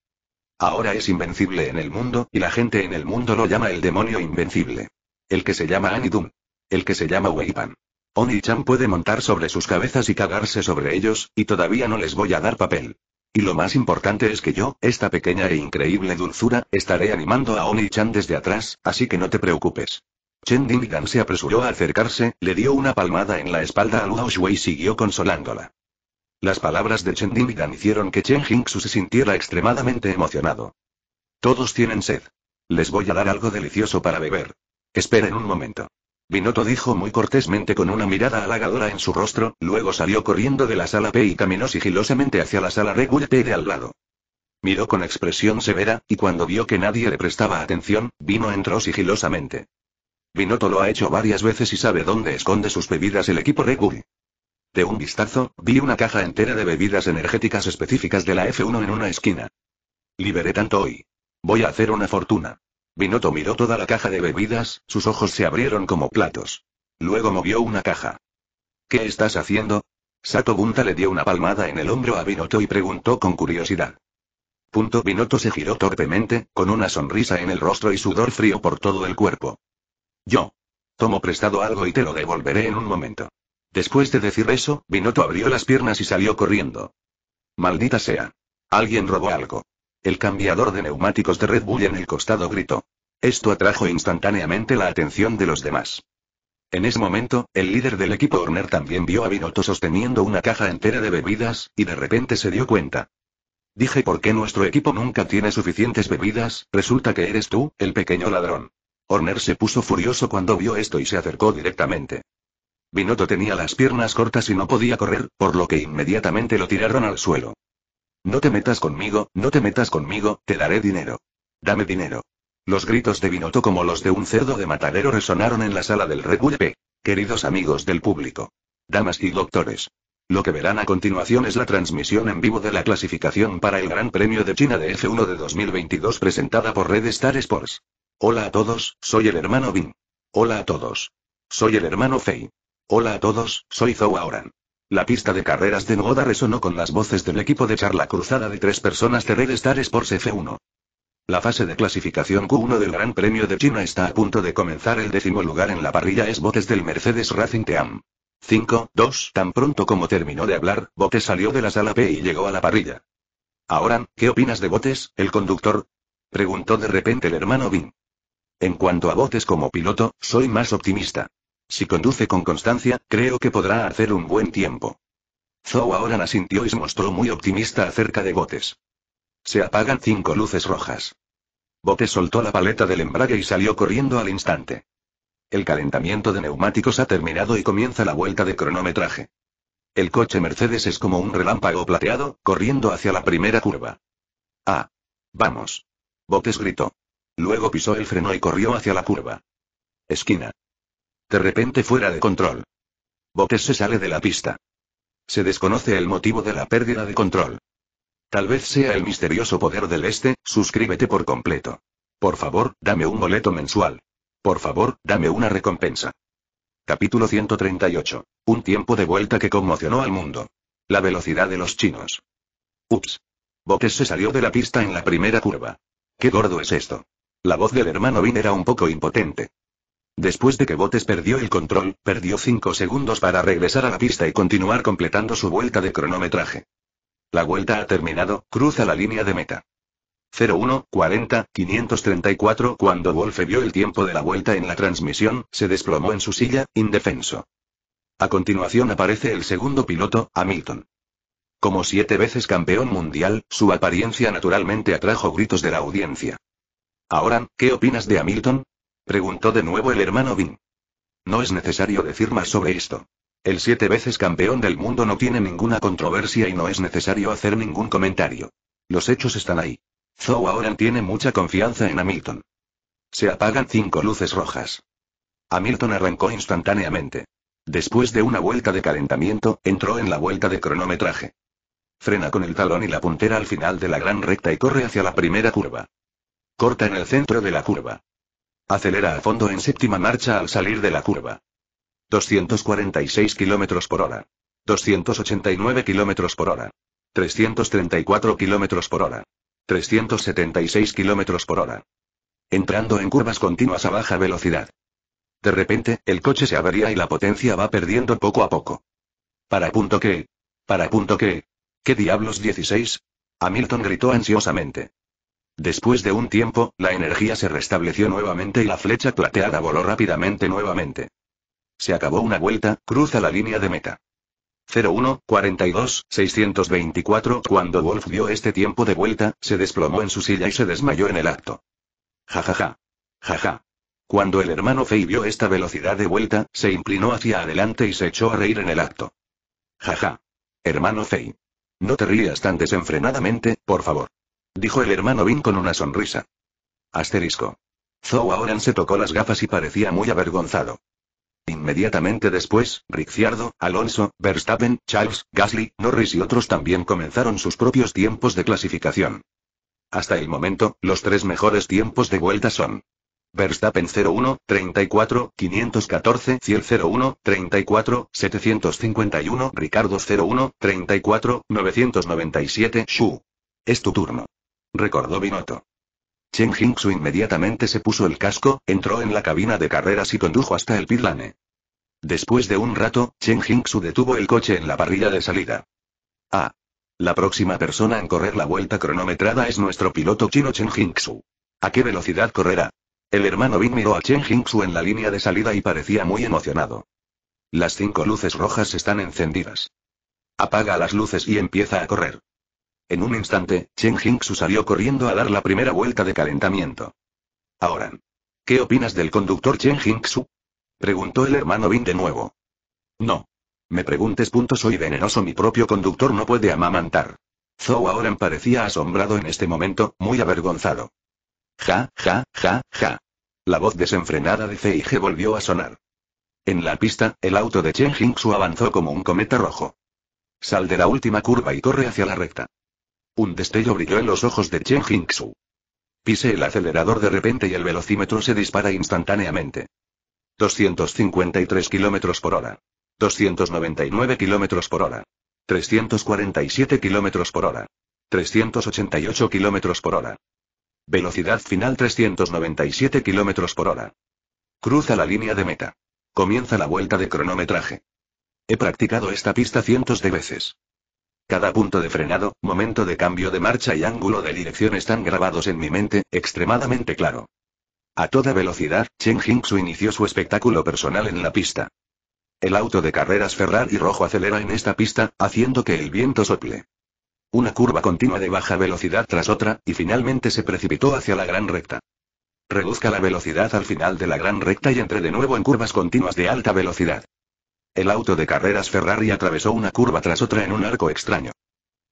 Ahora es invencible en el mundo, y la gente en el mundo lo llama el demonio invencible. El que se llama Anidum. El que se llama Weipan. Oni-chan puede montar sobre sus cabezas y cagarse sobre ellos, y todavía no les voy a dar papel. Y lo más importante es que yo, esta pequeña e increíble dulzura, estaré animando a Oni-chan desde atrás, así que no te preocupes. Chen Dingan se apresuró a acercarse, le dio una palmada en la espalda a Luo Shui y siguió consolándola. Las palabras de Chen Dingan hicieron que Chen Jingsu se sintiera extremadamente emocionado. Todos tienen sed. Les voy a dar algo delicioso para beber. Esperen un momento. Binotto dijo muy cortésmente con una mirada halagadora en su rostro, luego salió corriendo de la sala P y caminó sigilosamente hacia la sala y P de al lado. Miró con expresión severa, y cuando vio que nadie le prestaba atención, vino entró sigilosamente. Vinoto lo ha hecho varias veces y sabe dónde esconde sus bebidas el equipo Reguli. De un vistazo, vi una caja entera de bebidas energéticas específicas de la F1 en una esquina. Liberé tanto hoy. Voy a hacer una fortuna. Binotto miró toda la caja de bebidas, sus ojos se abrieron como platos. Luego movió una caja. ¿Qué estás haciendo? Sato Bunta le dio una palmada en el hombro a Binotto y preguntó con curiosidad. Punto Binoto se giró torpemente, con una sonrisa en el rostro y sudor frío por todo el cuerpo. Yo. Tomo prestado algo y te lo devolveré en un momento. Después de decir eso, Binotto abrió las piernas y salió corriendo. Maldita sea. Alguien robó algo. El cambiador de neumáticos de Red Bull en el costado gritó. Esto atrajo instantáneamente la atención de los demás. En ese momento, el líder del equipo Horner también vio a Binotto sosteniendo una caja entera de bebidas, y de repente se dio cuenta. Dije por qué nuestro equipo nunca tiene suficientes bebidas, resulta que eres tú, el pequeño ladrón. Horner se puso furioso cuando vio esto y se acercó directamente. Binotto tenía las piernas cortas y no podía correr, por lo que inmediatamente lo tiraron al suelo. No te metas conmigo, no te metas conmigo, te daré dinero. Dame dinero. Los gritos de Binotto como los de un cerdo de matadero resonaron en la sala del Red P. Queridos amigos del público. Damas y doctores. Lo que verán a continuación es la transmisión en vivo de la clasificación para el Gran Premio de China de F1 de 2022 presentada por Red Star Sports. Hola a todos, soy el hermano Bin. Hola a todos. Soy el hermano Fei. Hola a todos, soy Zhou Aoran. La pista de carreras de Nogoda resonó con las voces del equipo de charla cruzada de tres personas de Red Star Sports F1. La fase de clasificación Q1 del Gran Premio de China está a punto de comenzar el décimo lugar en la parrilla es botes del Mercedes Racing Team. 5, 2, tan pronto como terminó de hablar, Botes salió de la sala P y llegó a la parrilla. Ahora, ¿qué opinas de Botes, el conductor? Preguntó de repente el hermano Bin. En cuanto a Botes como piloto, soy más optimista. Si conduce con constancia, creo que podrá hacer un buen tiempo. Zhou ahora sintió y se mostró muy optimista acerca de Botes. Se apagan cinco luces rojas. Botes soltó la paleta del embrague y salió corriendo al instante. El calentamiento de neumáticos ha terminado y comienza la vuelta de cronometraje. El coche Mercedes es como un relámpago plateado, corriendo hacia la primera curva. ¡Ah! ¡Vamos! Botes gritó. Luego pisó el freno y corrió hacia la curva. Esquina. De repente fuera de control. Botes se sale de la pista. Se desconoce el motivo de la pérdida de control. Tal vez sea el misterioso poder del este, suscríbete por completo. Por favor, dame un boleto mensual. Por favor, dame una recompensa. Capítulo 138. Un tiempo de vuelta que conmocionó al mundo. La velocidad de los chinos. Ups. Botes se salió de la pista en la primera curva. Qué gordo es esto. La voz del hermano Vin era un poco impotente. Después de que Botes perdió el control, perdió 5 segundos para regresar a la pista y continuar completando su vuelta de cronometraje. La vuelta ha terminado, cruza la línea de meta. 01, 40, 534 Cuando Wolfe vio el tiempo de la vuelta en la transmisión, se desplomó en su silla, indefenso. A continuación aparece el segundo piloto, Hamilton. Como siete veces campeón mundial, su apariencia naturalmente atrajo gritos de la audiencia. Ahora, ¿qué opinas de Hamilton? Preguntó de nuevo el hermano Vin. No es necesario decir más sobre esto. El siete veces campeón del mundo no tiene ninguna controversia y no es necesario hacer ningún comentario. Los hechos están ahí. Zhou ahora tiene mucha confianza en Hamilton. Se apagan cinco luces rojas. Hamilton arrancó instantáneamente. Después de una vuelta de calentamiento, entró en la vuelta de cronometraje. Frena con el talón y la puntera al final de la gran recta y corre hacia la primera curva. Corta en el centro de la curva. Acelera a fondo en séptima marcha al salir de la curva. 246 km por hora. 289 km por hora. 334 km por hora. 376 km por hora. Entrando en curvas continuas a baja velocidad. De repente, el coche se avería y la potencia va perdiendo poco a poco. ¿Para punto qué? ¿Para punto qué? ¿Qué diablos 16? Hamilton gritó ansiosamente. Después de un tiempo, la energía se restableció nuevamente y la flecha plateada voló rápidamente nuevamente. Se acabó una vuelta, cruza la línea de meta. 01, 42, 624 Cuando Wolf vio este tiempo de vuelta, se desplomó en su silla y se desmayó en el acto. Jajaja. Jaja. Cuando el hermano Fey vio esta velocidad de vuelta, se inclinó hacia adelante y se echó a reír en el acto. Jaja. Hermano Fey. No te rías tan desenfrenadamente, por favor. Dijo el hermano Bin con una sonrisa. Asterisco. Zou ahora se tocó las gafas y parecía muy avergonzado. Inmediatamente después, Ricciardo, Alonso, Verstappen, Charles, Gasly, Norris y otros también comenzaron sus propios tiempos de clasificación. Hasta el momento, los tres mejores tiempos de vuelta son Verstappen 01, 34, 514, Ciel 01, 34, 751, Ricardo 01, 34, 997, Shu. Es tu turno recordó Binotto. Chen Jingsu inmediatamente se puso el casco, entró en la cabina de carreras y condujo hasta el pitlane. Después de un rato, Chen Jingsu detuvo el coche en la parrilla de salida. Ah. La próxima persona en correr la vuelta cronometrada es nuestro piloto chino Chen Jingsu. ¿A qué velocidad correrá? El hermano Bin miró a Chen Jingxu en la línea de salida y parecía muy emocionado. Las cinco luces rojas están encendidas. Apaga las luces y empieza a correr. En un instante, Chen Jingsu salió corriendo a dar la primera vuelta de calentamiento. Ahora. ¿Qué opinas del conductor Chen Jingsu? Preguntó el hermano Bin de nuevo. No. Me preguntes punto soy venenoso mi propio conductor no puede amamantar. Zhou Aoran parecía asombrado en este momento, muy avergonzado. Ja, ja, ja, ja. La voz desenfrenada de G volvió a sonar. En la pista, el auto de Chen Jingsu avanzó como un cometa rojo. Sal de la última curva y corre hacia la recta. Un destello brilló en los ojos de Chen Jingsu. Pise el acelerador de repente y el velocímetro se dispara instantáneamente. 253 km por hora. 299 km por hora. 347 km por hora. 388 km por hora. Velocidad final 397 km por hora. Cruza la línea de meta. Comienza la vuelta de cronometraje. He practicado esta pista cientos de veces. Cada punto de frenado, momento de cambio de marcha y ángulo de dirección están grabados en mi mente, extremadamente claro. A toda velocidad, Chen Jingxu inició su espectáculo personal en la pista. El auto de carreras Ferrari rojo acelera en esta pista, haciendo que el viento sople. Una curva continua de baja velocidad tras otra, y finalmente se precipitó hacia la gran recta. Reduzca la velocidad al final de la gran recta y entre de nuevo en curvas continuas de alta velocidad. El auto de carreras Ferrari atravesó una curva tras otra en un arco extraño.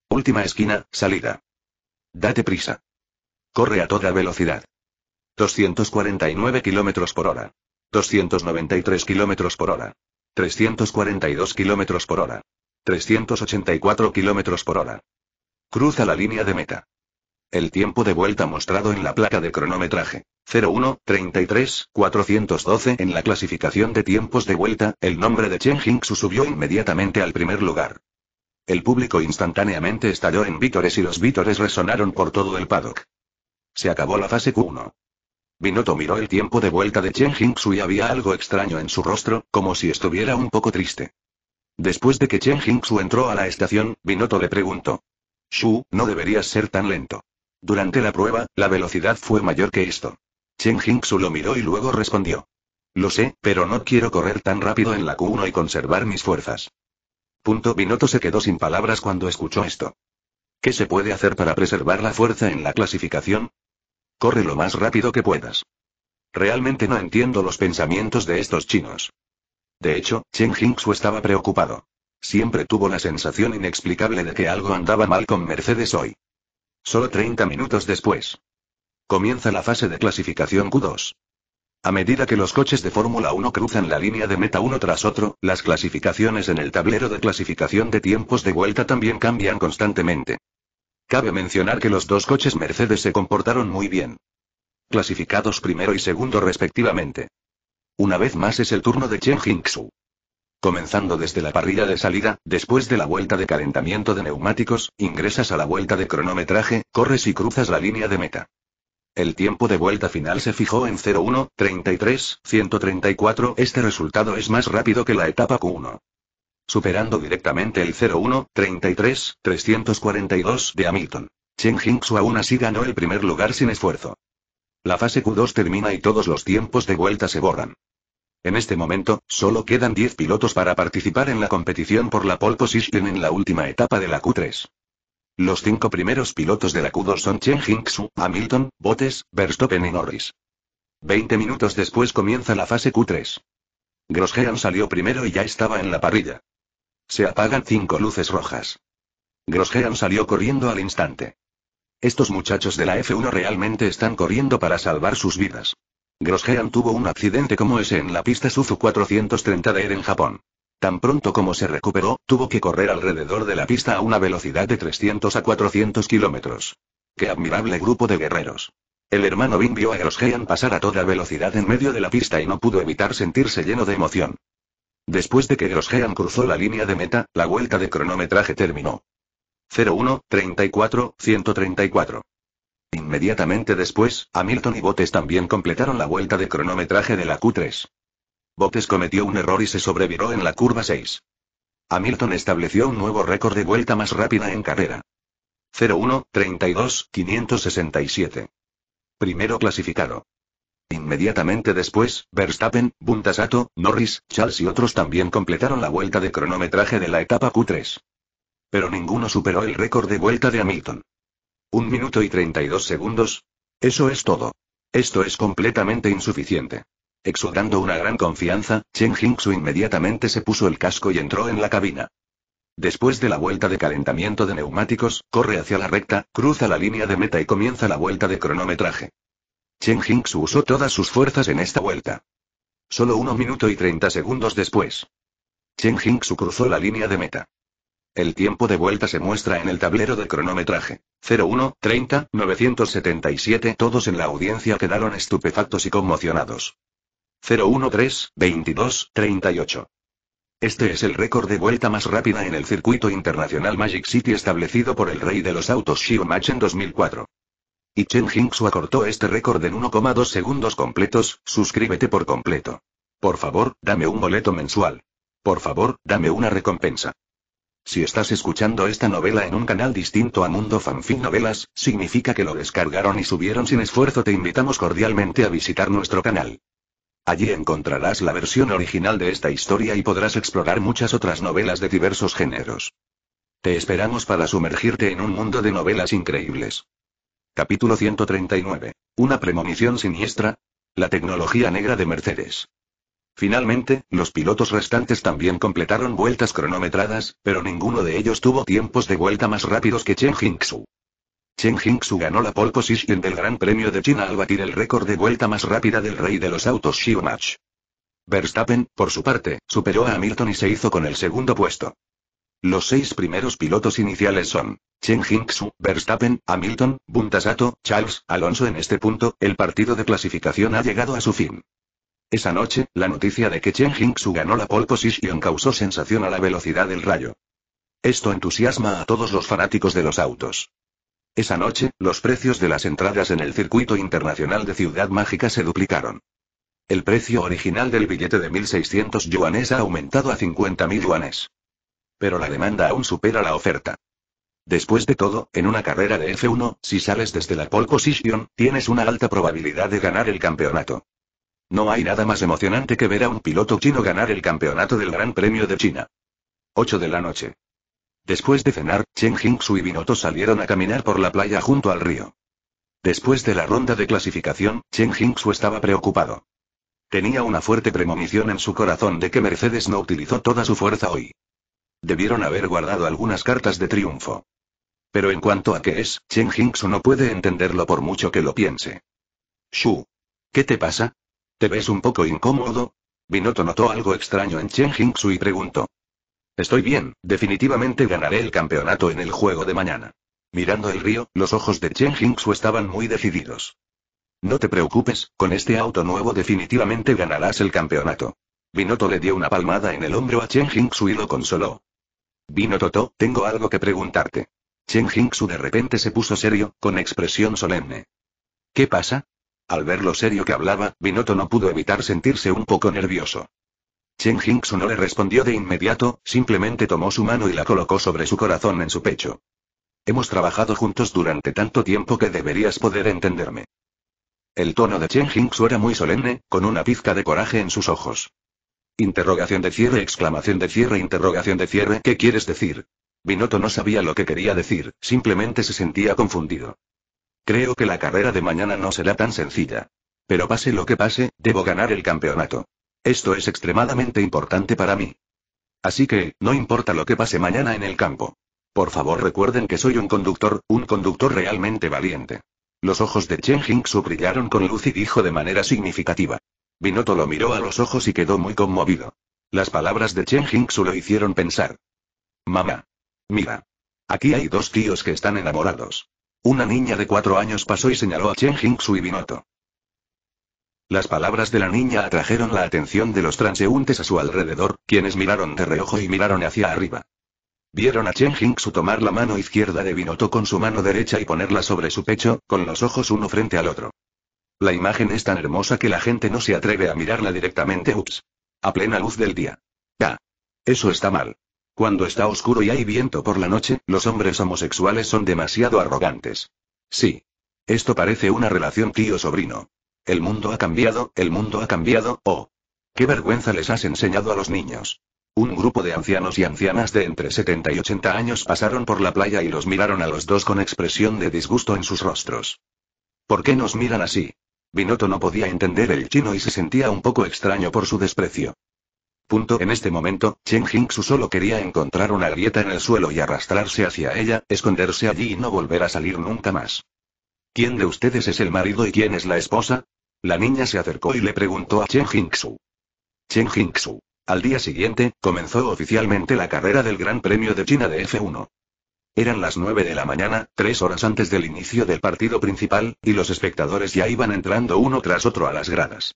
Última esquina, salida. Date prisa. Corre a toda velocidad. 249 km por hora. 293 km por hora. 342 km por hora. 384 km por hora. Cruza la línea de meta. El tiempo de vuelta mostrado en la placa de cronometraje. 01, 33, 412 en la clasificación de tiempos de vuelta, el nombre de Chen Jingsu subió inmediatamente al primer lugar. El público instantáneamente estalló en vítores y los vítores resonaron por todo el paddock. Se acabó la fase Q1. Binotto miró el tiempo de vuelta de Chen Jingsu y había algo extraño en su rostro, como si estuviera un poco triste. Después de que Chen Jingsu entró a la estación, Binotto le preguntó. Shu, no deberías ser tan lento. Durante la prueba, la velocidad fue mayor que esto. Chen Jingxu lo miró y luego respondió. Lo sé, pero no quiero correr tan rápido en la Q1 y conservar mis fuerzas. Punto Binotto se quedó sin palabras cuando escuchó esto. ¿Qué se puede hacer para preservar la fuerza en la clasificación? Corre lo más rápido que puedas. Realmente no entiendo los pensamientos de estos chinos. De hecho, Chen Jingsu estaba preocupado. Siempre tuvo la sensación inexplicable de que algo andaba mal con Mercedes hoy. Solo 30 minutos después. Comienza la fase de clasificación Q2. A medida que los coches de Fórmula 1 cruzan la línea de meta uno tras otro, las clasificaciones en el tablero de clasificación de tiempos de vuelta también cambian constantemente. Cabe mencionar que los dos coches Mercedes se comportaron muy bien. Clasificados primero y segundo respectivamente. Una vez más es el turno de Chen Jingxu. Comenzando desde la parrilla de salida, después de la vuelta de calentamiento de neumáticos, ingresas a la vuelta de cronometraje, corres y cruzas la línea de meta. El tiempo de vuelta final se fijó en 01, 33, 134. Este resultado es más rápido que la etapa Q1. Superando directamente el 01, 33, 342 de Hamilton. Chen Jinxu aún así ganó el primer lugar sin esfuerzo. La fase Q2 termina y todos los tiempos de vuelta se borran. En este momento, solo quedan 10 pilotos para participar en la competición por la pole position en la última etapa de la Q3. Los cinco primeros pilotos de la Q2 son Chen Su, Hamilton, Bottes, Verstappen y Norris. 20 minutos después comienza la fase Q3. Grosjean salió primero y ya estaba en la parrilla. Se apagan cinco luces rojas. Grosjean salió corriendo al instante. Estos muchachos de la F1 realmente están corriendo para salvar sus vidas. Grosjean tuvo un accidente como ese en la pista Suzu 430 de en Japón. Tan pronto como se recuperó, tuvo que correr alrededor de la pista a una velocidad de 300 a 400 kilómetros. ¡Qué admirable grupo de guerreros! El hermano Bing vio a Grosjean pasar a toda velocidad en medio de la pista y no pudo evitar sentirse lleno de emoción. Después de que Grosjean cruzó la línea de meta, la vuelta de cronometraje terminó. 01, 34, 134. Inmediatamente después, Hamilton y Botes también completaron la vuelta de cronometraje de la Q3. Botes cometió un error y se sobreviró en la curva 6. Hamilton estableció un nuevo récord de vuelta más rápida en carrera. 01, 32, 567. Primero clasificado. Inmediatamente después, Verstappen, Buntasato, Norris, Charles y otros también completaron la vuelta de cronometraje de la etapa Q3. Pero ninguno superó el récord de vuelta de Hamilton. Un minuto y 32 segundos. Eso es todo. Esto es completamente insuficiente. Exudando una gran confianza, Chen Jingsu inmediatamente se puso el casco y entró en la cabina. Después de la vuelta de calentamiento de neumáticos, corre hacia la recta, cruza la línea de meta y comienza la vuelta de cronometraje. Chen Jingsu usó todas sus fuerzas en esta vuelta. Solo uno minuto y 30 segundos después. Chen Jingsu cruzó la línea de meta. El tiempo de vuelta se muestra en el tablero de cronometraje. 01, 30, 977. Todos en la audiencia quedaron estupefactos y conmocionados. 013, 22, 38. Este es el récord de vuelta más rápida en el circuito internacional Magic City establecido por el rey de los autos Shio Match en 2004. Y Chen Jingsu acortó este récord en 1,2 segundos completos, suscríbete por completo. Por favor, dame un boleto mensual. Por favor, dame una recompensa. Si estás escuchando esta novela en un canal distinto a Mundo Fanfic Novelas, significa que lo descargaron y subieron sin esfuerzo. Te invitamos cordialmente a visitar nuestro canal. Allí encontrarás la versión original de esta historia y podrás explorar muchas otras novelas de diversos géneros. Te esperamos para sumergirte en un mundo de novelas increíbles. Capítulo 139. Una premonición siniestra. La tecnología negra de Mercedes. Finalmente, los pilotos restantes también completaron vueltas cronometradas, pero ninguno de ellos tuvo tiempos de vuelta más rápidos que Chen Jinxu. Chen Jingsu ganó la pole position del Gran Premio de China al batir el récord de vuelta más rápida del rey de los autos Schumacher. Verstappen, por su parte, superó a Hamilton y se hizo con el segundo puesto. Los seis primeros pilotos iniciales son Chen Jingsu, Verstappen, Hamilton, Buntasato, Charles, Alonso. En este punto, el partido de clasificación ha llegado a su fin. Esa noche, la noticia de que Chen Jingsu ganó la pole position causó sensación a la velocidad del rayo. Esto entusiasma a todos los fanáticos de los autos. Esa noche, los precios de las entradas en el circuito internacional de Ciudad Mágica se duplicaron. El precio original del billete de 1.600 yuanes ha aumentado a 50.000 yuanes. Pero la demanda aún supera la oferta. Después de todo, en una carrera de F1, si sales desde la pole position, tienes una alta probabilidad de ganar el campeonato. No hay nada más emocionante que ver a un piloto chino ganar el campeonato del Gran Premio de China. 8 de la noche. Después de cenar, Chen Jingsu y Binoto salieron a caminar por la playa junto al río. Después de la ronda de clasificación, Chen Jingsu estaba preocupado. Tenía una fuerte premonición en su corazón de que Mercedes no utilizó toda su fuerza hoy. Debieron haber guardado algunas cartas de triunfo. Pero en cuanto a qué es, Chen Jingsu no puede entenderlo por mucho que lo piense. Shu. ¿Qué te pasa? ¿Te ves un poco incómodo? Binotto notó algo extraño en Chen Jingsu y preguntó. Estoy bien, definitivamente ganaré el campeonato en el juego de mañana. Mirando el río, los ojos de Chen Jingsu estaban muy decididos. No te preocupes, con este auto nuevo definitivamente ganarás el campeonato. Binotto le dio una palmada en el hombro a Chen Jingsu y lo consoló. Binotto, tengo algo que preguntarte. Chen Jingsu de repente se puso serio, con expresión solemne. ¿Qué pasa? Al ver lo serio que hablaba, Binotto no pudo evitar sentirse un poco nervioso. Chen Hingsu no le respondió de inmediato, simplemente tomó su mano y la colocó sobre su corazón en su pecho. Hemos trabajado juntos durante tanto tiempo que deberías poder entenderme. El tono de Chen Hingsu era muy solemne, con una pizca de coraje en sus ojos. Interrogación de cierre, exclamación de cierre, interrogación de cierre, ¿qué quieres decir? Binotto no sabía lo que quería decir, simplemente se sentía confundido. Creo que la carrera de mañana no será tan sencilla. Pero pase lo que pase, debo ganar el campeonato. Esto es extremadamente importante para mí. Así que, no importa lo que pase mañana en el campo. Por favor recuerden que soy un conductor, un conductor realmente valiente. Los ojos de Chen Jingsu brillaron con luz y dijo de manera significativa. Binotto lo miró a los ojos y quedó muy conmovido. Las palabras de Chen Jingsu lo hicieron pensar. Mamá. Mira. Aquí hay dos tíos que están enamorados. Una niña de cuatro años pasó y señaló a Chen Jingsu y Binoto. Las palabras de la niña atrajeron la atención de los transeúntes a su alrededor, quienes miraron de reojo y miraron hacia arriba. Vieron a Chen Jingsu tomar la mano izquierda de Binoto con su mano derecha y ponerla sobre su pecho, con los ojos uno frente al otro. La imagen es tan hermosa que la gente no se atreve a mirarla directamente. Ups. A plena luz del día. Ya, Eso está mal. Cuando está oscuro y hay viento por la noche, los hombres homosexuales son demasiado arrogantes. Sí. Esto parece una relación tío-sobrino. El mundo ha cambiado, el mundo ha cambiado, oh. Qué vergüenza les has enseñado a los niños. Un grupo de ancianos y ancianas de entre 70 y 80 años pasaron por la playa y los miraron a los dos con expresión de disgusto en sus rostros. ¿Por qué nos miran así? Binotto no podía entender el chino y se sentía un poco extraño por su desprecio. Punto. En este momento, Chen Jingsu solo quería encontrar una grieta en el suelo y arrastrarse hacia ella, esconderse allí y no volver a salir nunca más. ¿Quién de ustedes es el marido y quién es la esposa? La niña se acercó y le preguntó a Chen Jingsu. Chen Jingsu. Al día siguiente, comenzó oficialmente la carrera del Gran Premio de China de F1. Eran las 9 de la mañana, tres horas antes del inicio del partido principal, y los espectadores ya iban entrando uno tras otro a las gradas.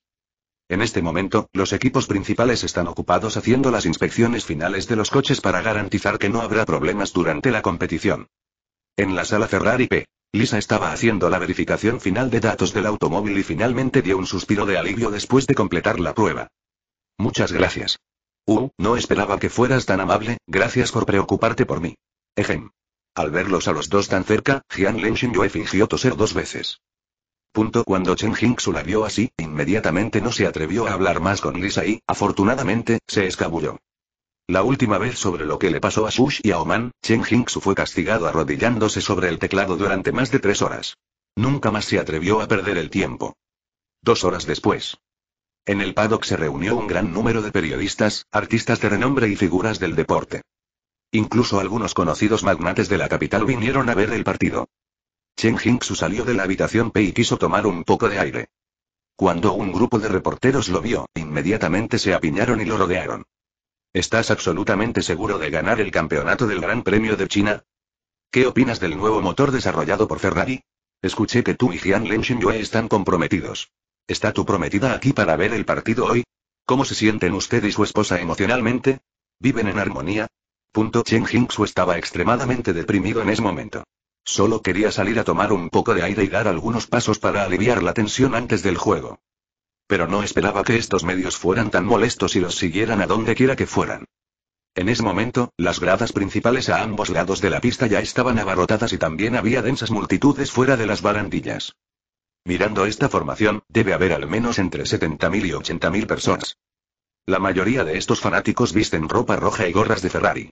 En este momento, los equipos principales están ocupados haciendo las inspecciones finales de los coches para garantizar que no habrá problemas durante la competición. En la sala Ferrari P. Lisa estaba haciendo la verificación final de datos del automóvil y finalmente dio un suspiro de alivio después de completar la prueba. Muchas gracias. Uh, no esperaba que fueras tan amable, gracias por preocuparte por mí. Ejem. Al verlos a los dos tan cerca, Jian Lenshin Yue fingió toser dos veces. Punto cuando Chen Jingxu la vio así, inmediatamente no se atrevió a hablar más con Lisa y, afortunadamente, se escabulló. La última vez sobre lo que le pasó a Shush y a Oman, Chen Jingxu fue castigado arrodillándose sobre el teclado durante más de tres horas. Nunca más se atrevió a perder el tiempo. Dos horas después. En el paddock se reunió un gran número de periodistas, artistas de renombre y figuras del deporte. Incluso algunos conocidos magnates de la capital vinieron a ver el partido. Chen Jingsu salió de la habitación P y quiso tomar un poco de aire. Cuando un grupo de reporteros lo vio, inmediatamente se apiñaron y lo rodearon. ¿Estás absolutamente seguro de ganar el campeonato del Gran Premio de China? ¿Qué opinas del nuevo motor desarrollado por Ferrari? Escuché que tú y Jian Xin están comprometidos. ¿Está tu prometida aquí para ver el partido hoy? ¿Cómo se sienten usted y su esposa emocionalmente? ¿Viven en armonía? Punto Chen estaba extremadamente deprimido en ese momento. Solo quería salir a tomar un poco de aire y dar algunos pasos para aliviar la tensión antes del juego. Pero no esperaba que estos medios fueran tan molestos y los siguieran a donde quiera que fueran. En ese momento, las gradas principales a ambos lados de la pista ya estaban abarrotadas y también había densas multitudes fuera de las barandillas. Mirando esta formación, debe haber al menos entre 70.000 y 80.000 personas. La mayoría de estos fanáticos visten ropa roja y gorras de Ferrari.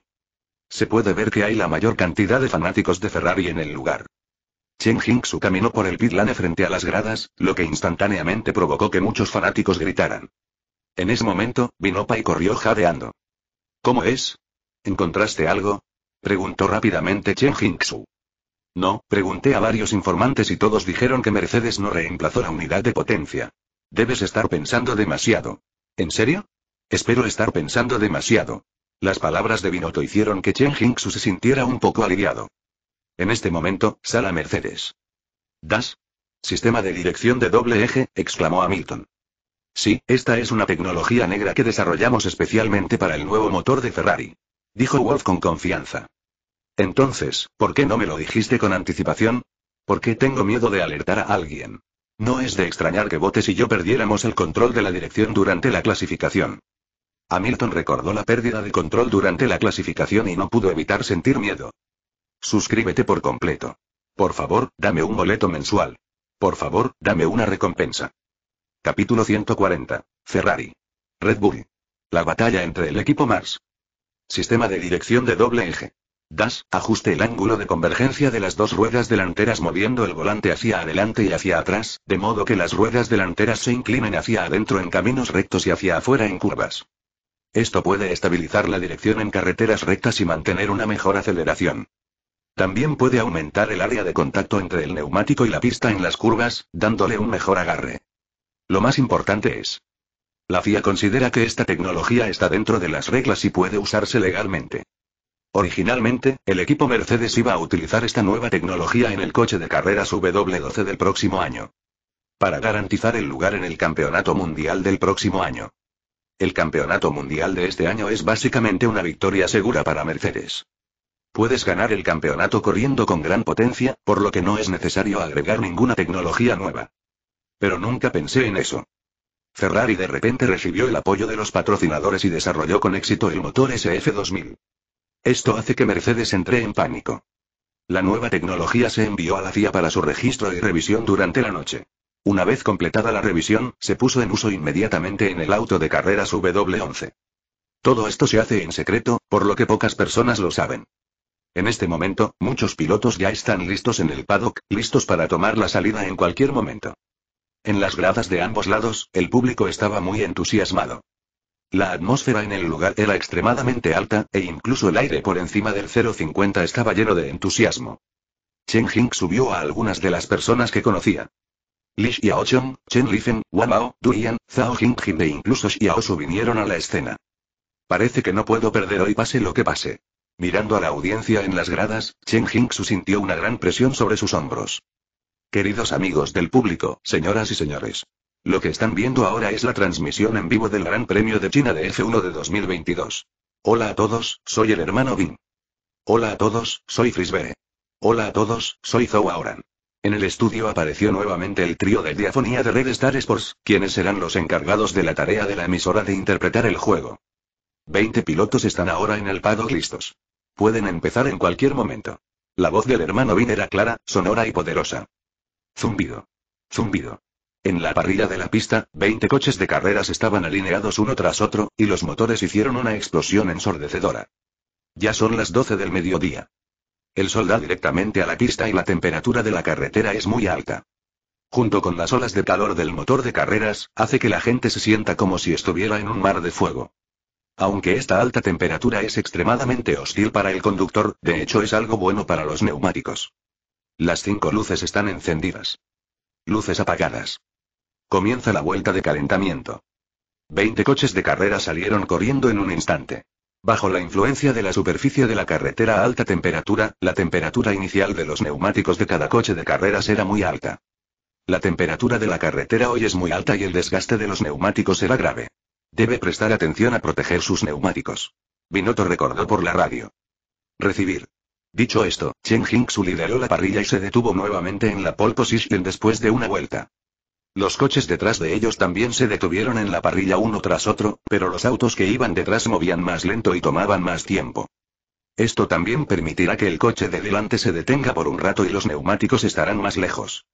Se puede ver que hay la mayor cantidad de fanáticos de Ferrari en el lugar. Chen Jingsu caminó por el pitlane frente a las gradas, lo que instantáneamente provocó que muchos fanáticos gritaran. En ese momento, y corrió jadeando. ¿Cómo es? ¿Encontraste algo? preguntó rápidamente Chen Jingsu. No, pregunté a varios informantes y todos dijeron que Mercedes no reemplazó la unidad de potencia. Debes estar pensando demasiado. ¿En serio? Espero estar pensando demasiado. Las palabras de Binotto hicieron que Chen Jingsu se sintiera un poco aliviado. En este momento, sala Mercedes. ¿Das? Sistema de dirección de doble eje, exclamó Hamilton. Sí, esta es una tecnología negra que desarrollamos especialmente para el nuevo motor de Ferrari. Dijo Wolf con confianza. Entonces, ¿por qué no me lo dijiste con anticipación? ¿Por qué tengo miedo de alertar a alguien? No es de extrañar que Botes y yo perdiéramos el control de la dirección durante la clasificación. Hamilton recordó la pérdida de control durante la clasificación y no pudo evitar sentir miedo. Suscríbete por completo. Por favor, dame un boleto mensual. Por favor, dame una recompensa. Capítulo 140. Ferrari. Red Bull. La batalla entre el equipo Mars. Sistema de dirección de doble eje. DAS, ajuste el ángulo de convergencia de las dos ruedas delanteras moviendo el volante hacia adelante y hacia atrás, de modo que las ruedas delanteras se inclinen hacia adentro en caminos rectos y hacia afuera en curvas. Esto puede estabilizar la dirección en carreteras rectas y mantener una mejor aceleración. También puede aumentar el área de contacto entre el neumático y la pista en las curvas, dándole un mejor agarre. Lo más importante es. La FIA considera que esta tecnología está dentro de las reglas y puede usarse legalmente. Originalmente, el equipo Mercedes iba a utilizar esta nueva tecnología en el coche de carreras W12 del próximo año. Para garantizar el lugar en el Campeonato Mundial del próximo año. El campeonato mundial de este año es básicamente una victoria segura para Mercedes. Puedes ganar el campeonato corriendo con gran potencia, por lo que no es necesario agregar ninguna tecnología nueva. Pero nunca pensé en eso. Ferrari de repente recibió el apoyo de los patrocinadores y desarrolló con éxito el motor SF2000. Esto hace que Mercedes entre en pánico. La nueva tecnología se envió a la CIA para su registro y revisión durante la noche. Una vez completada la revisión, se puso en uso inmediatamente en el auto de carreras W11. Todo esto se hace en secreto, por lo que pocas personas lo saben. En este momento, muchos pilotos ya están listos en el paddock, listos para tomar la salida en cualquier momento. En las gradas de ambos lados, el público estaba muy entusiasmado. La atmósfera en el lugar era extremadamente alta, e incluso el aire por encima del 050 estaba lleno de entusiasmo. Chen Jing subió a algunas de las personas que conocía. Li Xiaochong, Chen Lifen, Wamao, Duyan, Zhao Jingjing e incluso Xiaosu vinieron a la escena. Parece que no puedo perder hoy pase lo que pase. Mirando a la audiencia en las gradas, Chen Jingsu sintió una gran presión sobre sus hombros. Queridos amigos del público, señoras y señores. Lo que están viendo ahora es la transmisión en vivo del Gran Premio de China de F1 de 2022. Hola a todos, soy el hermano Bin. Hola a todos, soy Frisbee. Hola a todos, soy Zhou Aoran. En el estudio apareció nuevamente el trío de diafonía de Red Star Sports, quienes serán los encargados de la tarea de la emisora de interpretar el juego. Veinte pilotos están ahora en el paddock listos. Pueden empezar en cualquier momento. La voz del hermano Vin era clara, sonora y poderosa. Zumbido. Zumbido. En la parrilla de la pista, veinte coches de carreras estaban alineados uno tras otro, y los motores hicieron una explosión ensordecedora. Ya son las doce del mediodía. El sol da directamente a la pista y la temperatura de la carretera es muy alta. Junto con las olas de calor del motor de carreras, hace que la gente se sienta como si estuviera en un mar de fuego. Aunque esta alta temperatura es extremadamente hostil para el conductor, de hecho es algo bueno para los neumáticos. Las cinco luces están encendidas. Luces apagadas. Comienza la vuelta de calentamiento. Veinte coches de carrera salieron corriendo en un instante. Bajo la influencia de la superficie de la carretera a alta temperatura, la temperatura inicial de los neumáticos de cada coche de carreras era muy alta. La temperatura de la carretera hoy es muy alta y el desgaste de los neumáticos era grave. Debe prestar atención a proteger sus neumáticos. Binotto recordó por la radio. Recibir. Dicho esto, Chen su lideró la parrilla y se detuvo nuevamente en la pole position después de una vuelta. Los coches detrás de ellos también se detuvieron en la parrilla uno tras otro, pero los autos que iban detrás movían más lento y tomaban más tiempo. Esto también permitirá que el coche de delante se detenga por un rato y los neumáticos estarán más lejos.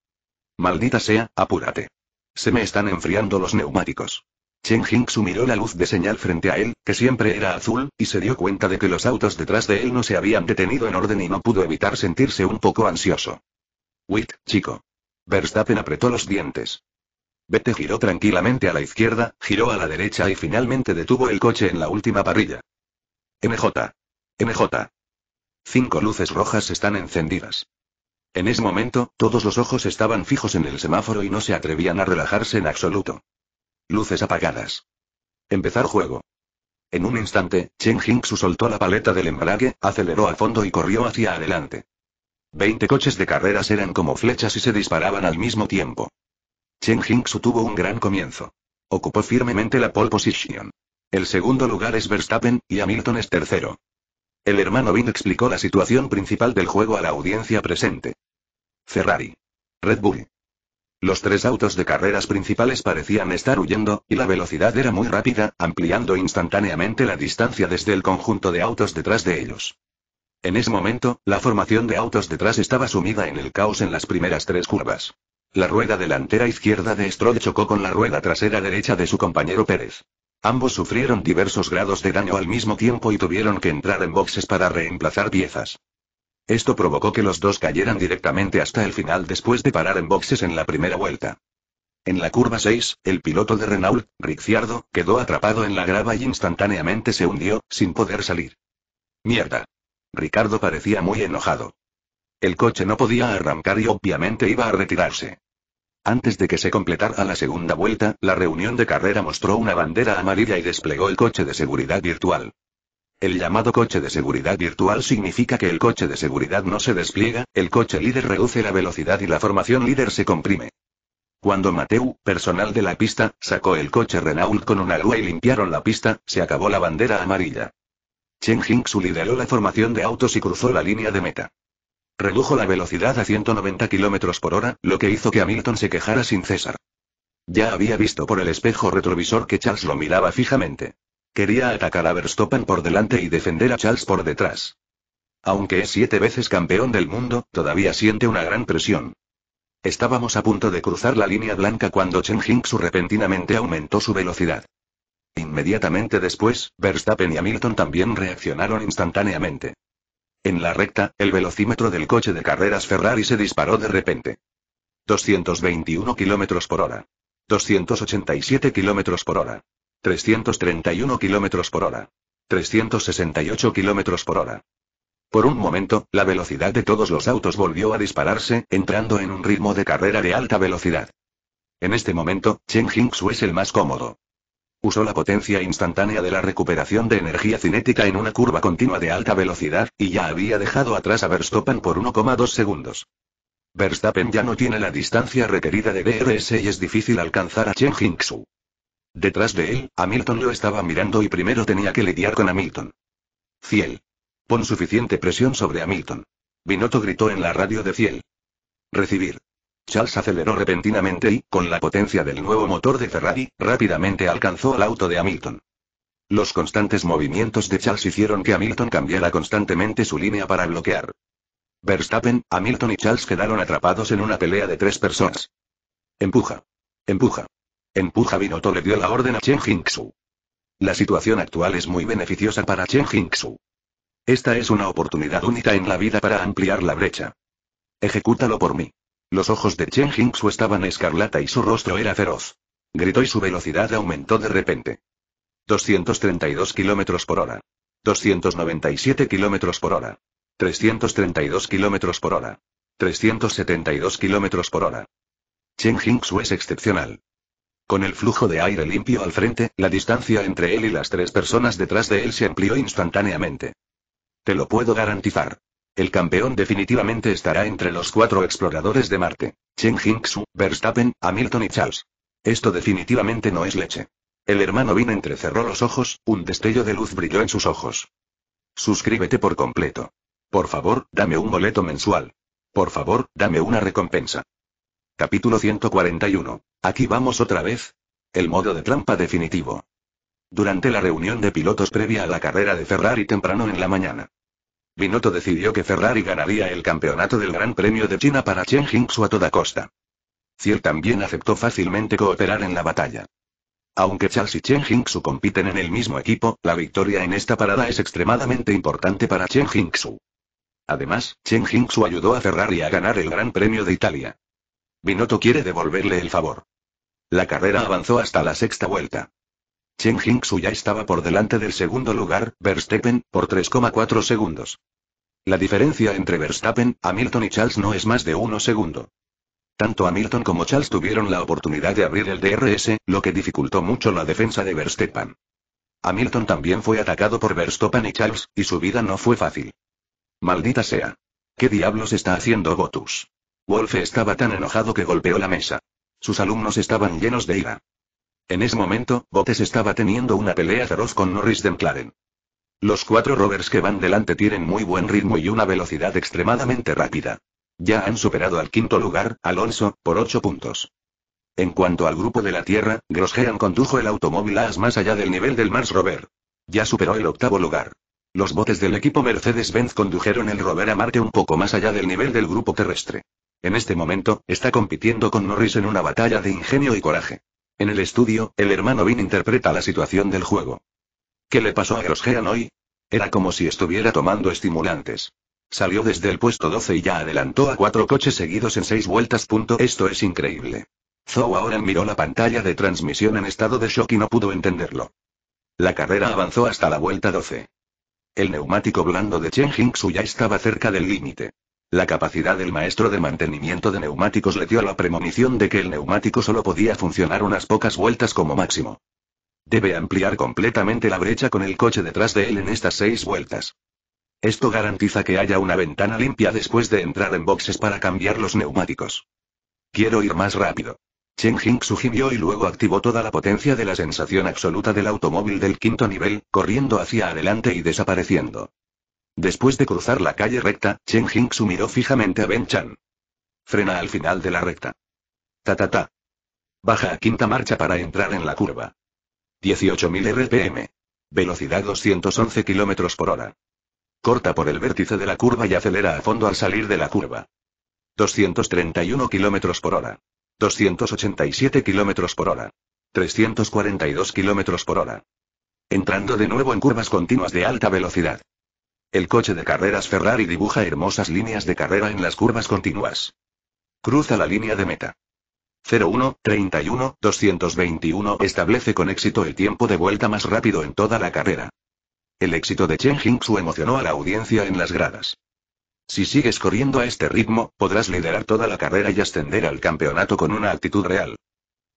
Maldita sea, apúrate. Se me están enfriando los neumáticos. Chen Jingsu miró la luz de señal frente a él, que siempre era azul, y se dio cuenta de que los autos detrás de él no se habían detenido en orden y no pudo evitar sentirse un poco ansioso. Wit, chico, Verstappen apretó los dientes. Vete giró tranquilamente a la izquierda, giró a la derecha y finalmente detuvo el coche en la última parrilla. MJ. MJ. Cinco luces rojas están encendidas. En ese momento, todos los ojos estaban fijos en el semáforo y no se atrevían a relajarse en absoluto. Luces apagadas. Empezar juego. En un instante, Chen su soltó la paleta del embrague, aceleró a fondo y corrió hacia adelante. Veinte coches de carreras eran como flechas y se disparaban al mismo tiempo. Chen Jingsu tuvo un gran comienzo. Ocupó firmemente la pole position. El segundo lugar es Verstappen, y Hamilton es tercero. El hermano Vin explicó la situación principal del juego a la audiencia presente. Ferrari. Red Bull. Los tres autos de carreras principales parecían estar huyendo, y la velocidad era muy rápida, ampliando instantáneamente la distancia desde el conjunto de autos detrás de ellos. En ese momento, la formación de autos detrás estaba sumida en el caos en las primeras tres curvas. La rueda delantera izquierda de Stroll chocó con la rueda trasera derecha de su compañero Pérez. Ambos sufrieron diversos grados de daño al mismo tiempo y tuvieron que entrar en boxes para reemplazar piezas. Esto provocó que los dos cayeran directamente hasta el final después de parar en boxes en la primera vuelta. En la curva 6, el piloto de Renault, Ricciardo, quedó atrapado en la grava y instantáneamente se hundió, sin poder salir. Mierda. Ricardo parecía muy enojado. El coche no podía arrancar y obviamente iba a retirarse. Antes de que se completara la segunda vuelta, la reunión de carrera mostró una bandera amarilla y desplegó el coche de seguridad virtual. El llamado coche de seguridad virtual significa que el coche de seguridad no se despliega, el coche líder reduce la velocidad y la formación líder se comprime. Cuando Mateu, personal de la pista, sacó el coche Renault con una grúa y limpiaron la pista, se acabó la bandera amarilla. Chen Jingsu lideró la formación de autos y cruzó la línea de meta. Redujo la velocidad a 190 km por hora, lo que hizo que Hamilton se quejara sin cesar. Ya había visto por el espejo retrovisor que Charles lo miraba fijamente. Quería atacar a Verstappen por delante y defender a Charles por detrás. Aunque es siete veces campeón del mundo, todavía siente una gran presión. Estábamos a punto de cruzar la línea blanca cuando Chen Jingsu repentinamente aumentó su velocidad. Inmediatamente después, Verstappen y Hamilton también reaccionaron instantáneamente. En la recta, el velocímetro del coche de carreras Ferrari se disparó de repente. 221 km por hora. 287 km por hora. 331 km por hora. 368 km por hora. Por un momento, la velocidad de todos los autos volvió a dispararse, entrando en un ritmo de carrera de alta velocidad. En este momento, Chen Hingsu es el más cómodo. Usó la potencia instantánea de la recuperación de energía cinética en una curva continua de alta velocidad, y ya había dejado atrás a Verstappen por 1,2 segundos. Verstappen ya no tiene la distancia requerida de DRS y es difícil alcanzar a Chen Hingsu. Detrás de él, Hamilton lo estaba mirando y primero tenía que lidiar con Hamilton. Ciel. Pon suficiente presión sobre Hamilton. Binotto gritó en la radio de Ciel. Recibir. Charles aceleró repentinamente y, con la potencia del nuevo motor de Ferrari, rápidamente alcanzó al auto de Hamilton. Los constantes movimientos de Charles hicieron que Hamilton cambiara constantemente su línea para bloquear. Verstappen, Hamilton y Charles quedaron atrapados en una pelea de tres personas. Empuja. Empuja. Empuja Binotto le dio la orden a Chen Jinxu. La situación actual es muy beneficiosa para Chen Jinxu. Esta es una oportunidad única en la vida para ampliar la brecha. Ejecútalo por mí. Los ojos de Chen Jingsu estaban escarlata y su rostro era feroz. Gritó y su velocidad aumentó de repente. 232 kilómetros por hora. 297 kilómetros por hora. 332 kilómetros por hora. 372 kilómetros por hora. Chen es excepcional. Con el flujo de aire limpio al frente, la distancia entre él y las tres personas detrás de él se amplió instantáneamente. Te lo puedo garantizar el campeón definitivamente estará entre los cuatro exploradores de Marte. Chen Hinksu, Verstappen, Hamilton y Charles. Esto definitivamente no es leche. El hermano Bin entrecerró los ojos, un destello de luz brilló en sus ojos. Suscríbete por completo. Por favor, dame un boleto mensual. Por favor, dame una recompensa. Capítulo 141. Aquí vamos otra vez. El modo de trampa definitivo. Durante la reunión de pilotos previa a la carrera de Ferrari temprano en la mañana. Binotto decidió que Ferrari ganaría el campeonato del Gran Premio de China para Chen Jingsu a toda costa. Cier también aceptó fácilmente cooperar en la batalla. Aunque Charles y Chen Jingsu compiten en el mismo equipo, la victoria en esta parada es extremadamente importante para Chen Jingsu. Además, Chen Jingsu ayudó a Ferrari a ganar el Gran Premio de Italia. Binotto quiere devolverle el favor. La carrera avanzó hasta la sexta vuelta. Chen Jingsu ya estaba por delante del segundo lugar, Verstappen, por 3,4 segundos. La diferencia entre Verstappen, Hamilton y Charles no es más de 1 segundo. Tanto Hamilton como Charles tuvieron la oportunidad de abrir el DRS, lo que dificultó mucho la defensa de Verstappen. Hamilton también fue atacado por Verstappen y Charles, y su vida no fue fácil. Maldita sea. ¿Qué diablos está haciendo Botus? Wolfe estaba tan enojado que golpeó la mesa. Sus alumnos estaban llenos de ira. En ese momento, Botes estaba teniendo una pelea feroz con Norris de McLaren. Los cuatro rovers que van delante tienen muy buen ritmo y una velocidad extremadamente rápida. Ya han superado al quinto lugar, Alonso, por ocho puntos. En cuanto al grupo de la Tierra, Grosjean condujo el automóvil AS más allá del nivel del Mars Rover. Ya superó el octavo lugar. Los botes del equipo Mercedes-Benz condujeron el rover a Marte un poco más allá del nivel del grupo terrestre. En este momento, está compitiendo con Norris en una batalla de ingenio y coraje. En el estudio, el hermano Vin interpreta la situación del juego. ¿Qué le pasó a Grosjean hoy? Era como si estuviera tomando estimulantes. Salió desde el puesto 12 y ya adelantó a cuatro coches seguidos en seis vueltas. Esto es increíble. Zhou ahora miró la pantalla de transmisión en estado de shock y no pudo entenderlo. La carrera avanzó hasta la vuelta 12. El neumático blando de Chen Hingsu ya estaba cerca del límite. La capacidad del maestro de mantenimiento de neumáticos le dio la premonición de que el neumático solo podía funcionar unas pocas vueltas como máximo. Debe ampliar completamente la brecha con el coche detrás de él en estas seis vueltas. Esto garantiza que haya una ventana limpia después de entrar en boxes para cambiar los neumáticos. Quiero ir más rápido. Chen Hing sugirió y luego activó toda la potencia de la sensación absoluta del automóvil del quinto nivel, corriendo hacia adelante y desapareciendo. Después de cruzar la calle recta, Chen Jingsu miró fijamente a Ben Chan. Frena al final de la recta. Ta ta ta. Baja a quinta marcha para entrar en la curva. 18.000 RPM. Velocidad 211 km por hora. Corta por el vértice de la curva y acelera a fondo al salir de la curva. 231 km por hora. 287 km por hora. 342 km por hora. Entrando de nuevo en curvas continuas de alta velocidad. El coche de carreras Ferrari dibuja hermosas líneas de carrera en las curvas continuas. Cruza la línea de meta. 01, 31, 221 establece con éxito el tiempo de vuelta más rápido en toda la carrera. El éxito de Chen Jingsu emocionó a la audiencia en las gradas. Si sigues corriendo a este ritmo, podrás liderar toda la carrera y ascender al campeonato con una actitud real.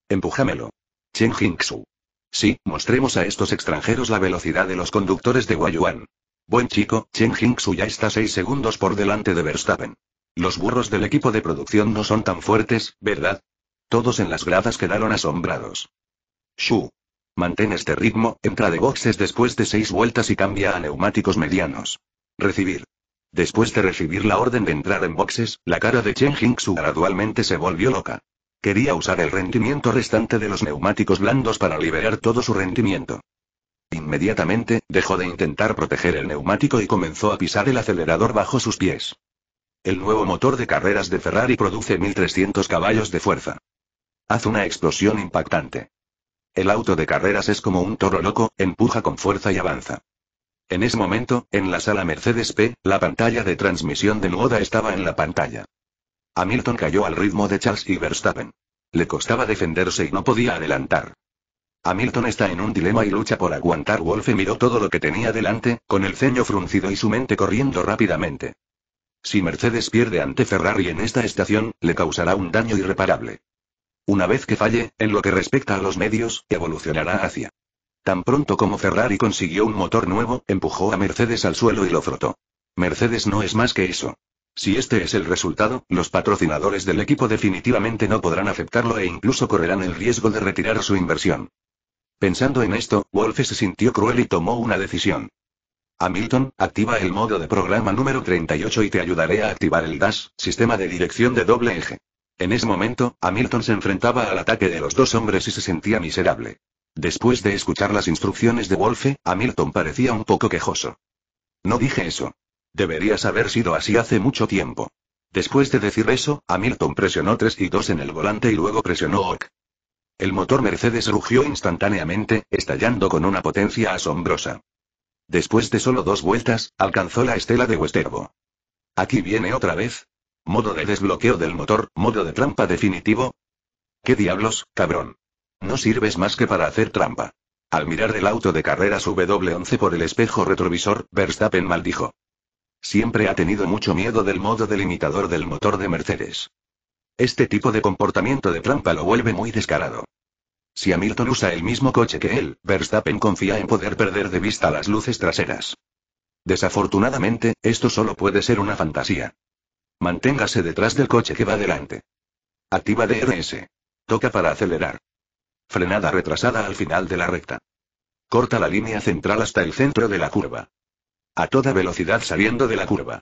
Empújamelo. Chen Jingsu. Sí, mostremos a estos extranjeros la velocidad de los conductores de Guayuan. Buen chico, Chen Jingsu ya está 6 segundos por delante de Verstappen. Los burros del equipo de producción no son tan fuertes, ¿verdad? Todos en las gradas quedaron asombrados. Shu. Mantén este ritmo, entra de boxes después de 6 vueltas y cambia a neumáticos medianos. Recibir. Después de recibir la orden de entrar en boxes, la cara de Chen Jingsu gradualmente se volvió loca. Quería usar el rendimiento restante de los neumáticos blandos para liberar todo su rendimiento. Inmediatamente, dejó de intentar proteger el neumático y comenzó a pisar el acelerador bajo sus pies. El nuevo motor de carreras de Ferrari produce 1300 caballos de fuerza. Haz una explosión impactante. El auto de carreras es como un toro loco, empuja con fuerza y avanza. En ese momento, en la sala Mercedes-P, la pantalla de transmisión de Nuoda estaba en la pantalla. Hamilton cayó al ritmo de Charles y Verstappen. Le costaba defenderse y no podía adelantar. Hamilton está en un dilema y lucha por aguantar. Wolfe miró todo lo que tenía delante, con el ceño fruncido y su mente corriendo rápidamente. Si Mercedes pierde ante Ferrari en esta estación, le causará un daño irreparable. Una vez que falle, en lo que respecta a los medios, evolucionará hacia. Tan pronto como Ferrari consiguió un motor nuevo, empujó a Mercedes al suelo y lo frotó. Mercedes no es más que eso. Si este es el resultado, los patrocinadores del equipo definitivamente no podrán aceptarlo e incluso correrán el riesgo de retirar su inversión. Pensando en esto, Wolfe se sintió cruel y tomó una decisión. Hamilton, activa el modo de programa número 38 y te ayudaré a activar el DAS, sistema de dirección de doble eje. En ese momento, Hamilton se enfrentaba al ataque de los dos hombres y se sentía miserable. Después de escuchar las instrucciones de Wolfe, Hamilton parecía un poco quejoso. No dije eso. Deberías haber sido así hace mucho tiempo. Después de decir eso, Hamilton presionó 3 y 2 en el volante y luego presionó OK. El motor Mercedes rugió instantáneamente, estallando con una potencia asombrosa. Después de solo dos vueltas, alcanzó la estela de Westerbo. Aquí viene otra vez. Modo de desbloqueo del motor, modo de trampa definitivo. ¿Qué diablos, cabrón? No sirves más que para hacer trampa. Al mirar el auto de carreras W11 por el espejo retrovisor, Verstappen maldijo. Siempre ha tenido mucho miedo del modo delimitador del motor de Mercedes. Este tipo de comportamiento de trampa lo vuelve muy descarado. Si Hamilton usa el mismo coche que él, Verstappen confía en poder perder de vista las luces traseras. Desafortunadamente, esto solo puede ser una fantasía. Manténgase detrás del coche que va adelante. Activa DRS. Toca para acelerar. Frenada retrasada al final de la recta. Corta la línea central hasta el centro de la curva. A toda velocidad saliendo de la curva.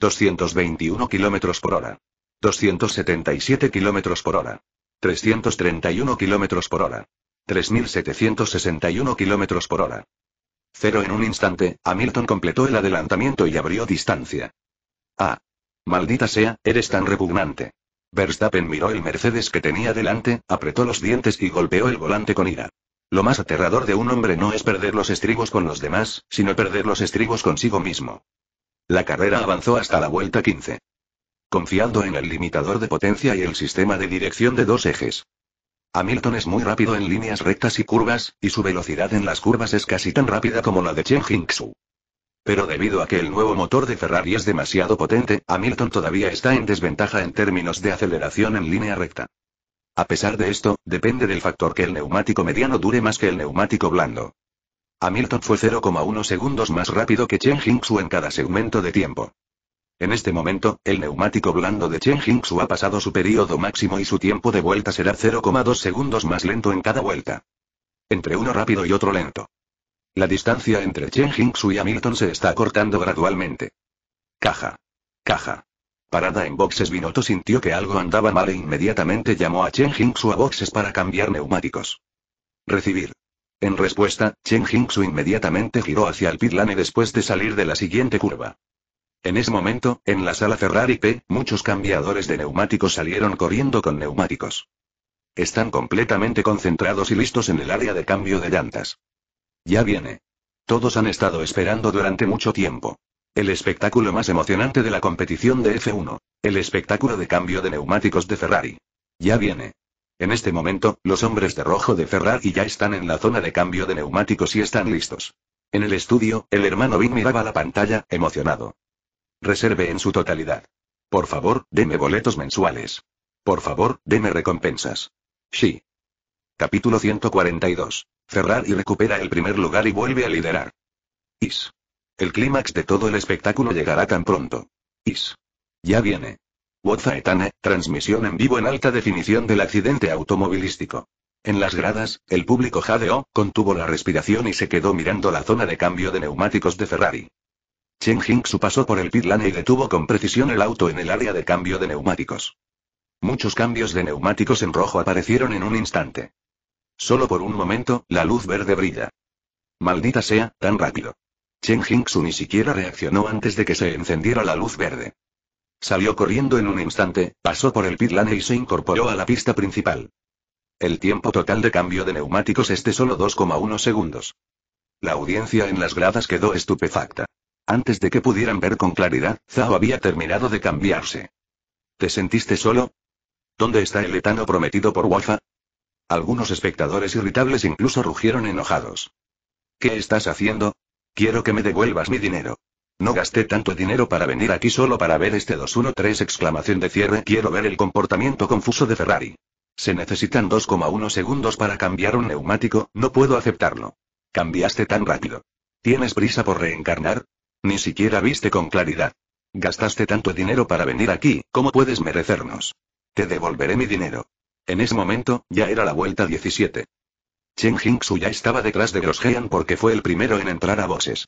221 km por hora. 277 km por hora. 331 km por hora. 3.761 km por hora. Cero en un instante, Hamilton completó el adelantamiento y abrió distancia. Ah. Maldita sea, eres tan repugnante. Verstappen miró el Mercedes que tenía delante, apretó los dientes y golpeó el volante con ira. Lo más aterrador de un hombre no es perder los estribos con los demás, sino perder los estribos consigo mismo. La carrera avanzó hasta la vuelta 15 confiando en el limitador de potencia y el sistema de dirección de dos ejes. Hamilton es muy rápido en líneas rectas y curvas, y su velocidad en las curvas es casi tan rápida como la de Chen Jingsu. Pero debido a que el nuevo motor de Ferrari es demasiado potente, Hamilton todavía está en desventaja en términos de aceleración en línea recta. A pesar de esto, depende del factor que el neumático mediano dure más que el neumático blando. Hamilton fue 0,1 segundos más rápido que Chen Jingsu en cada segmento de tiempo. En este momento, el neumático blando de Chen Jingsu ha pasado su periodo máximo y su tiempo de vuelta será 0,2 segundos más lento en cada vuelta. Entre uno rápido y otro lento. La distancia entre Chen Jingsu y Hamilton se está cortando gradualmente. Caja. Caja. Parada en boxes Binotto sintió que algo andaba mal e inmediatamente llamó a Chen Jingsu a boxes para cambiar neumáticos. Recibir. En respuesta, Chen Jinxu inmediatamente giró hacia el pitlane después de salir de la siguiente curva. En ese momento, en la sala Ferrari P, muchos cambiadores de neumáticos salieron corriendo con neumáticos. Están completamente concentrados y listos en el área de cambio de llantas. Ya viene. Todos han estado esperando durante mucho tiempo. El espectáculo más emocionante de la competición de F1. El espectáculo de cambio de neumáticos de Ferrari. Ya viene. En este momento, los hombres de rojo de Ferrari ya están en la zona de cambio de neumáticos y están listos. En el estudio, el hermano Vin miraba la pantalla, emocionado. Reserve en su totalidad. Por favor, deme boletos mensuales. Por favor, deme recompensas. Sí. Capítulo 142. Ferrari recupera el primer lugar y vuelve a liderar. Is. El clímax de todo el espectáculo llegará tan pronto. Is. Ya viene. Wozzaetane, transmisión en vivo en alta definición del accidente automovilístico. En las gradas, el público jadeó, contuvo la respiración y se quedó mirando la zona de cambio de neumáticos de Ferrari. Chen Jingsu pasó por el pitlane y detuvo con precisión el auto en el área de cambio de neumáticos. Muchos cambios de neumáticos en rojo aparecieron en un instante. Solo por un momento, la luz verde brilla. Maldita sea, tan rápido. Chen Jingsu ni siquiera reaccionó antes de que se encendiera la luz verde. Salió corriendo en un instante, pasó por el pitlane y se incorporó a la pista principal. El tiempo total de cambio de neumáticos es de solo 2,1 segundos. La audiencia en las gradas quedó estupefacta. Antes de que pudieran ver con claridad, Zhao había terminado de cambiarse. ¿Te sentiste solo? ¿Dónde está el etano prometido por Wafa? Algunos espectadores irritables incluso rugieron enojados. ¿Qué estás haciendo? Quiero que me devuelvas mi dinero. No gasté tanto dinero para venir aquí solo para ver este 213 exclamación de cierre. Quiero ver el comportamiento confuso de Ferrari. Se necesitan 2,1 segundos para cambiar un neumático, no puedo aceptarlo. Cambiaste tan rápido. ¿Tienes prisa por reencarnar? Ni siquiera viste con claridad. Gastaste tanto dinero para venir aquí, ¿cómo puedes merecernos? Te devolveré mi dinero. En ese momento, ya era la vuelta 17. Chen Jingxu ya estaba detrás de Grosjean porque fue el primero en entrar a voces.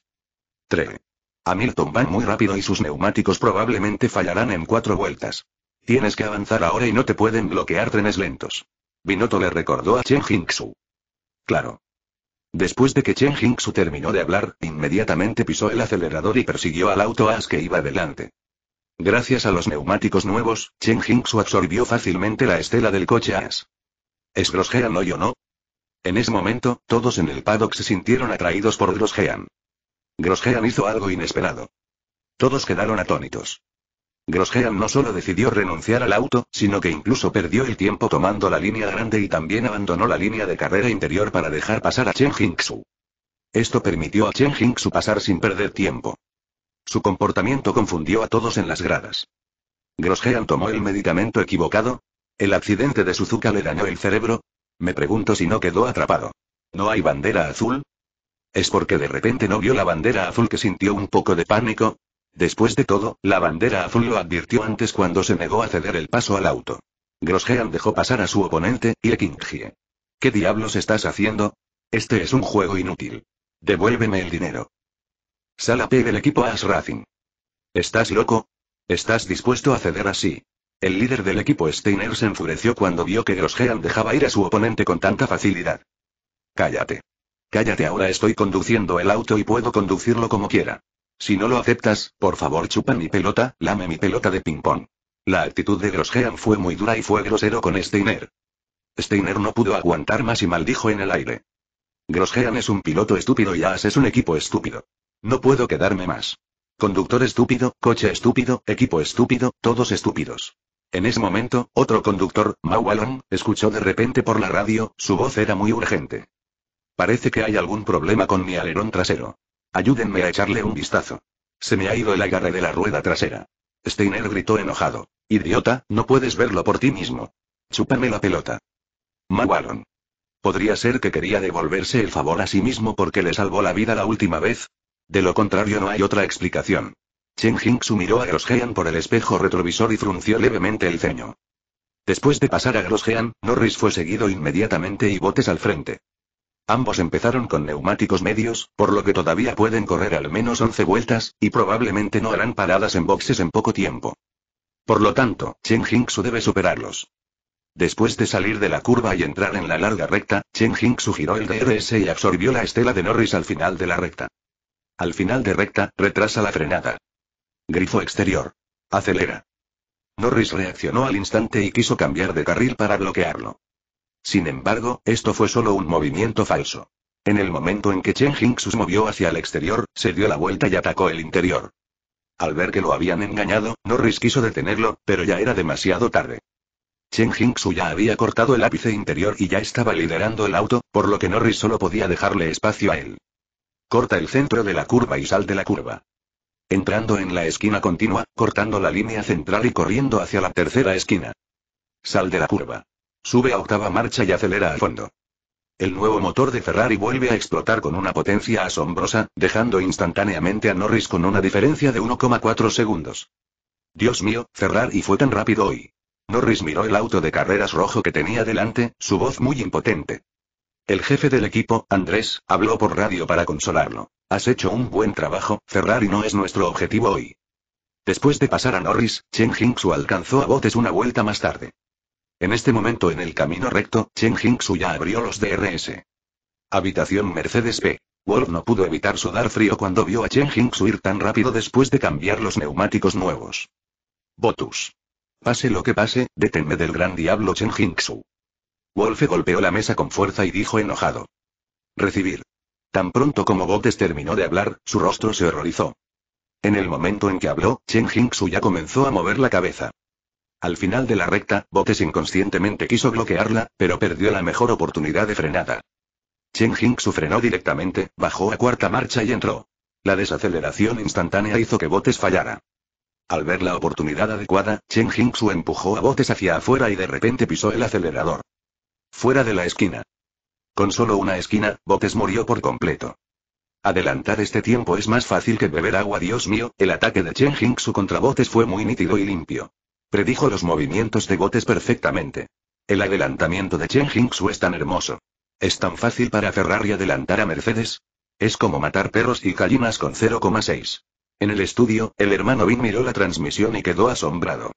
3. Hamilton va muy rápido y sus neumáticos probablemente fallarán en cuatro vueltas. Tienes que avanzar ahora y no te pueden bloquear trenes lentos. Binotto le recordó a Chen Jingxu. Claro. Después de que Chen Jingsu terminó de hablar, inmediatamente pisó el acelerador y persiguió al auto AS que iba adelante. Gracias a los neumáticos nuevos, Chen Jingsu absorbió fácilmente la estela del coche AS. ¿Es Grosjean hoy o no? En ese momento, todos en el paddock se sintieron atraídos por Grosjean. Grosjean hizo algo inesperado. Todos quedaron atónitos. Grosjean no solo decidió renunciar al auto, sino que incluso perdió el tiempo tomando la línea grande y también abandonó la línea de carrera interior para dejar pasar a Chen Jingxu. Esto permitió a Chen Jingxu pasar sin perder tiempo. Su comportamiento confundió a todos en las gradas. Grosjean tomó el medicamento equivocado. ¿El accidente de Suzuka le dañó el cerebro? Me pregunto si no quedó atrapado. ¿No hay bandera azul? ¿Es porque de repente no vio la bandera azul que sintió un poco de pánico? Después de todo, la bandera azul lo advirtió antes cuando se negó a ceder el paso al auto. Grosjean dejó pasar a su oponente, y ¿Qué diablos estás haciendo? Este es un juego inútil. Devuélveme el dinero. Sala del equipo Ash Racing. ¿Estás loco? ¿Estás dispuesto a ceder así? El líder del equipo Steiner se enfureció cuando vio que Grosjean dejaba ir a su oponente con tanta facilidad. Cállate. Cállate ahora estoy conduciendo el auto y puedo conducirlo como quiera. Si no lo aceptas, por favor chupa mi pelota, lame mi pelota de ping-pong. La actitud de Grosjean fue muy dura y fue grosero con Steiner. Steiner no pudo aguantar más y maldijo en el aire. Grosjean es un piloto estúpido y Haas es un equipo estúpido. No puedo quedarme más. Conductor estúpido, coche estúpido, equipo estúpido, todos estúpidos. En ese momento, otro conductor, Wallon, escuchó de repente por la radio, su voz era muy urgente. Parece que hay algún problema con mi alerón trasero. Ayúdenme a echarle un vistazo. Se me ha ido el agarre de la rueda trasera. Steiner gritó enojado. Idiota, no puedes verlo por ti mismo. Chúpame la pelota. Maguaron. Podría ser que quería devolverse el favor a sí mismo porque le salvó la vida la última vez. De lo contrario no hay otra explicación. Chen Hingsu miró a Grosjean por el espejo retrovisor y frunció levemente el ceño. Después de pasar a Grosjean, Norris fue seguido inmediatamente y botes al frente. Ambos empezaron con neumáticos medios, por lo que todavía pueden correr al menos 11 vueltas, y probablemente no harán paradas en boxes en poco tiempo. Por lo tanto, Chen Jingsu debe superarlos. Después de salir de la curva y entrar en la larga recta, Chen Jingsu giró el DRS y absorbió la estela de Norris al final de la recta. Al final de recta, retrasa la frenada. Grifo exterior. Acelera. Norris reaccionó al instante y quiso cambiar de carril para bloquearlo. Sin embargo, esto fue solo un movimiento falso. En el momento en que Chen Jingxu se movió hacia el exterior, se dio la vuelta y atacó el interior. Al ver que lo habían engañado, Norris quiso detenerlo, pero ya era demasiado tarde. Chen Jingxu ya había cortado el ápice interior y ya estaba liderando el auto, por lo que Norris solo podía dejarle espacio a él. Corta el centro de la curva y sal de la curva. Entrando en la esquina continua, cortando la línea central y corriendo hacia la tercera esquina. Sal de la curva. Sube a octava marcha y acelera al fondo. El nuevo motor de Ferrari vuelve a explotar con una potencia asombrosa, dejando instantáneamente a Norris con una diferencia de 1,4 segundos. Dios mío, Ferrari fue tan rápido hoy. Norris miró el auto de carreras rojo que tenía delante, su voz muy impotente. El jefe del equipo, Andrés, habló por radio para consolarlo. Has hecho un buen trabajo, Ferrari no es nuestro objetivo hoy. Después de pasar a Norris, Chen Hingsu alcanzó a botes una vuelta más tarde. En este momento en el camino recto, Chen Jingsu ya abrió los DRS. Habitación Mercedes P. Wolf no pudo evitar sudar frío cuando vio a Chen Jingsu ir tan rápido después de cambiar los neumáticos nuevos. Botus. Pase lo que pase, détenme del gran diablo Chen Jingsu. Wolfe golpeó la mesa con fuerza y dijo enojado. Recibir. Tan pronto como Botes terminó de hablar, su rostro se horrorizó. En el momento en que habló, Chen Jingsu ya comenzó a mover la cabeza. Al final de la recta, Botes inconscientemente quiso bloquearla, pero perdió la mejor oportunidad de frenada. Chen su frenó directamente, bajó a cuarta marcha y entró. La desaceleración instantánea hizo que Botes fallara. Al ver la oportunidad adecuada, Chen su empujó a Botes hacia afuera y de repente pisó el acelerador. Fuera de la esquina. Con solo una esquina, Botes murió por completo. Adelantar este tiempo es más fácil que beber agua, Dios mío, el ataque de Chen su contra Botes fue muy nítido y limpio. Predijo los movimientos de botes perfectamente. El adelantamiento de Chen su es tan hermoso. ¿Es tan fácil para Ferrari adelantar a Mercedes? Es como matar perros y gallinas con 0,6. En el estudio, el hermano Vin miró la transmisión y quedó asombrado.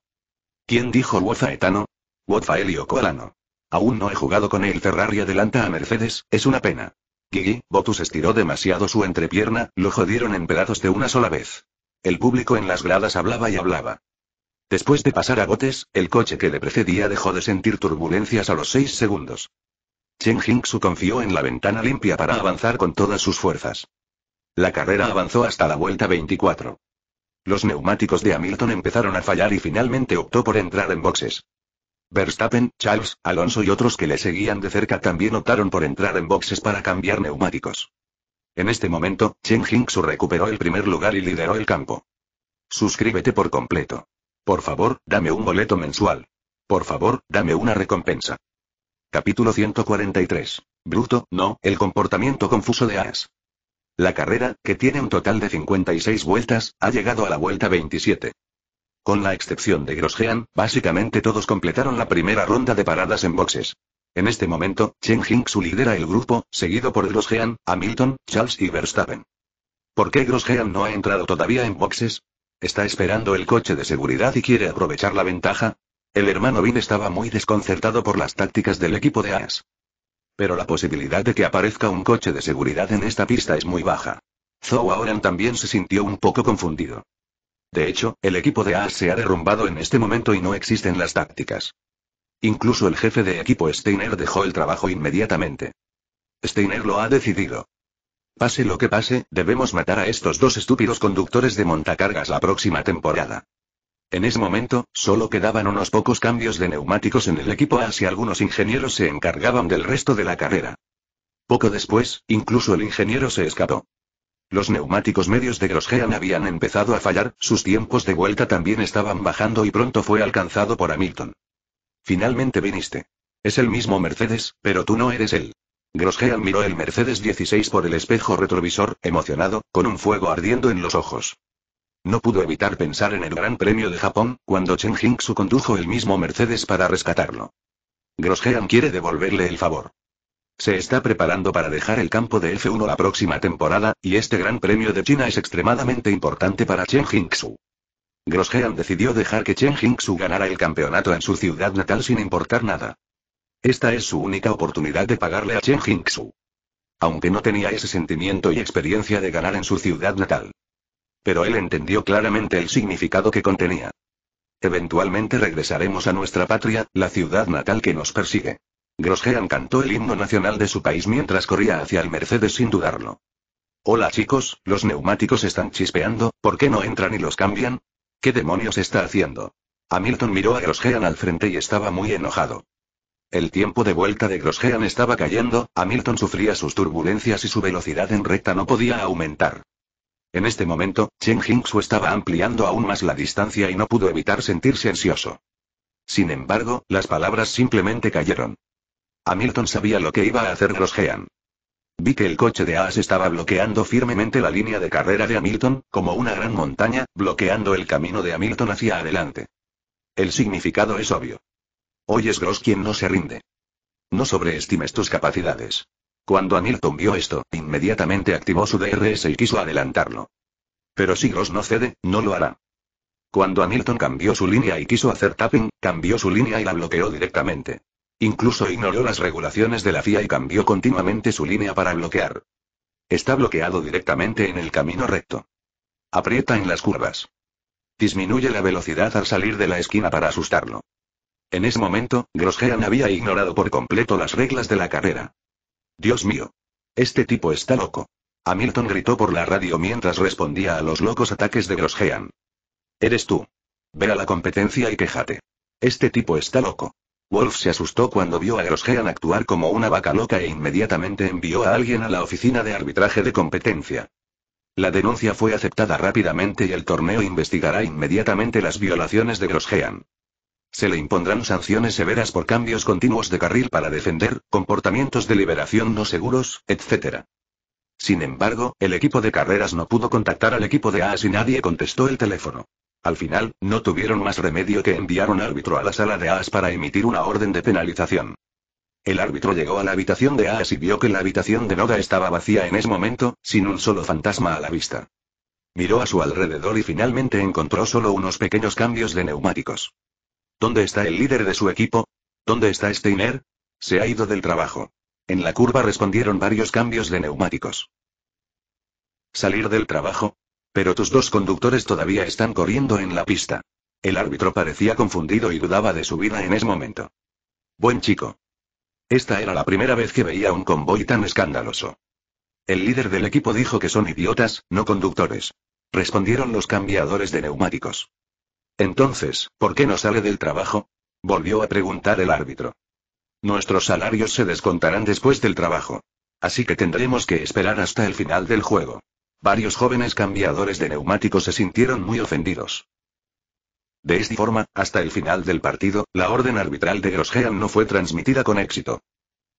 ¿Quién dijo Wozaetano? o Colano. Aún no he jugado con él. Ferrari adelanta a Mercedes, es una pena. Gigi, Botus estiró demasiado su entrepierna, lo jodieron en pedazos de una sola vez. El público en las gradas hablaba y hablaba. Después de pasar a botes, el coche que le precedía dejó de sentir turbulencias a los seis segundos. Chen Hingsu confió en la ventana limpia para avanzar con todas sus fuerzas. La carrera avanzó hasta la vuelta 24. Los neumáticos de Hamilton empezaron a fallar y finalmente optó por entrar en boxes. Verstappen, Charles, Alonso y otros que le seguían de cerca también optaron por entrar en boxes para cambiar neumáticos. En este momento, Chen Hingsu recuperó el primer lugar y lideró el campo. Suscríbete por completo. Por favor, dame un boleto mensual. Por favor, dame una recompensa. Capítulo 143. Bruto, no, el comportamiento confuso de As. La carrera, que tiene un total de 56 vueltas, ha llegado a la vuelta 27. Con la excepción de Grosjean, básicamente todos completaron la primera ronda de paradas en boxes. En este momento, Chen su lidera el grupo, seguido por Grosjean, Hamilton, Charles y Verstappen. ¿Por qué Grosjean no ha entrado todavía en boxes? Está esperando el coche de seguridad y quiere aprovechar la ventaja. El hermano Vin estaba muy desconcertado por las tácticas del equipo de As. Pero la posibilidad de que aparezca un coche de seguridad en esta pista es muy baja. Zhou Aoran también se sintió un poco confundido. De hecho, el equipo de As se ha derrumbado en este momento y no existen las tácticas. Incluso el jefe de equipo Steiner dejó el trabajo inmediatamente. Steiner lo ha decidido. Pase lo que pase, debemos matar a estos dos estúpidos conductores de montacargas la próxima temporada. En ese momento, solo quedaban unos pocos cambios de neumáticos en el equipo A algunos ingenieros se encargaban del resto de la carrera. Poco después, incluso el ingeniero se escapó. Los neumáticos medios de Grosjean habían empezado a fallar, sus tiempos de vuelta también estaban bajando y pronto fue alcanzado por Hamilton. Finalmente viniste. Es el mismo Mercedes, pero tú no eres él. Grosjean miró el Mercedes 16 por el espejo retrovisor, emocionado, con un fuego ardiendo en los ojos. No pudo evitar pensar en el Gran Premio de Japón, cuando Chen Hingsu condujo el mismo Mercedes para rescatarlo. Grosjean quiere devolverle el favor. Se está preparando para dejar el campo de F1 la próxima temporada, y este Gran Premio de China es extremadamente importante para Chen Jingsu. Grosjean decidió dejar que Chen Hingsu ganara el campeonato en su ciudad natal sin importar nada. Esta es su única oportunidad de pagarle a Chen Jingsu. Aunque no tenía ese sentimiento y experiencia de ganar en su ciudad natal. Pero él entendió claramente el significado que contenía. Eventualmente regresaremos a nuestra patria, la ciudad natal que nos persigue. Grosjean cantó el himno nacional de su país mientras corría hacia el Mercedes sin dudarlo. Hola chicos, los neumáticos están chispeando, ¿por qué no entran y los cambian? ¿Qué demonios está haciendo? Hamilton miró a Grosjean al frente y estaba muy enojado. El tiempo de vuelta de Grosjean estaba cayendo, Hamilton sufría sus turbulencias y su velocidad en recta no podía aumentar. En este momento, Chen Jingsu estaba ampliando aún más la distancia y no pudo evitar sentirse ansioso. Sin embargo, las palabras simplemente cayeron. Hamilton sabía lo que iba a hacer Grosjean. Vi que el coche de Haas estaba bloqueando firmemente la línea de carrera de Hamilton, como una gran montaña, bloqueando el camino de Hamilton hacia adelante. El significado es obvio. Hoy es Gross quien no se rinde. No sobreestimes tus capacidades. Cuando Hamilton vio esto, inmediatamente activó su DRS y quiso adelantarlo. Pero si Gross no cede, no lo hará. Cuando Hamilton cambió su línea y quiso hacer tapping, cambió su línea y la bloqueó directamente. Incluso ignoró las regulaciones de la FIA y cambió continuamente su línea para bloquear. Está bloqueado directamente en el camino recto. Aprieta en las curvas. Disminuye la velocidad al salir de la esquina para asustarlo. En ese momento, Grosjean había ignorado por completo las reglas de la carrera. Dios mío. Este tipo está loco. Hamilton gritó por la radio mientras respondía a los locos ataques de Grosjean. Eres tú. Ve a la competencia y quéjate. Este tipo está loco. Wolf se asustó cuando vio a Grosjean actuar como una vaca loca e inmediatamente envió a alguien a la oficina de arbitraje de competencia. La denuncia fue aceptada rápidamente y el torneo investigará inmediatamente las violaciones de Grosjean. Se le impondrán sanciones severas por cambios continuos de carril para defender, comportamientos de liberación no seguros, etc. Sin embargo, el equipo de carreras no pudo contactar al equipo de AAS y nadie contestó el teléfono. Al final, no tuvieron más remedio que enviar un árbitro a la sala de AAS para emitir una orden de penalización. El árbitro llegó a la habitación de AAS y vio que la habitación de Noda estaba vacía en ese momento, sin un solo fantasma a la vista. Miró a su alrededor y finalmente encontró solo unos pequeños cambios de neumáticos. ¿Dónde está el líder de su equipo? ¿Dónde está Steiner? Se ha ido del trabajo. En la curva respondieron varios cambios de neumáticos. ¿Salir del trabajo? Pero tus dos conductores todavía están corriendo en la pista. El árbitro parecía confundido y dudaba de su vida en ese momento. Buen chico. Esta era la primera vez que veía un convoy tan escandaloso. El líder del equipo dijo que son idiotas, no conductores. Respondieron los cambiadores de neumáticos. Entonces, ¿por qué no sale del trabajo? Volvió a preguntar el árbitro. Nuestros salarios se descontarán después del trabajo. Así que tendremos que esperar hasta el final del juego. Varios jóvenes cambiadores de neumáticos se sintieron muy ofendidos. De esta forma, hasta el final del partido, la orden arbitral de Grosjean no fue transmitida con éxito.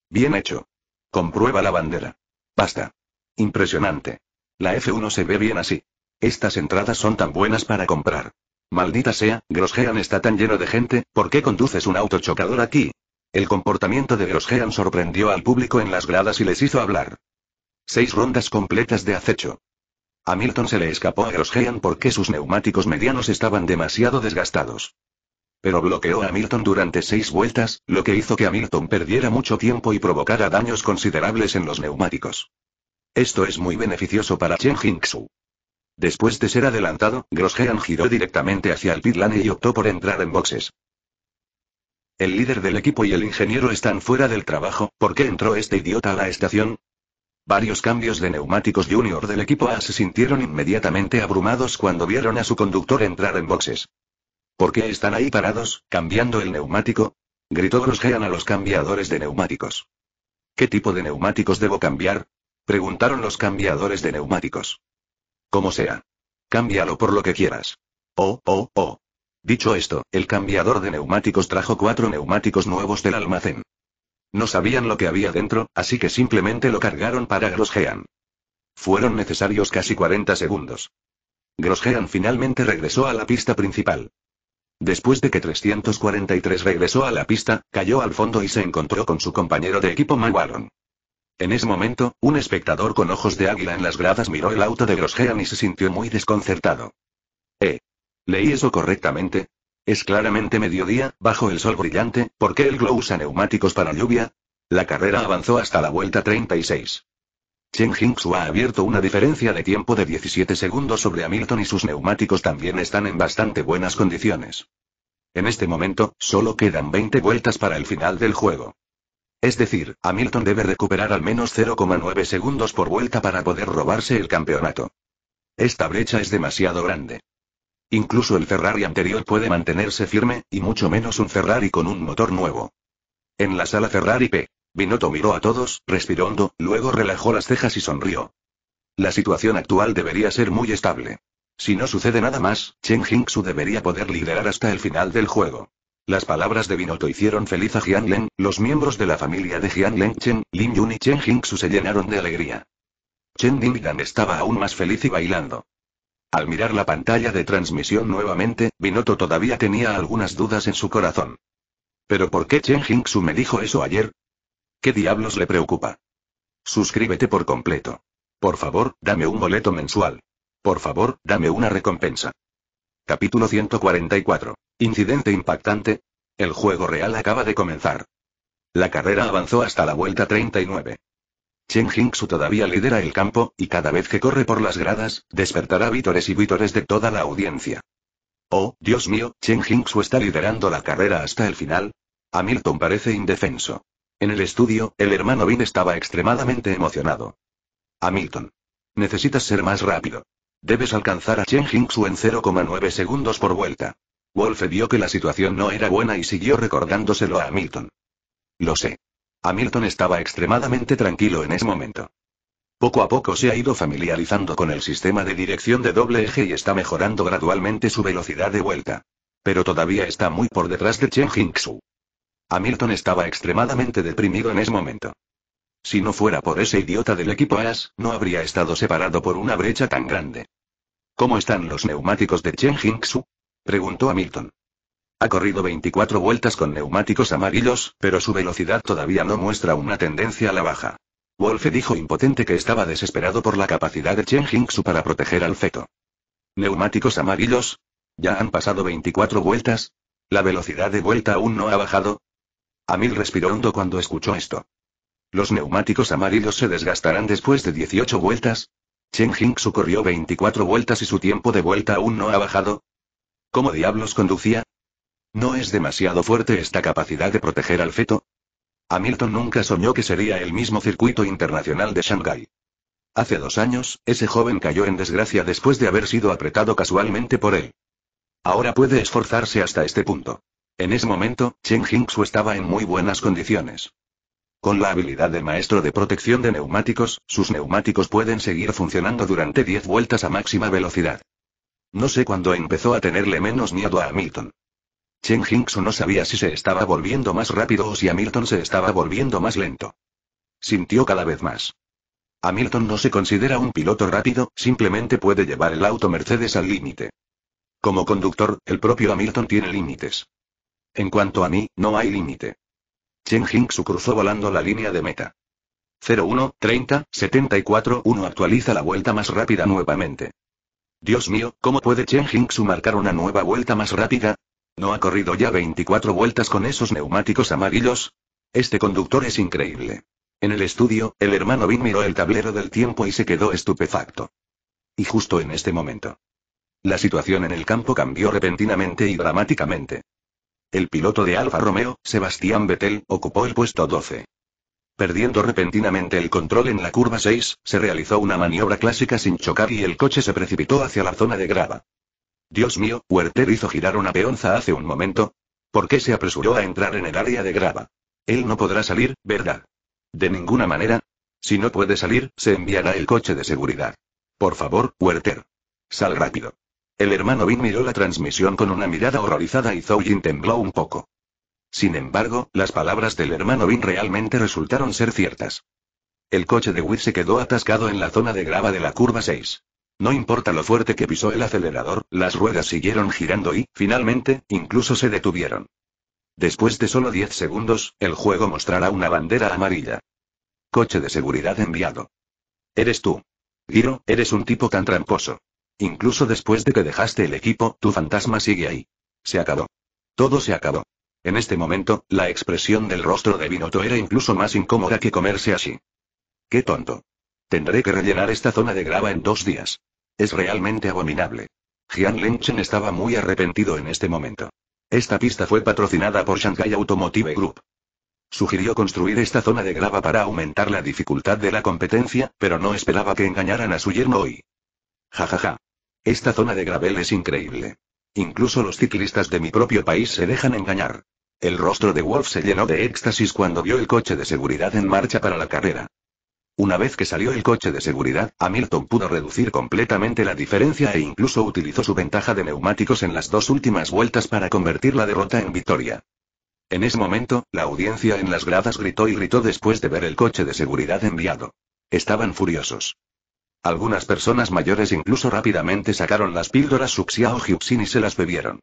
Bien hecho. Comprueba la bandera. Basta. Impresionante. La F1 se ve bien así. Estas entradas son tan buenas para comprar. Maldita sea, Grosjean está tan lleno de gente, ¿por qué conduces un auto chocador aquí? El comportamiento de Grosjean sorprendió al público en las gradas y les hizo hablar. Seis rondas completas de acecho. A Milton se le escapó a Grosjean porque sus neumáticos medianos estaban demasiado desgastados. Pero bloqueó a Milton durante seis vueltas, lo que hizo que Hamilton perdiera mucho tiempo y provocara daños considerables en los neumáticos. Esto es muy beneficioso para Chen Hingsu. Después de ser adelantado, Grosjean giró directamente hacia el pitlane y optó por entrar en boxes. El líder del equipo y el ingeniero están fuera del trabajo, ¿por qué entró este idiota a la estación? Varios cambios de neumáticos junior del equipo A se sintieron inmediatamente abrumados cuando vieron a su conductor entrar en boxes. ¿Por qué están ahí parados, cambiando el neumático? gritó Grosjean a los cambiadores de neumáticos. ¿Qué tipo de neumáticos debo cambiar? preguntaron los cambiadores de neumáticos. Como sea. Cámbialo por lo que quieras. Oh, oh, oh. Dicho esto, el cambiador de neumáticos trajo cuatro neumáticos nuevos del almacén. No sabían lo que había dentro, así que simplemente lo cargaron para Grosjean. Fueron necesarios casi 40 segundos. Grosjean finalmente regresó a la pista principal. Después de que 343 regresó a la pista, cayó al fondo y se encontró con su compañero de equipo Maguaron. En ese momento, un espectador con ojos de águila en las gradas miró el auto de Grosjean y se sintió muy desconcertado. ¿Eh? ¿Leí eso correctamente? Es claramente mediodía, bajo el sol brillante, ¿por qué el glow usa neumáticos para lluvia? La carrera avanzó hasta la vuelta 36. Chen Jingsu ha abierto una diferencia de tiempo de 17 segundos sobre Hamilton y sus neumáticos también están en bastante buenas condiciones. En este momento, solo quedan 20 vueltas para el final del juego. Es decir, Hamilton debe recuperar al menos 0,9 segundos por vuelta para poder robarse el campeonato. Esta brecha es demasiado grande. Incluso el Ferrari anterior puede mantenerse firme, y mucho menos un Ferrari con un motor nuevo. En la sala Ferrari P. Binotto miró a todos, respiró hondo, luego relajó las cejas y sonrió. La situación actual debería ser muy estable. Si no sucede nada más, Chen Hingsu debería poder liderar hasta el final del juego. Las palabras de Binoto hicieron feliz a Jianlen, los miembros de la familia de Jianlen Chen, Lin Yun y Chen Jingsu se llenaron de alegría. Chen Dingdan estaba aún más feliz y bailando. Al mirar la pantalla de transmisión nuevamente, Binoto todavía tenía algunas dudas en su corazón. ¿Pero por qué Chen Jingsu me dijo eso ayer? ¿Qué diablos le preocupa? Suscríbete por completo. Por favor, dame un boleto mensual. Por favor, dame una recompensa. Capítulo 144. Incidente impactante. El juego real acaba de comenzar. La carrera avanzó hasta la vuelta 39. Chen Jinxu todavía lidera el campo, y cada vez que corre por las gradas, despertará vítores y vítores de toda la audiencia. Oh, Dios mío, Chen Jinxu está liderando la carrera hasta el final. Hamilton parece indefenso. En el estudio, el hermano Bin estaba extremadamente emocionado. Hamilton. Necesitas ser más rápido. Debes alcanzar a Chen Jinxu en 0,9 segundos por vuelta. Wolfe vio que la situación no era buena y siguió recordándoselo a Hamilton. Lo sé. Hamilton estaba extremadamente tranquilo en ese momento. Poco a poco se ha ido familiarizando con el sistema de dirección de doble eje y está mejorando gradualmente su velocidad de vuelta. Pero todavía está muy por detrás de Chen Hingsu. Hamilton estaba extremadamente deprimido en ese momento. Si no fuera por ese idiota del equipo AS, no habría estado separado por una brecha tan grande. ¿Cómo están los neumáticos de Chen Hingsu? Preguntó a Milton. Ha corrido 24 vueltas con neumáticos amarillos, pero su velocidad todavía no muestra una tendencia a la baja. Wolfe dijo impotente que estaba desesperado por la capacidad de Chen Hingsu para proteger al feto. ¿Neumáticos amarillos? ¿Ya han pasado 24 vueltas? ¿La velocidad de vuelta aún no ha bajado? Amil respiró hondo cuando escuchó esto. ¿Los neumáticos amarillos se desgastarán después de 18 vueltas? Chen Hingsu corrió 24 vueltas y su tiempo de vuelta aún no ha bajado. ¿Cómo diablos conducía? ¿No es demasiado fuerte esta capacidad de proteger al feto? Hamilton nunca soñó que sería el mismo circuito internacional de Shanghai. Hace dos años, ese joven cayó en desgracia después de haber sido apretado casualmente por él. Ahora puede esforzarse hasta este punto. En ese momento, Chen Hingsu estaba en muy buenas condiciones. Con la habilidad de maestro de protección de neumáticos, sus neumáticos pueden seguir funcionando durante 10 vueltas a máxima velocidad. No sé cuándo empezó a tenerle menos miedo a Hamilton. Chen Hingsu no sabía si se estaba volviendo más rápido o si Hamilton se estaba volviendo más lento. Sintió cada vez más. Hamilton no se considera un piloto rápido, simplemente puede llevar el auto Mercedes al límite. Como conductor, el propio Hamilton tiene límites. En cuanto a mí, no hay límite. Chen Hingsu cruzó volando la línea de meta. 01, 30, 74, 1 actualiza la vuelta más rápida nuevamente. Dios mío, ¿cómo puede Chen su marcar una nueva vuelta más rápida? ¿No ha corrido ya 24 vueltas con esos neumáticos amarillos? Este conductor es increíble. En el estudio, el hermano Bin miró el tablero del tiempo y se quedó estupefacto. Y justo en este momento. La situación en el campo cambió repentinamente y dramáticamente. El piloto de Alfa Romeo, Sebastián Vettel, ocupó el puesto 12. Perdiendo repentinamente el control en la curva 6, se realizó una maniobra clásica sin chocar y el coche se precipitó hacia la zona de grava. Dios mío, Werther hizo girar una peonza hace un momento. ¿Por qué se apresuró a entrar en el área de grava? Él no podrá salir, ¿verdad? De ninguna manera. Si no puede salir, se enviará el coche de seguridad. Por favor, Werther. Sal rápido. El hermano Vin miró la transmisión con una mirada horrorizada y Zhou tembló un poco. Sin embargo, las palabras del hermano Vin realmente resultaron ser ciertas. El coche de Witt se quedó atascado en la zona de grava de la curva 6. No importa lo fuerte que pisó el acelerador, las ruedas siguieron girando y, finalmente, incluso se detuvieron. Después de solo 10 segundos, el juego mostrará una bandera amarilla. Coche de seguridad enviado. Eres tú. Giro, eres un tipo tan tramposo. Incluso después de que dejaste el equipo, tu fantasma sigue ahí. Se acabó. Todo se acabó. En este momento, la expresión del rostro de Binotto era incluso más incómoda que comerse así. ¡Qué tonto! Tendré que rellenar esta zona de grava en dos días. Es realmente abominable. Jian Lenchen estaba muy arrepentido en este momento. Esta pista fue patrocinada por Shanghai Automotive Group. Sugirió construir esta zona de grava para aumentar la dificultad de la competencia, pero no esperaba que engañaran a su yerno hoy. ¡Ja Ja, ja. Esta zona de gravel es increíble. Incluso los ciclistas de mi propio país se dejan engañar. El rostro de Wolf se llenó de éxtasis cuando vio el coche de seguridad en marcha para la carrera. Una vez que salió el coche de seguridad, Hamilton pudo reducir completamente la diferencia e incluso utilizó su ventaja de neumáticos en las dos últimas vueltas para convertir la derrota en victoria. En ese momento, la audiencia en las gradas gritó y gritó después de ver el coche de seguridad enviado. Estaban furiosos. Algunas personas mayores incluso rápidamente sacaron las píldoras Suxia o y se las bebieron.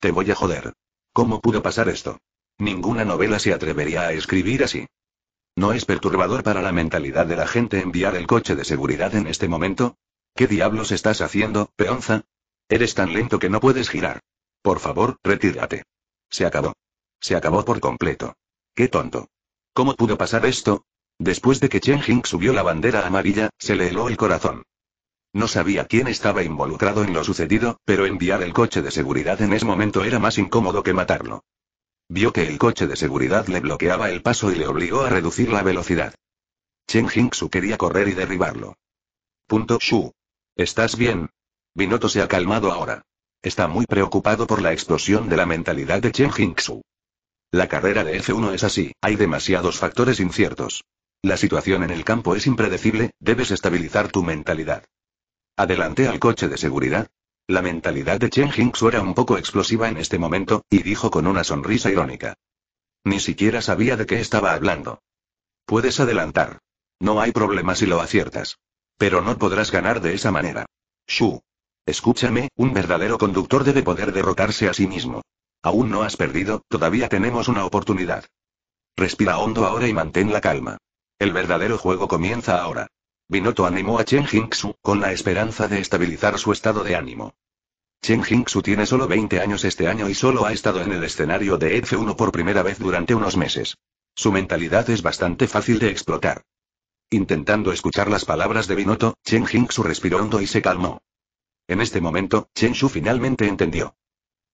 Te voy a joder. ¿Cómo pudo pasar esto? Ninguna novela se atrevería a escribir así. ¿No es perturbador para la mentalidad de la gente enviar el coche de seguridad en este momento? ¿Qué diablos estás haciendo, peonza? Eres tan lento que no puedes girar. Por favor, retírate. Se acabó. Se acabó por completo. Qué tonto. ¿Cómo pudo pasar esto? Después de que Chen Jing subió la bandera amarilla, se le heló el corazón. No sabía quién estaba involucrado en lo sucedido, pero enviar el coche de seguridad en ese momento era más incómodo que matarlo. Vio que el coche de seguridad le bloqueaba el paso y le obligó a reducir la velocidad. Chen Jingsu quería correr y derribarlo. Punto Shu. ¿Estás bien? Binoto se ha calmado ahora. Está muy preocupado por la explosión de la mentalidad de Chen Jingsu. La carrera de F1 es así, hay demasiados factores inciertos. La situación en el campo es impredecible, debes estabilizar tu mentalidad. Adelanté al coche de seguridad. La mentalidad de Chen Hingsu era un poco explosiva en este momento, y dijo con una sonrisa irónica. Ni siquiera sabía de qué estaba hablando. Puedes adelantar. No hay problema si lo aciertas. Pero no podrás ganar de esa manera. Shu. Escúchame, un verdadero conductor debe poder derrotarse a sí mismo. Aún no has perdido, todavía tenemos una oportunidad. Respira hondo ahora y mantén la calma. El verdadero juego comienza ahora. Binotto animó a Chen Jingxu, con la esperanza de estabilizar su estado de ánimo. Chen Jingxu tiene solo 20 años este año y solo ha estado en el escenario de F1 por primera vez durante unos meses. Su mentalidad es bastante fácil de explotar. Intentando escuchar las palabras de Binotto, Chen Jingxu respiró hondo y se calmó. En este momento, Chen Shu finalmente entendió.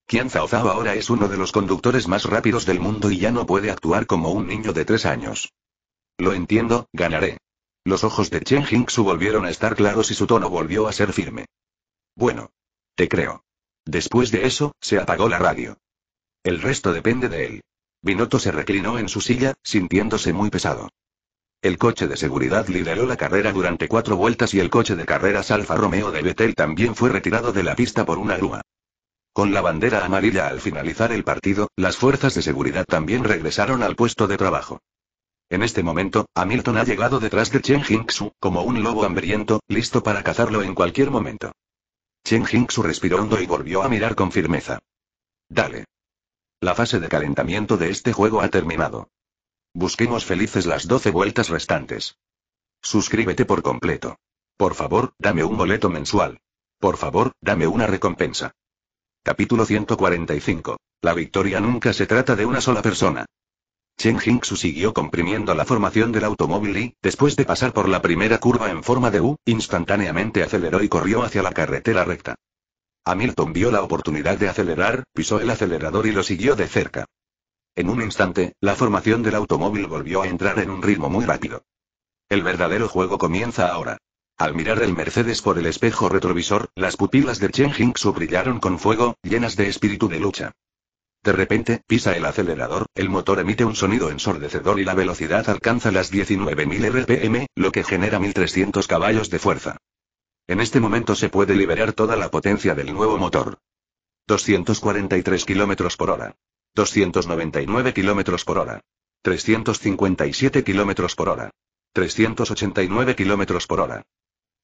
Qian Zhao Zhao ahora es uno de los conductores más rápidos del mundo y ya no puede actuar como un niño de tres años. Lo entiendo, ganaré. Los ojos de Chen Jingsu volvieron a estar claros y su tono volvió a ser firme. Bueno. Te creo. Después de eso, se apagó la radio. El resto depende de él. Binotto se reclinó en su silla, sintiéndose muy pesado. El coche de seguridad lideró la carrera durante cuatro vueltas y el coche de carreras Alfa Romeo de Betel también fue retirado de la pista por una grúa. Con la bandera amarilla al finalizar el partido, las fuerzas de seguridad también regresaron al puesto de trabajo. En este momento, Hamilton ha llegado detrás de Chen Jingsu, como un lobo hambriento, listo para cazarlo en cualquier momento. Chen Jingsu respiró hondo y volvió a mirar con firmeza. Dale. La fase de calentamiento de este juego ha terminado. Busquemos felices las 12 vueltas restantes. Suscríbete por completo. Por favor, dame un boleto mensual. Por favor, dame una recompensa. Capítulo 145. La victoria nunca se trata de una sola persona. Chen Jingsu siguió comprimiendo la formación del automóvil y, después de pasar por la primera curva en forma de U, instantáneamente aceleró y corrió hacia la carretera recta. Hamilton vio la oportunidad de acelerar, pisó el acelerador y lo siguió de cerca. En un instante, la formación del automóvil volvió a entrar en un ritmo muy rápido. El verdadero juego comienza ahora. Al mirar el Mercedes por el espejo retrovisor, las pupilas de Chen Jingsu brillaron con fuego, llenas de espíritu de lucha. De repente, pisa el acelerador, el motor emite un sonido ensordecedor y la velocidad alcanza las 19.000 rpm, lo que genera 1.300 caballos de fuerza. En este momento se puede liberar toda la potencia del nuevo motor. 243 km por hora. 299 km por hora. 357 km por hora. 389 km por hora.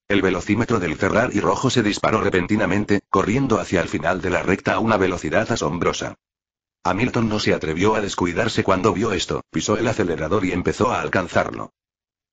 El velocímetro del Ferrari rojo se disparó repentinamente, corriendo hacia el final de la recta a una velocidad asombrosa. Hamilton no se atrevió a descuidarse cuando vio esto, pisó el acelerador y empezó a alcanzarlo.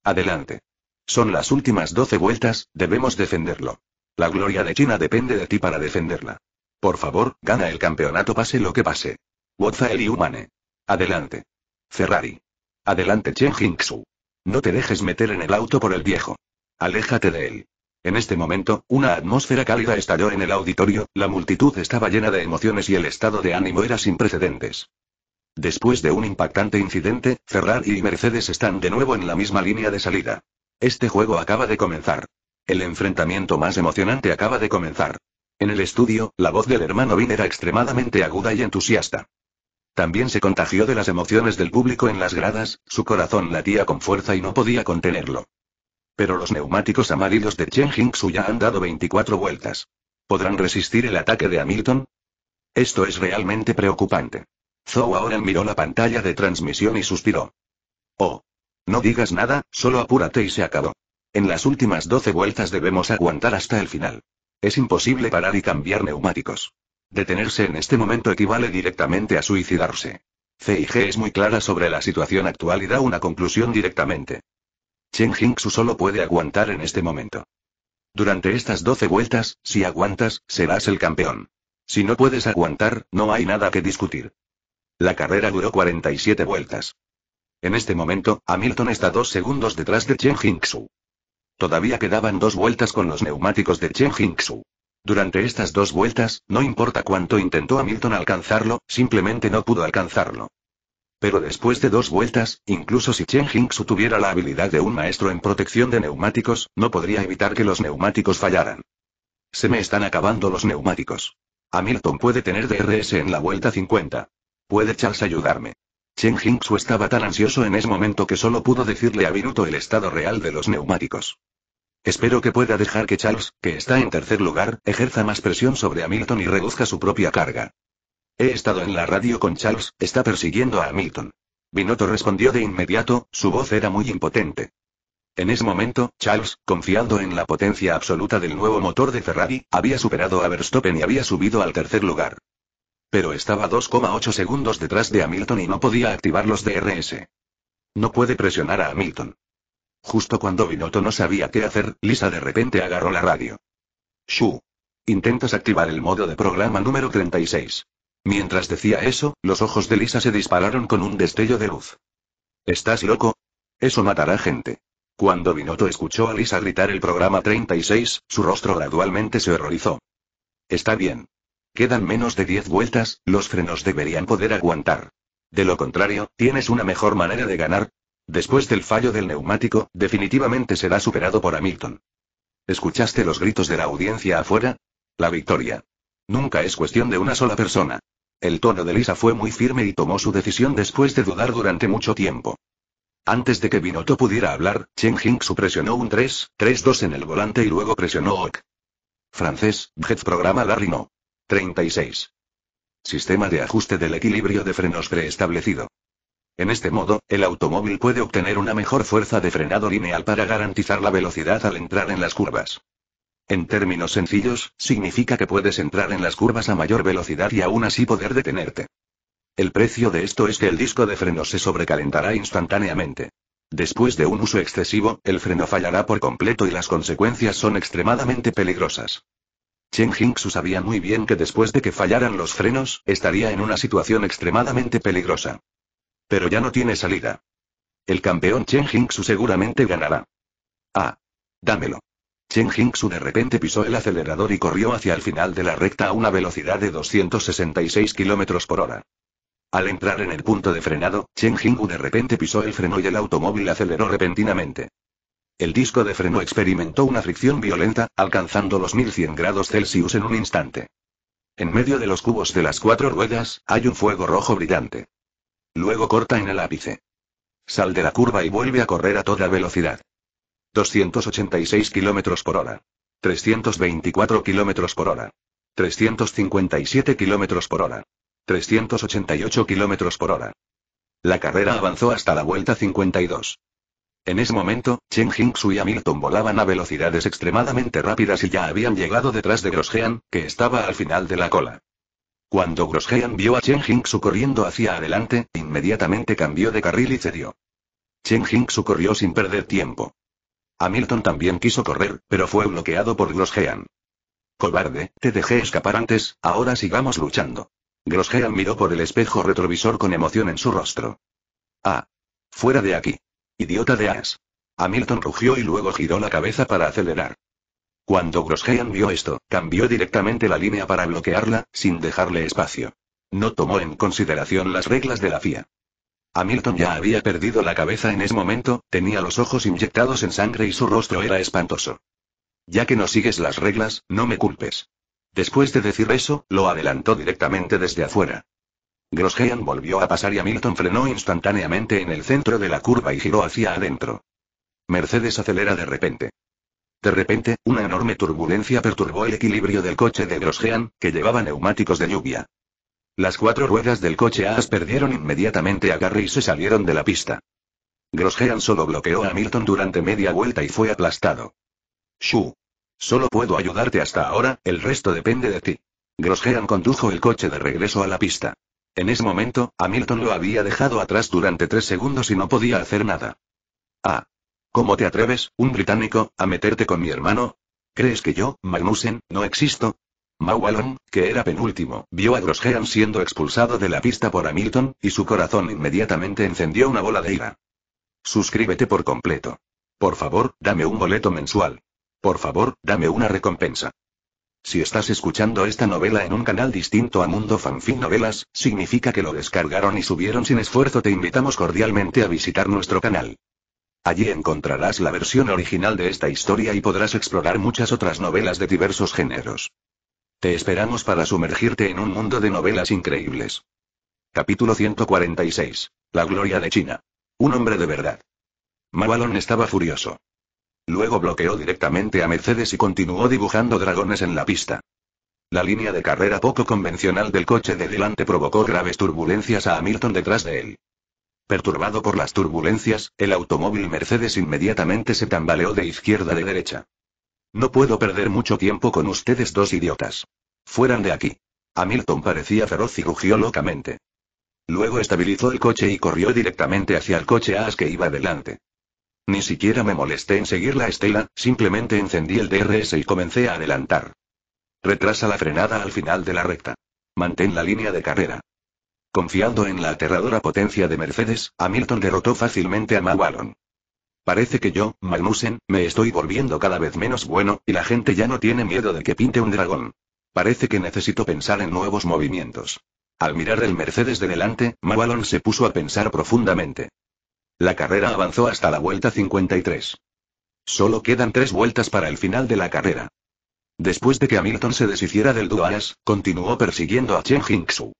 Adelante. Son las últimas 12 vueltas, debemos defenderlo. La gloria de China depende de ti para defenderla. Por favor, gana el campeonato pase lo que pase. WhatsApp y Humane. Adelante. Ferrari. Adelante Chen Jingxu. No te dejes meter en el auto por el viejo. Aléjate de él. En este momento, una atmósfera cálida estalló en el auditorio, la multitud estaba llena de emociones y el estado de ánimo era sin precedentes. Después de un impactante incidente, Ferrari y Mercedes están de nuevo en la misma línea de salida. Este juego acaba de comenzar. El enfrentamiento más emocionante acaba de comenzar. En el estudio, la voz del hermano Vin era extremadamente aguda y entusiasta. También se contagió de las emociones del público en las gradas, su corazón latía con fuerza y no podía contenerlo. Pero los neumáticos amarillos de Chen Jingxu ya han dado 24 vueltas. ¿Podrán resistir el ataque de Hamilton? Esto es realmente preocupante. Zhou ahora miró la pantalla de transmisión y suspiró. Oh. No digas nada, solo apúrate y se acabó. En las últimas 12 vueltas debemos aguantar hasta el final. Es imposible parar y cambiar neumáticos. Detenerse en este momento equivale directamente a suicidarse. CIG es muy clara sobre la situación actual y da una conclusión directamente. Chen Jingsu solo puede aguantar en este momento. Durante estas 12 vueltas, si aguantas, serás el campeón. Si no puedes aguantar, no hay nada que discutir. La carrera duró 47 vueltas. En este momento, Hamilton está dos segundos detrás de Chen Jingsu. Todavía quedaban dos vueltas con los neumáticos de Chen Jingsu. Durante estas dos vueltas, no importa cuánto intentó Hamilton alcanzarlo, simplemente no pudo alcanzarlo. Pero después de dos vueltas, incluso si Chen Jingsu tuviera la habilidad de un maestro en protección de neumáticos, no podría evitar que los neumáticos fallaran. Se me están acabando los neumáticos. Hamilton puede tener DRS en la vuelta 50. ¿Puede Charles ayudarme? Chen Jingsu estaba tan ansioso en ese momento que solo pudo decirle a Binuto el estado real de los neumáticos. Espero que pueda dejar que Charles, que está en tercer lugar, ejerza más presión sobre Hamilton y reduzca su propia carga. He estado en la radio con Charles, está persiguiendo a Hamilton. Binotto respondió de inmediato, su voz era muy impotente. En ese momento, Charles, confiando en la potencia absoluta del nuevo motor de Ferrari, había superado a Verstappen y había subido al tercer lugar. Pero estaba 2,8 segundos detrás de Hamilton y no podía activar los DRS. No puede presionar a Hamilton. Justo cuando Binotto no sabía qué hacer, Lisa de repente agarró la radio. Shu. Intentas activar el modo de programa número 36. Mientras decía eso, los ojos de Lisa se dispararon con un destello de luz. ¿Estás loco? Eso matará gente. Cuando Binotto escuchó a Lisa gritar el programa 36, su rostro gradualmente se horrorizó. Está bien. Quedan menos de 10 vueltas, los frenos deberían poder aguantar. De lo contrario, tienes una mejor manera de ganar. Después del fallo del neumático, definitivamente será superado por Hamilton. ¿Escuchaste los gritos de la audiencia afuera? La victoria. Nunca es cuestión de una sola persona. El tono de Lisa fue muy firme y tomó su decisión después de dudar durante mucho tiempo. Antes de que Binotto pudiera hablar, Chen Hingsu presionó un 3-3-2 en el volante y luego presionó OK. Francés, Jet programa Larry no. 36. Sistema de ajuste del equilibrio de frenos preestablecido. En este modo, el automóvil puede obtener una mejor fuerza de frenado lineal para garantizar la velocidad al entrar en las curvas. En términos sencillos, significa que puedes entrar en las curvas a mayor velocidad y aún así poder detenerte. El precio de esto es que el disco de freno se sobrecalentará instantáneamente. Después de un uso excesivo, el freno fallará por completo y las consecuencias son extremadamente peligrosas. Chen Jingxu sabía muy bien que después de que fallaran los frenos, estaría en una situación extremadamente peligrosa. Pero ya no tiene salida. El campeón Chen Jingxu seguramente ganará. Ah. Dámelo. Chen Jingsu de repente pisó el acelerador y corrió hacia el final de la recta a una velocidad de 266 km por hora. Al entrar en el punto de frenado, Chen Jingsu de repente pisó el freno y el automóvil aceleró repentinamente. El disco de freno experimentó una fricción violenta, alcanzando los 1100 grados Celsius en un instante. En medio de los cubos de las cuatro ruedas, hay un fuego rojo brillante. Luego corta en el ápice. Sal de la curva y vuelve a correr a toda velocidad. 286 km por hora. 324 km por hora. 357 km por hora. 388 km por hora. La carrera avanzó hasta la vuelta 52. En ese momento, Chen Jingsu y Hamilton volaban a velocidades extremadamente rápidas y ya habían llegado detrás de Grosjean, que estaba al final de la cola. Cuando Grosjean vio a Chen Jingsu corriendo hacia adelante, inmediatamente cambió de carril y cedió. Chen Jingsu corrió sin perder tiempo. Hamilton también quiso correr, pero fue bloqueado por Grosjean. Cobarde, te dejé escapar antes, ahora sigamos luchando. Grosjean miró por el espejo retrovisor con emoción en su rostro. Ah. Fuera de aquí. Idiota de as. Hamilton rugió y luego giró la cabeza para acelerar. Cuando Grosjean vio esto, cambió directamente la línea para bloquearla, sin dejarle espacio. No tomó en consideración las reglas de la FIA. Hamilton ya había perdido la cabeza en ese momento, tenía los ojos inyectados en sangre y su rostro era espantoso. Ya que no sigues las reglas, no me culpes. Después de decir eso, lo adelantó directamente desde afuera. Grosjean volvió a pasar y Hamilton frenó instantáneamente en el centro de la curva y giró hacia adentro. Mercedes acelera de repente. De repente, una enorme turbulencia perturbó el equilibrio del coche de Grosjean, que llevaba neumáticos de lluvia. Las cuatro ruedas del coche AAS perdieron inmediatamente agarre y se salieron de la pista. Grosjean solo bloqueó a Milton durante media vuelta y fue aplastado. Shu. Solo puedo ayudarte hasta ahora, el resto depende de ti. Grosjean condujo el coche de regreso a la pista. En ese momento, Hamilton lo había dejado atrás durante tres segundos y no podía hacer nada. Ah. ¿Cómo te atreves, un británico, a meterte con mi hermano? ¿Crees que yo, Magnussen, no existo? Mawalon, que era penúltimo, vio a Grosjean siendo expulsado de la pista por Hamilton, y su corazón inmediatamente encendió una bola de ira. Suscríbete por completo. Por favor, dame un boleto mensual. Por favor, dame una recompensa. Si estás escuchando esta novela en un canal distinto a Mundo Fanfic Novelas, significa que lo descargaron y subieron sin esfuerzo. Te invitamos cordialmente a visitar nuestro canal. Allí encontrarás la versión original de esta historia y podrás explorar muchas otras novelas de diversos géneros. Te esperamos para sumergirte en un mundo de novelas increíbles. Capítulo 146. La gloria de China. Un hombre de verdad. Mavalon estaba furioso. Luego bloqueó directamente a Mercedes y continuó dibujando dragones en la pista. La línea de carrera poco convencional del coche de delante provocó graves turbulencias a Hamilton detrás de él. Perturbado por las turbulencias, el automóvil Mercedes inmediatamente se tambaleó de izquierda a derecha. No puedo perder mucho tiempo con ustedes dos idiotas. Fueran de aquí. Hamilton parecía feroz y rugió locamente. Luego estabilizó el coche y corrió directamente hacia el coche as que iba adelante. Ni siquiera me molesté en seguir la estela, simplemente encendí el DRS y comencé a adelantar. Retrasa la frenada al final de la recta. Mantén la línea de carrera. Confiando en la aterradora potencia de Mercedes, Hamilton derrotó fácilmente a Mawallon. Parece que yo, Malmusen, me estoy volviendo cada vez menos bueno, y la gente ya no tiene miedo de que pinte un dragón. Parece que necesito pensar en nuevos movimientos. Al mirar el Mercedes de delante, Mavalon se puso a pensar profundamente. La carrera avanzó hasta la vuelta 53. Solo quedan tres vueltas para el final de la carrera. Después de que Hamilton se deshiciera del Duanas, continuó persiguiendo a Chen Hingshu.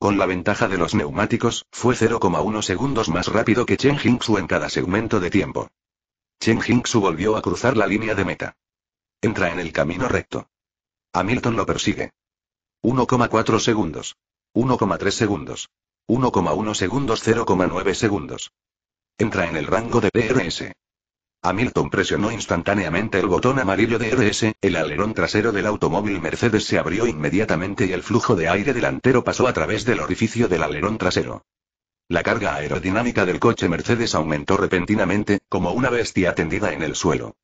Con la ventaja de los neumáticos, fue 0,1 segundos más rápido que Chen Jingxu en cada segmento de tiempo. Chen Jingxu volvió a cruzar la línea de meta. Entra en el camino recto. Hamilton lo persigue. 1,4 segundos. 1,3 segundos. 1,1 segundos 0,9 segundos. Entra en el rango de PRS. Hamilton presionó instantáneamente el botón amarillo de RS, el alerón trasero del automóvil Mercedes se abrió inmediatamente y el flujo de aire delantero pasó a través del orificio del alerón trasero. La carga aerodinámica del coche Mercedes aumentó repentinamente, como una bestia tendida en el suelo.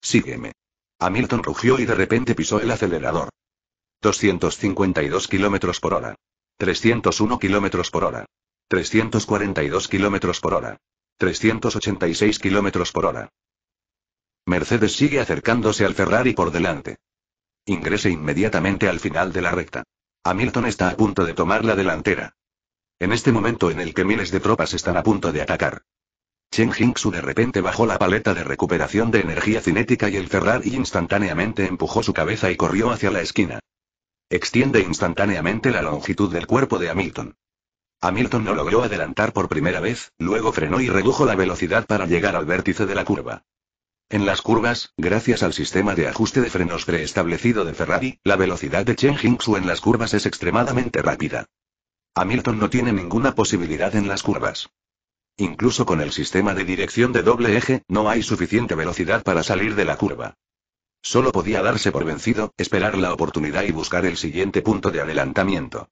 Sígueme. Hamilton rugió y de repente pisó el acelerador. 252 km por hora. 301 km por hora. 342 km por hora. 386 kilómetros por hora. Mercedes sigue acercándose al Ferrari por delante. Ingrese inmediatamente al final de la recta. Hamilton está a punto de tomar la delantera. En este momento en el que miles de tropas están a punto de atacar. Chen su de repente bajó la paleta de recuperación de energía cinética y el Ferrari instantáneamente empujó su cabeza y corrió hacia la esquina. Extiende instantáneamente la longitud del cuerpo de Hamilton. Hamilton no logró adelantar por primera vez, luego frenó y redujo la velocidad para llegar al vértice de la curva. En las curvas, gracias al sistema de ajuste de frenos preestablecido de Ferrari, la velocidad de Chen Jingsu en las curvas es extremadamente rápida. Hamilton no tiene ninguna posibilidad en las curvas. Incluso con el sistema de dirección de doble eje, no hay suficiente velocidad para salir de la curva. Solo podía darse por vencido, esperar la oportunidad y buscar el siguiente punto de adelantamiento.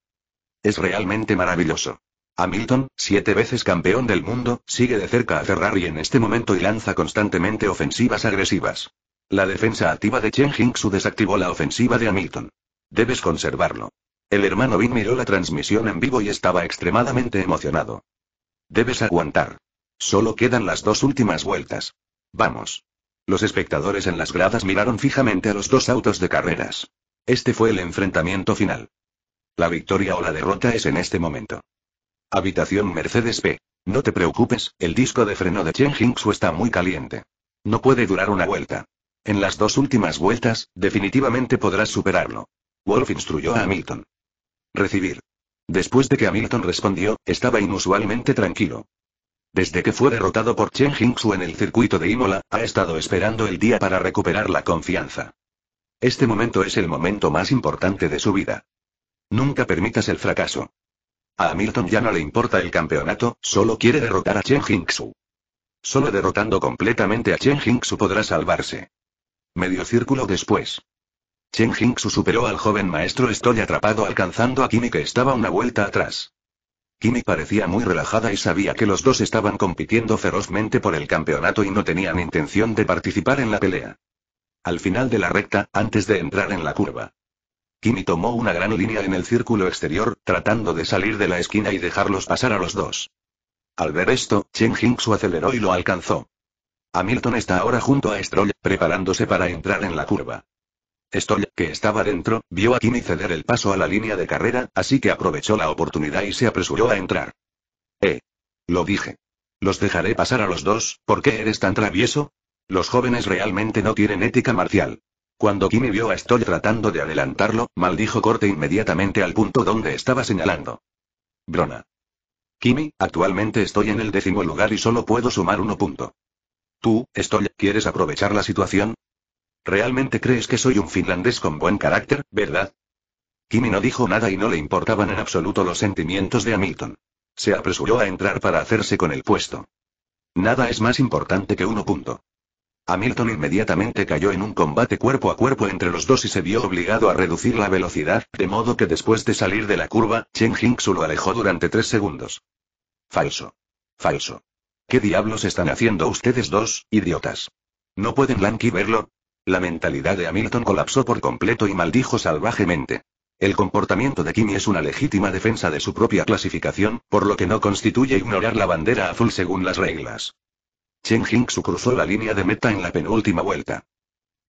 Es realmente maravilloso. Hamilton, siete veces campeón del mundo, sigue de cerca a Ferrari en este momento y lanza constantemente ofensivas agresivas. La defensa activa de Chen su desactivó la ofensiva de Hamilton. Debes conservarlo. El hermano Bin miró la transmisión en vivo y estaba extremadamente emocionado. Debes aguantar. Solo quedan las dos últimas vueltas. Vamos. Los espectadores en las gradas miraron fijamente a los dos autos de carreras. Este fue el enfrentamiento final. La victoria o la derrota es en este momento. Habitación Mercedes P. No te preocupes, el disco de freno de Chen Jingsu está muy caliente. No puede durar una vuelta. En las dos últimas vueltas, definitivamente podrás superarlo. Wolf instruyó a Hamilton. Recibir. Después de que Hamilton respondió, estaba inusualmente tranquilo. Desde que fue derrotado por Chen Jingsu en el circuito de Imola, ha estado esperando el día para recuperar la confianza. Este momento es el momento más importante de su vida. Nunca permitas el fracaso. A Hamilton ya no le importa el campeonato, solo quiere derrotar a Chen Jingxu. Solo derrotando completamente a Chen Jingxu podrá salvarse. Medio círculo después. Chen Jingxu superó al joven maestro Estoy atrapado alcanzando a Kimi que estaba una vuelta atrás. Kimi parecía muy relajada y sabía que los dos estaban compitiendo ferozmente por el campeonato y no tenían intención de participar en la pelea. Al final de la recta, antes de entrar en la curva, Kimi tomó una gran línea en el círculo exterior, tratando de salir de la esquina y dejarlos pasar a los dos. Al ver esto, Chen su aceleró y lo alcanzó. Hamilton está ahora junto a Stroll, preparándose para entrar en la curva. Stroll, que estaba dentro, vio a Kimi ceder el paso a la línea de carrera, así que aprovechó la oportunidad y se apresuró a entrar. Eh. Lo dije. Los dejaré pasar a los dos, ¿por qué eres tan travieso? Los jóvenes realmente no tienen ética marcial. Cuando Kimi vio a Stoll tratando de adelantarlo, maldijo corte inmediatamente al punto donde estaba señalando. Brona. Kimi, actualmente estoy en el décimo lugar y solo puedo sumar uno punto. Tú, Stoll, ¿quieres aprovechar la situación? ¿Realmente crees que soy un finlandés con buen carácter, verdad? Kimi no dijo nada y no le importaban en absoluto los sentimientos de Hamilton. Se apresuró a entrar para hacerse con el puesto. Nada es más importante que uno punto. Hamilton inmediatamente cayó en un combate cuerpo a cuerpo entre los dos y se vio obligado a reducir la velocidad, de modo que después de salir de la curva, Chen Hingsu lo alejó durante tres segundos. Falso. Falso. ¿Qué diablos están haciendo ustedes dos, idiotas? ¿No pueden Lanky verlo? La mentalidad de Hamilton colapsó por completo y maldijo salvajemente. El comportamiento de Kimi es una legítima defensa de su propia clasificación, por lo que no constituye ignorar la bandera azul según las reglas. Chen Jingsu cruzó la línea de meta en la penúltima vuelta.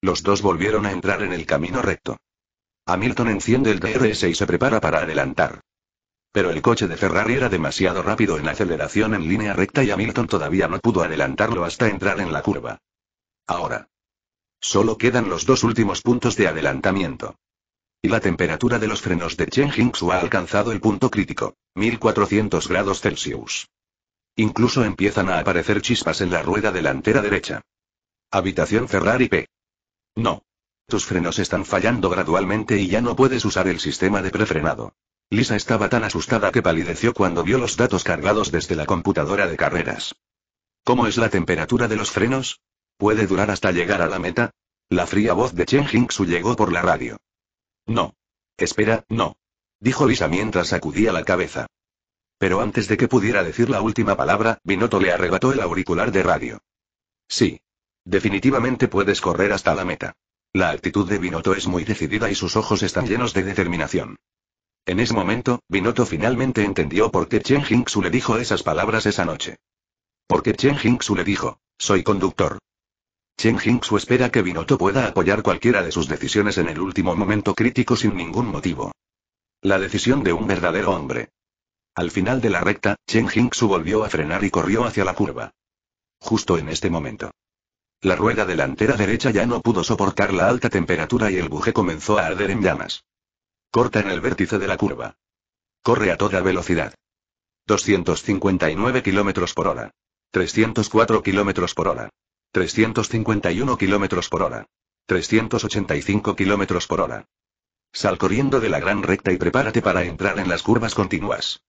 Los dos volvieron a entrar en el camino recto. Hamilton enciende el DRS y se prepara para adelantar. Pero el coche de Ferrari era demasiado rápido en aceleración en línea recta y Hamilton todavía no pudo adelantarlo hasta entrar en la curva. Ahora. Solo quedan los dos últimos puntos de adelantamiento. Y la temperatura de los frenos de Chen Hingsu ha alcanzado el punto crítico, 1400 grados Celsius. Incluso empiezan a aparecer chispas en la rueda delantera derecha. Habitación Ferrari P. No. Tus frenos están fallando gradualmente y ya no puedes usar el sistema de prefrenado. Lisa estaba tan asustada que palideció cuando vio los datos cargados desde la computadora de carreras. ¿Cómo es la temperatura de los frenos? ¿Puede durar hasta llegar a la meta? La fría voz de Chen Jingsu llegó por la radio. No. Espera, no. Dijo Lisa mientras sacudía la cabeza. Pero antes de que pudiera decir la última palabra, Binotto le arrebató el auricular de radio. Sí. Definitivamente puedes correr hasta la meta. La actitud de Binotto es muy decidida y sus ojos están llenos de determinación. En ese momento, Binotto finalmente entendió por qué Chen Jingsu le dijo esas palabras esa noche. Porque Chen Jingsu le dijo, soy conductor. Chen Jingsu espera que Binotto pueda apoyar cualquiera de sus decisiones en el último momento crítico sin ningún motivo. La decisión de un verdadero hombre. Al final de la recta, Chen Jingsu volvió a frenar y corrió hacia la curva. Justo en este momento. La rueda delantera derecha ya no pudo soportar la alta temperatura y el buje comenzó a arder en llamas. Corta en el vértice de la curva. Corre a toda velocidad. 259 km por hora. 304 km por hora. 351 km por hora. 385 km por hora. Sal corriendo de la gran recta y prepárate para entrar en las curvas continuas.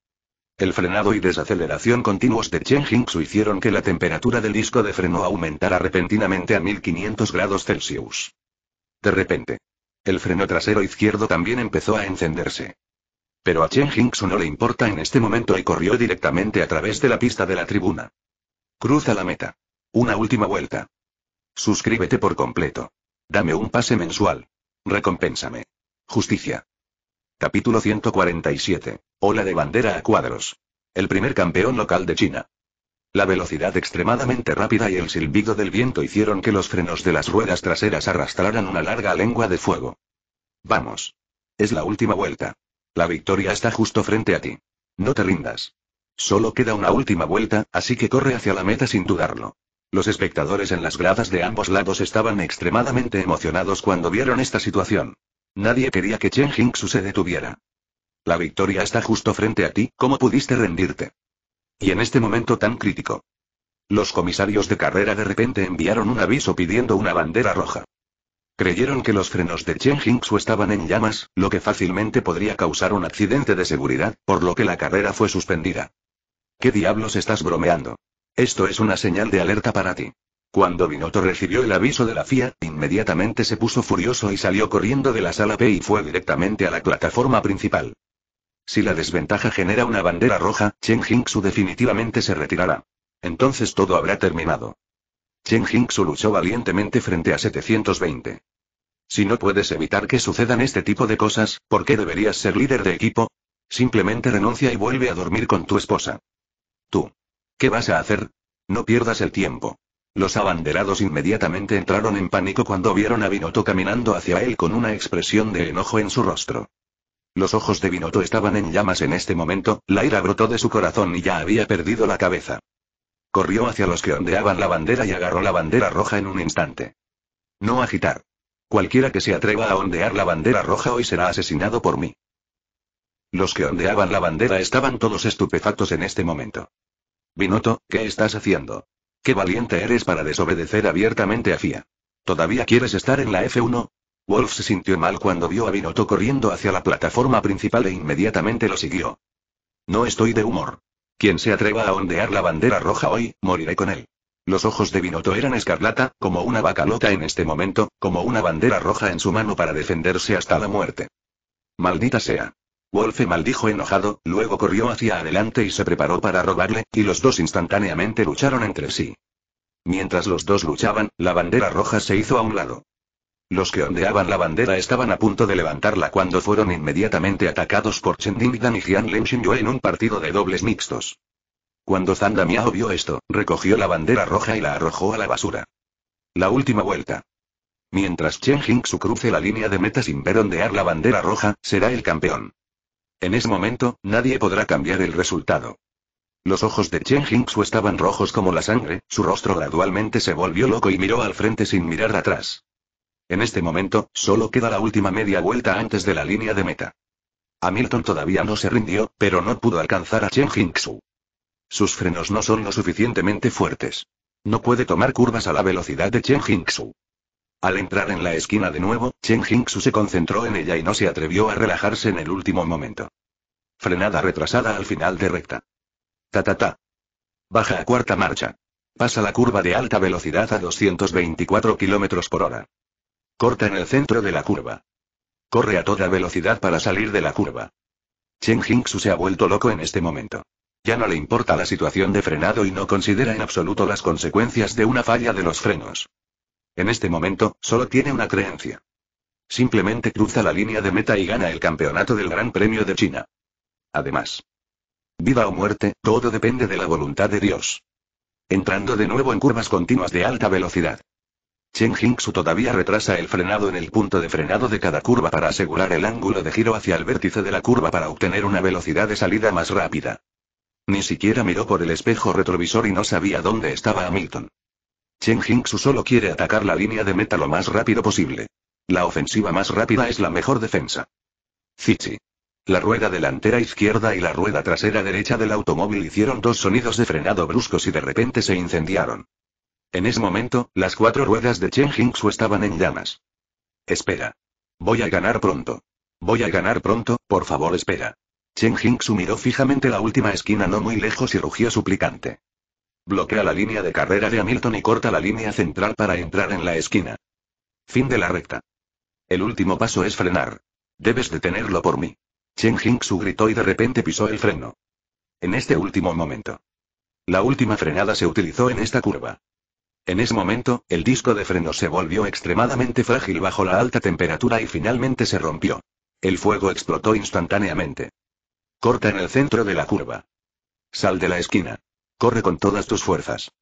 El frenado y desaceleración continuos de Chen Jingsu hicieron que la temperatura del disco de freno aumentara repentinamente a 1500 grados Celsius. De repente. El freno trasero izquierdo también empezó a encenderse. Pero a Chen Jingsu no le importa en este momento y corrió directamente a través de la pista de la tribuna. Cruza la meta. Una última vuelta. Suscríbete por completo. Dame un pase mensual. Recompénsame. Justicia. Capítulo 147. Ola de bandera a cuadros. El primer campeón local de China. La velocidad extremadamente rápida y el silbido del viento hicieron que los frenos de las ruedas traseras arrastraran una larga lengua de fuego. Vamos. Es la última vuelta. La victoria está justo frente a ti. No te rindas. Solo queda una última vuelta, así que corre hacia la meta sin dudarlo. Los espectadores en las gradas de ambos lados estaban extremadamente emocionados cuando vieron esta situación. Nadie quería que Chen Jingsu se detuviera. La victoria está justo frente a ti, ¿cómo pudiste rendirte? Y en este momento tan crítico. Los comisarios de carrera de repente enviaron un aviso pidiendo una bandera roja. Creyeron que los frenos de Chen Jingsu estaban en llamas, lo que fácilmente podría causar un accidente de seguridad, por lo que la carrera fue suspendida. ¿Qué diablos estás bromeando? Esto es una señal de alerta para ti. Cuando Binotto recibió el aviso de la FIA, inmediatamente se puso furioso y salió corriendo de la sala P y fue directamente a la plataforma principal. Si la desventaja genera una bandera roja, Chen Jingsu definitivamente se retirará. Entonces todo habrá terminado. Chen Jingsu luchó valientemente frente a 720. Si no puedes evitar que sucedan este tipo de cosas, ¿por qué deberías ser líder de equipo? Simplemente renuncia y vuelve a dormir con tu esposa. Tú. ¿Qué vas a hacer? No pierdas el tiempo. Los abanderados inmediatamente entraron en pánico cuando vieron a Binotto caminando hacia él con una expresión de enojo en su rostro. Los ojos de Binoto estaban en llamas en este momento, la ira brotó de su corazón y ya había perdido la cabeza. Corrió hacia los que ondeaban la bandera y agarró la bandera roja en un instante. No agitar. Cualquiera que se atreva a ondear la bandera roja hoy será asesinado por mí. Los que ondeaban la bandera estaban todos estupefactos en este momento. Binoto, ¿qué estás haciendo? Qué valiente eres para desobedecer abiertamente a FIA. ¿Todavía quieres estar en la F1? Wolf se sintió mal cuando vio a Binotto corriendo hacia la plataforma principal e inmediatamente lo siguió. No estoy de humor. Quien se atreva a ondear la bandera roja hoy, moriré con él. Los ojos de Binotto eran escarlata, como una bacalota en este momento, como una bandera roja en su mano para defenderse hasta la muerte. Maldita sea. Wolfe maldijo enojado, luego corrió hacia adelante y se preparó para robarle, y los dos instantáneamente lucharon entre sí. Mientras los dos luchaban, la bandera roja se hizo a un lado. Los que ondeaban la bandera estaban a punto de levantarla cuando fueron inmediatamente atacados por Chen Dan y Jian Lem Xinyue en un partido de dobles mixtos. Cuando Zandamiao Damiao vio esto, recogió la bandera roja y la arrojó a la basura. La última vuelta. Mientras Chen su cruce la línea de meta sin ver ondear la bandera roja, será el campeón. En ese momento, nadie podrá cambiar el resultado. Los ojos de Chen Jingsu estaban rojos como la sangre, su rostro gradualmente se volvió loco y miró al frente sin mirar atrás. En este momento, solo queda la última media vuelta antes de la línea de meta. Hamilton todavía no se rindió, pero no pudo alcanzar a Chen Jingsu. Sus frenos no son lo suficientemente fuertes. No puede tomar curvas a la velocidad de Chen Jingsu. Al entrar en la esquina de nuevo, Chen Jingsu se concentró en ella y no se atrevió a relajarse en el último momento. Frenada retrasada al final de recta. Ta ta ta. Baja a cuarta marcha. Pasa la curva de alta velocidad a 224 km por hora. Corta en el centro de la curva. Corre a toda velocidad para salir de la curva. Chen Jingsu se ha vuelto loco en este momento. Ya no le importa la situación de frenado y no considera en absoluto las consecuencias de una falla de los frenos. En este momento, solo tiene una creencia. Simplemente cruza la línea de meta y gana el campeonato del Gran Premio de China. Además, vida o muerte, todo depende de la voluntad de Dios. Entrando de nuevo en curvas continuas de alta velocidad. Chen Jingsu todavía retrasa el frenado en el punto de frenado de cada curva para asegurar el ángulo de giro hacia el vértice de la curva para obtener una velocidad de salida más rápida. Ni siquiera miró por el espejo retrovisor y no sabía dónde estaba Hamilton. Chen Jingsu solo quiere atacar la línea de meta lo más rápido posible. La ofensiva más rápida es la mejor defensa. Zichi. La rueda delantera izquierda y la rueda trasera derecha del automóvil hicieron dos sonidos de frenado bruscos y de repente se incendiaron. En ese momento, las cuatro ruedas de Chen Jingsu estaban en llamas. Espera. Voy a ganar pronto. Voy a ganar pronto, por favor espera. Chen Jingsu miró fijamente la última esquina no muy lejos y rugió suplicante. Bloquea la línea de carrera de Hamilton y corta la línea central para entrar en la esquina. Fin de la recta. El último paso es frenar. Debes detenerlo por mí. Chen Hingsu gritó y de repente pisó el freno. En este último momento. La última frenada se utilizó en esta curva. En ese momento, el disco de freno se volvió extremadamente frágil bajo la alta temperatura y finalmente se rompió. El fuego explotó instantáneamente. Corta en el centro de la curva. Sal de la esquina. Corre con todas tus fuerzas.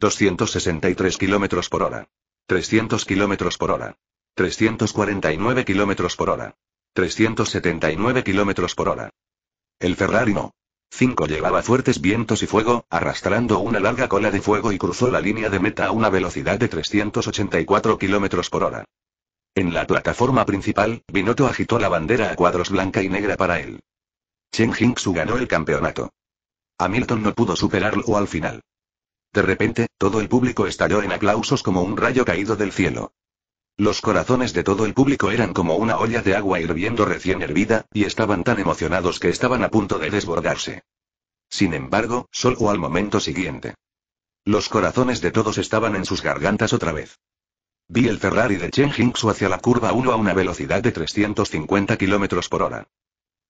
263 km por hora. 300 km por hora. 349 km por hora. 379 km por hora. El Ferrari no. 5 llevaba fuertes vientos y fuego, arrastrando una larga cola de fuego y cruzó la línea de meta a una velocidad de 384 km por hora. En la plataforma principal, Binotto agitó la bandera a cuadros blanca y negra para él. Chen Jinxu ganó el campeonato. Hamilton no pudo superarlo al final. De repente, todo el público estalló en aplausos como un rayo caído del cielo. Los corazones de todo el público eran como una olla de agua hirviendo recién hervida, y estaban tan emocionados que estaban a punto de desbordarse. Sin embargo, solo al momento siguiente. Los corazones de todos estaban en sus gargantas otra vez. Vi el Ferrari de Chen Hingsu hacia la curva 1 a una velocidad de 350 km por hora.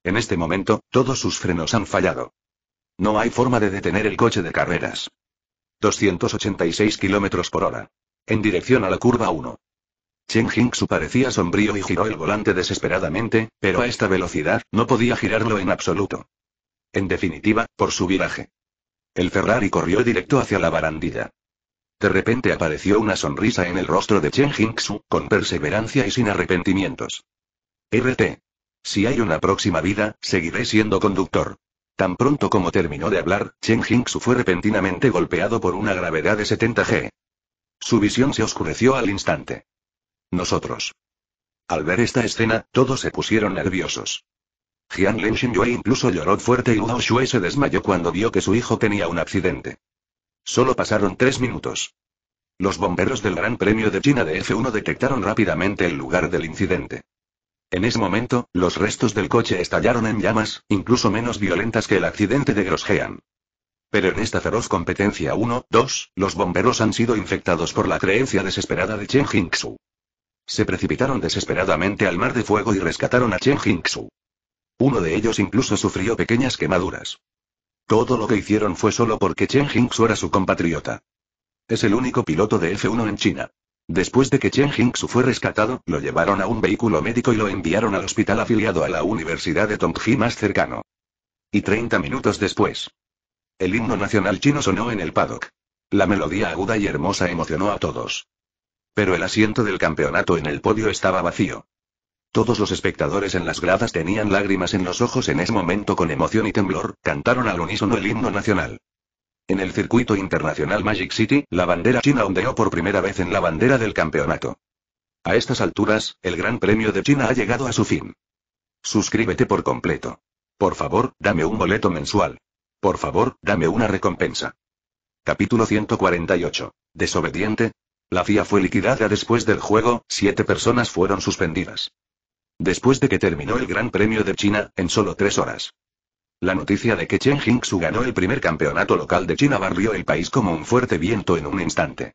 En este momento, todos sus frenos han fallado. No hay forma de detener el coche de carreras. 286 km por hora. En dirección a la curva 1. Chen Hingsu parecía sombrío y giró el volante desesperadamente, pero a esta velocidad, no podía girarlo en absoluto. En definitiva, por su viraje. El Ferrari corrió directo hacia la barandilla. De repente apareció una sonrisa en el rostro de Chen Hingsu, con perseverancia y sin arrepentimientos. RT. Si hay una próxima vida, seguiré siendo conductor. Tan pronto como terminó de hablar, Chen Jingsu fue repentinamente golpeado por una gravedad de 70 G. Su visión se oscureció al instante. Nosotros. Al ver esta escena, todos se pusieron nerviosos. Jian Lin Xinyue incluso lloró fuerte y Luo Shui se desmayó cuando vio que su hijo tenía un accidente. Solo pasaron tres minutos. Los bomberos del Gran Premio de China de F1 detectaron rápidamente el lugar del incidente. En ese momento, los restos del coche estallaron en llamas, incluso menos violentas que el accidente de Grosjean. Pero en esta feroz competencia 1, 2, los bomberos han sido infectados por la creencia desesperada de Chen Jingsu. Se precipitaron desesperadamente al mar de fuego y rescataron a Chen Jingsu. Uno de ellos incluso sufrió pequeñas quemaduras. Todo lo que hicieron fue solo porque Chen Jingxu era su compatriota. Es el único piloto de F1 en China. Después de que Chen Jingsu fue rescatado, lo llevaron a un vehículo médico y lo enviaron al hospital afiliado a la Universidad de Tongji más cercano. Y 30 minutos después. El himno nacional chino sonó en el paddock. La melodía aguda y hermosa emocionó a todos. Pero el asiento del campeonato en el podio estaba vacío. Todos los espectadores en las gradas tenían lágrimas en los ojos en ese momento con emoción y temblor, cantaron al unísono el himno nacional. En el circuito internacional Magic City, la bandera china ondeó por primera vez en la bandera del campeonato. A estas alturas, el Gran Premio de China ha llegado a su fin. Suscríbete por completo. Por favor, dame un boleto mensual. Por favor, dame una recompensa. Capítulo 148. Desobediente. La FIA fue liquidada después del juego, siete personas fueron suspendidas. Después de que terminó el Gran Premio de China, en solo tres horas, la noticia de que Chen Jingsu ganó el primer campeonato local de China barrió el país como un fuerte viento en un instante.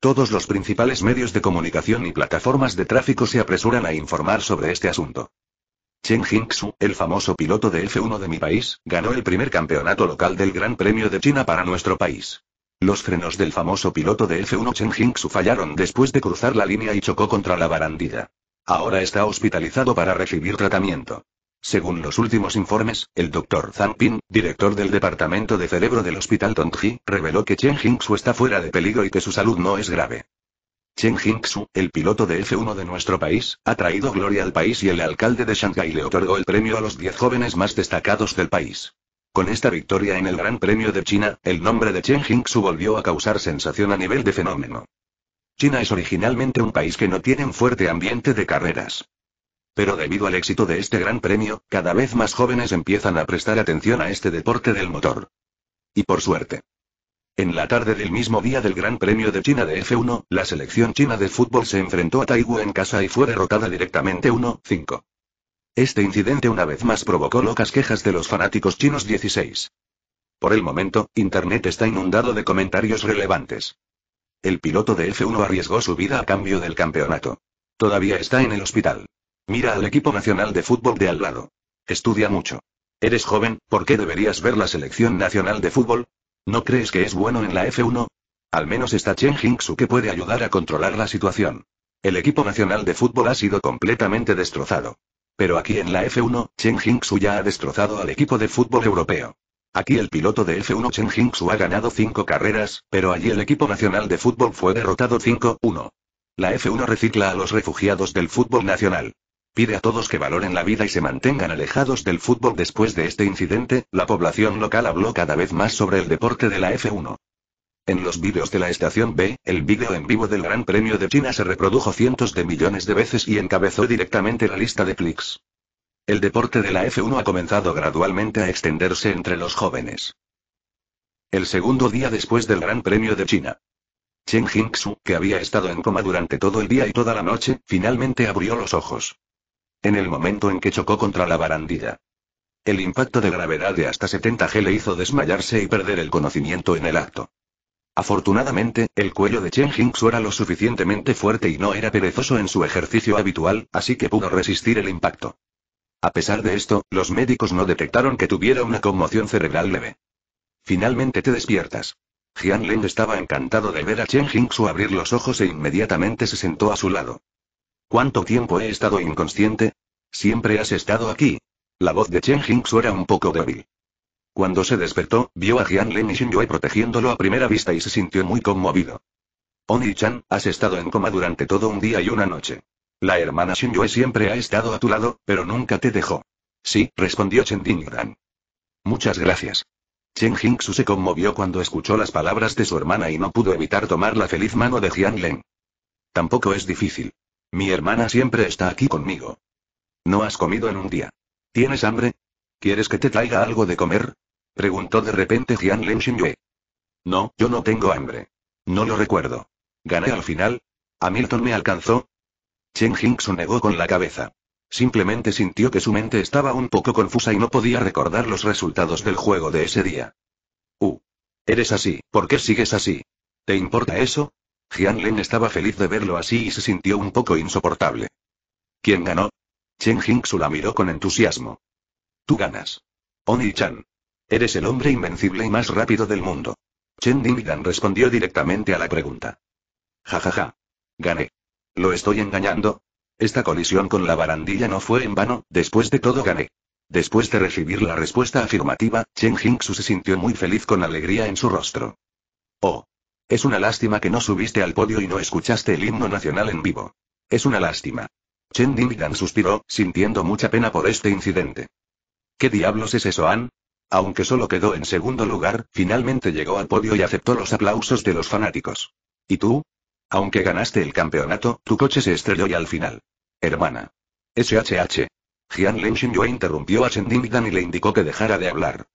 Todos los principales medios de comunicación y plataformas de tráfico se apresuran a informar sobre este asunto. Chen Jingxu, el famoso piloto de F1 de mi país, ganó el primer campeonato local del Gran Premio de China para nuestro país. Los frenos del famoso piloto de F1 Chen Jingxu fallaron después de cruzar la línea y chocó contra la barandilla. Ahora está hospitalizado para recibir tratamiento. Según los últimos informes, el Dr. Zhang Ping, director del departamento de cerebro del hospital Tongji, reveló que Chen Jingsu está fuera de peligro y que su salud no es grave. Chen Jingsu, el piloto de F1 de nuestro país, ha traído gloria al país y el alcalde de Shanghai le otorgó el premio a los 10 jóvenes más destacados del país. Con esta victoria en el Gran Premio de China, el nombre de Chen Jingsu volvió a causar sensación a nivel de fenómeno. China es originalmente un país que no tiene un fuerte ambiente de carreras. Pero debido al éxito de este gran premio, cada vez más jóvenes empiezan a prestar atención a este deporte del motor. Y por suerte. En la tarde del mismo día del Gran Premio de China de F1, la selección china de fútbol se enfrentó a Taiwán en casa y fue derrotada directamente 1-5. Este incidente una vez más provocó locas quejas de los fanáticos chinos 16. Por el momento, Internet está inundado de comentarios relevantes. El piloto de F1 arriesgó su vida a cambio del campeonato. Todavía está en el hospital. Mira al equipo nacional de fútbol de al lado. Estudia mucho. Eres joven, ¿por qué deberías ver la selección nacional de fútbol? ¿No crees que es bueno en la F1? Al menos está Chen Jingsu que puede ayudar a controlar la situación. El equipo nacional de fútbol ha sido completamente destrozado. Pero aquí en la F1, Chen Jingsu ya ha destrozado al equipo de fútbol europeo. Aquí el piloto de F1 Chen Jingsu ha ganado 5 carreras, pero allí el equipo nacional de fútbol fue derrotado 5-1. La F1 recicla a los refugiados del fútbol nacional. Pide a todos que valoren la vida y se mantengan alejados del fútbol después de este incidente, la población local habló cada vez más sobre el deporte de la F1. En los vídeos de la estación B, el vídeo en vivo del Gran Premio de China se reprodujo cientos de millones de veces y encabezó directamente la lista de clics. El deporte de la F1 ha comenzado gradualmente a extenderse entre los jóvenes. El segundo día después del Gran Premio de China. Chen Jingsu, que había estado en coma durante todo el día y toda la noche, finalmente abrió los ojos en el momento en que chocó contra la barandilla. El impacto de gravedad de hasta 70 G le hizo desmayarse y perder el conocimiento en el acto. Afortunadamente, el cuello de Chen Hingsu era lo suficientemente fuerte y no era perezoso en su ejercicio habitual, así que pudo resistir el impacto. A pesar de esto, los médicos no detectaron que tuviera una conmoción cerebral leve. Finalmente te despiertas. Jian Leng estaba encantado de ver a Chen Hingsu abrir los ojos e inmediatamente se sentó a su lado. ¿Cuánto tiempo he estado inconsciente? Siempre has estado aquí. La voz de Chen Jing era un poco débil. Cuando se despertó, vio a Jian Len y Yue protegiéndolo a primera vista y se sintió muy conmovido. Oni-chan, oh, has estado en coma durante todo un día y una noche. La hermana Yue siempre ha estado a tu lado, pero nunca te dejó. Sí, respondió Chen Dingran. Muchas gracias. Chen Jingxu se conmovió cuando escuchó las palabras de su hermana y no pudo evitar tomar la feliz mano de Jian Tampoco es difícil. Mi hermana siempre está aquí conmigo. No has comido en un día. ¿Tienes hambre? ¿Quieres que te traiga algo de comer? Preguntó de repente Jian Len No, yo no tengo hambre. No lo recuerdo. ¿Gané al final? ¿Hamilton me alcanzó? Chen Jing negó con la cabeza. Simplemente sintió que su mente estaba un poco confusa y no podía recordar los resultados del juego de ese día. Uh. Eres así, ¿por qué sigues así? ¿Te importa eso? Jian estaba feliz de verlo así y se sintió un poco insoportable. ¿Quién ganó? Chen Jingsu la miró con entusiasmo. Tú ganas. Oni-chan. Eres el hombre invencible y más rápido del mundo. Chen Dingdan respondió directamente a la pregunta. Ja ja ja. Gané. ¿Lo estoy engañando? Esta colisión con la barandilla no fue en vano, después de todo gané. Después de recibir la respuesta afirmativa, Chen Jingsu se sintió muy feliz con alegría en su rostro. Oh. Es una lástima que no subiste al podio y no escuchaste el himno nacional en vivo. Es una lástima. Chen Dingdan suspiró, sintiendo mucha pena por este incidente. ¿Qué diablos es eso, Han? Aunque solo quedó en segundo lugar, finalmente llegó al podio y aceptó los aplausos de los fanáticos. ¿Y tú? Aunque ganaste el campeonato, tu coche se estrelló y al final. Hermana. SHH. Jian Lenshin interrumpió a Chen Dingdan y le indicó que dejara de hablar.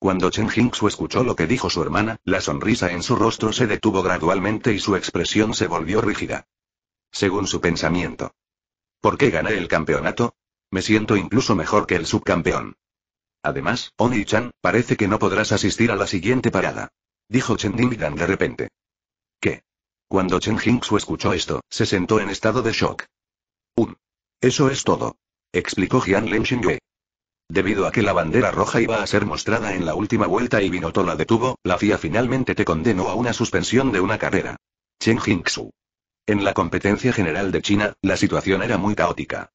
Cuando Chen Jingsu escuchó lo que dijo su hermana, la sonrisa en su rostro se detuvo gradualmente y su expresión se volvió rígida. Según su pensamiento. ¿Por qué gané el campeonato? Me siento incluso mejor que el subcampeón. Además, Oni-chan, parece que no podrás asistir a la siguiente parada. Dijo Chen Dingdan de repente. ¿Qué? Cuando Chen Jingsu escuchó esto, se sentó en estado de shock. Un. Eso es todo. Explicó Jian Xingyue. Debido a que la bandera roja iba a ser mostrada en la última vuelta y Binotto la detuvo, la FIA finalmente te condenó a una suspensión de una carrera. Chen Jingsu. En la competencia general de China, la situación era muy caótica.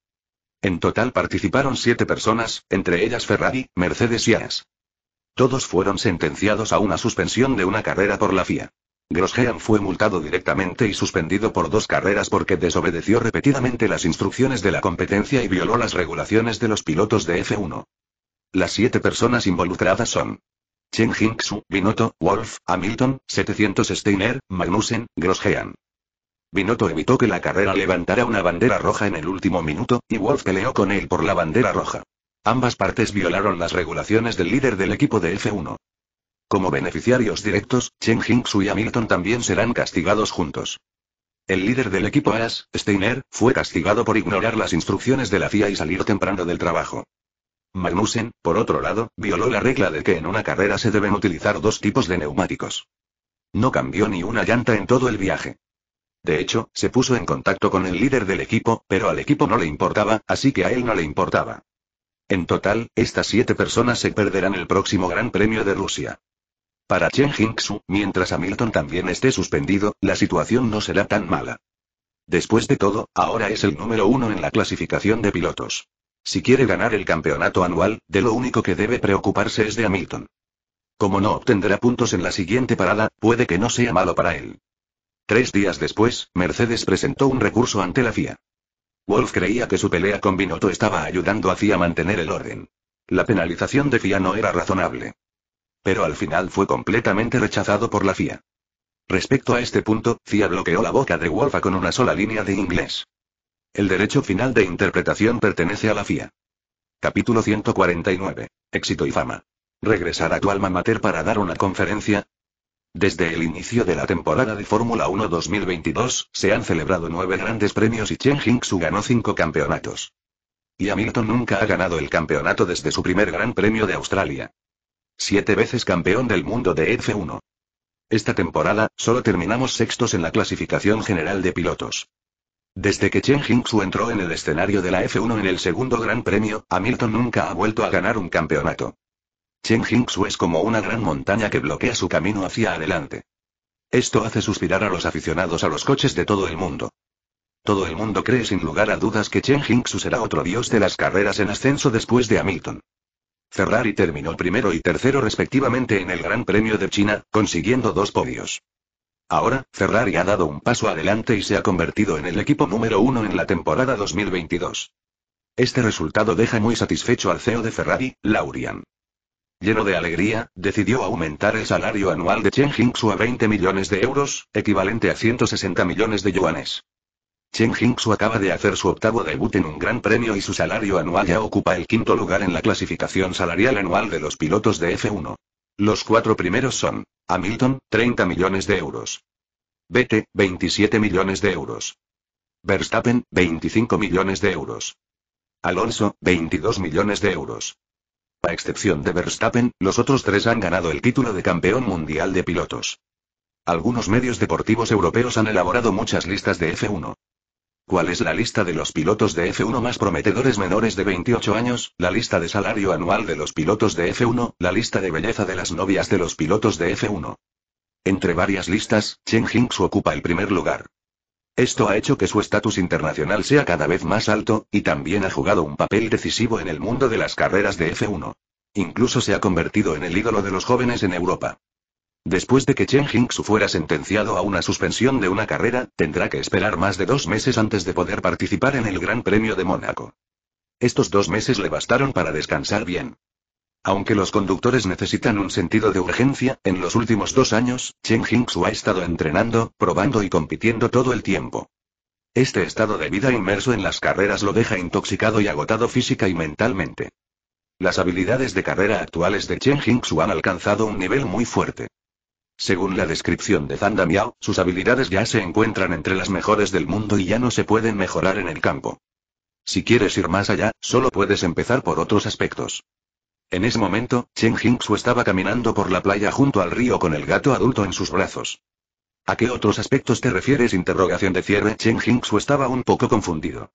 En total participaron siete personas, entre ellas Ferrari, Mercedes y AS. Todos fueron sentenciados a una suspensión de una carrera por la FIA. Grosjean fue multado directamente y suspendido por dos carreras porque desobedeció repetidamente las instrucciones de la competencia y violó las regulaciones de los pilotos de F1. Las siete personas involucradas son Chen Hingsu, Binotto, Wolf, Hamilton, 700 Steiner, Magnussen, Grosjean. Binotto evitó que la carrera levantara una bandera roja en el último minuto, y Wolf peleó con él por la bandera roja. Ambas partes violaron las regulaciones del líder del equipo de F1. Como beneficiarios directos, Chen Jingsu y Hamilton también serán castigados juntos. El líder del equipo AS, Steiner, fue castigado por ignorar las instrucciones de la FIA y salir temprano del trabajo. Magnussen, por otro lado, violó la regla de que en una carrera se deben utilizar dos tipos de neumáticos. No cambió ni una llanta en todo el viaje. De hecho, se puso en contacto con el líder del equipo, pero al equipo no le importaba, así que a él no le importaba. En total, estas siete personas se perderán el próximo Gran Premio de Rusia. Para Chen Jingsu, mientras Hamilton también esté suspendido, la situación no será tan mala. Después de todo, ahora es el número uno en la clasificación de pilotos. Si quiere ganar el campeonato anual, de lo único que debe preocuparse es de Hamilton. Como no obtendrá puntos en la siguiente parada, puede que no sea malo para él. Tres días después, Mercedes presentó un recurso ante la FIA. Wolf creía que su pelea con Binotto estaba ayudando a FIA a mantener el orden. La penalización de FIA no era razonable pero al final fue completamente rechazado por la FIA. Respecto a este punto, FIA bloqueó la boca de Wolfa con una sola línea de inglés. El derecho final de interpretación pertenece a la FIA. Capítulo 149. Éxito y fama. ¿Regresar a tu alma mater para dar una conferencia? Desde el inicio de la temporada de Fórmula 1 2022, se han celebrado nueve grandes premios y Chen Hingsu ganó cinco campeonatos. Y Hamilton nunca ha ganado el campeonato desde su primer Gran Premio de Australia. Siete veces campeón del mundo de F1. Esta temporada, solo terminamos sextos en la clasificación general de pilotos. Desde que Chen Jingsu entró en el escenario de la F1 en el segundo Gran Premio, Hamilton nunca ha vuelto a ganar un campeonato. Chen Jingsu es como una gran montaña que bloquea su camino hacia adelante. Esto hace suspirar a los aficionados a los coches de todo el mundo. Todo el mundo cree sin lugar a dudas que Chen Jingsu será otro dios de las carreras en ascenso después de Hamilton. Ferrari terminó primero y tercero respectivamente en el Gran Premio de China, consiguiendo dos podios. Ahora, Ferrari ha dado un paso adelante y se ha convertido en el equipo número uno en la temporada 2022. Este resultado deja muy satisfecho al CEO de Ferrari, Laurian. Lleno de alegría, decidió aumentar el salario anual de Chen Jingxu a 20 millones de euros, equivalente a 160 millones de yuanes. Chen Jingxu acaba de hacer su octavo debut en un gran premio y su salario anual ya ocupa el quinto lugar en la clasificación salarial anual de los pilotos de F1. Los cuatro primeros son, Hamilton, 30 millones de euros. Bete, 27 millones de euros. Verstappen, 25 millones de euros. Alonso, 22 millones de euros. A excepción de Verstappen, los otros tres han ganado el título de campeón mundial de pilotos. Algunos medios deportivos europeos han elaborado muchas listas de F1. ¿Cuál es la lista de los pilotos de F1 más prometedores menores de 28 años? La lista de salario anual de los pilotos de F1, la lista de belleza de las novias de los pilotos de F1. Entre varias listas, Chen Hingsu ocupa el primer lugar. Esto ha hecho que su estatus internacional sea cada vez más alto, y también ha jugado un papel decisivo en el mundo de las carreras de F1. Incluso se ha convertido en el ídolo de los jóvenes en Europa. Después de que Chen Jingsu fuera sentenciado a una suspensión de una carrera, tendrá que esperar más de dos meses antes de poder participar en el Gran Premio de Mónaco. Estos dos meses le bastaron para descansar bien. Aunque los conductores necesitan un sentido de urgencia, en los últimos dos años, Chen Jingsu ha estado entrenando, probando y compitiendo todo el tiempo. Este estado de vida inmerso en las carreras lo deja intoxicado y agotado física y mentalmente. Las habilidades de carrera actuales de Chen Jingsu han alcanzado un nivel muy fuerte. Según la descripción de Zanda Miao, sus habilidades ya se encuentran entre las mejores del mundo y ya no se pueden mejorar en el campo. Si quieres ir más allá, solo puedes empezar por otros aspectos. En ese momento, Chen Jingxu estaba caminando por la playa junto al río con el gato adulto en sus brazos. ¿A qué otros aspectos te refieres? Interrogación de cierre. Chen Jingxu estaba un poco confundido.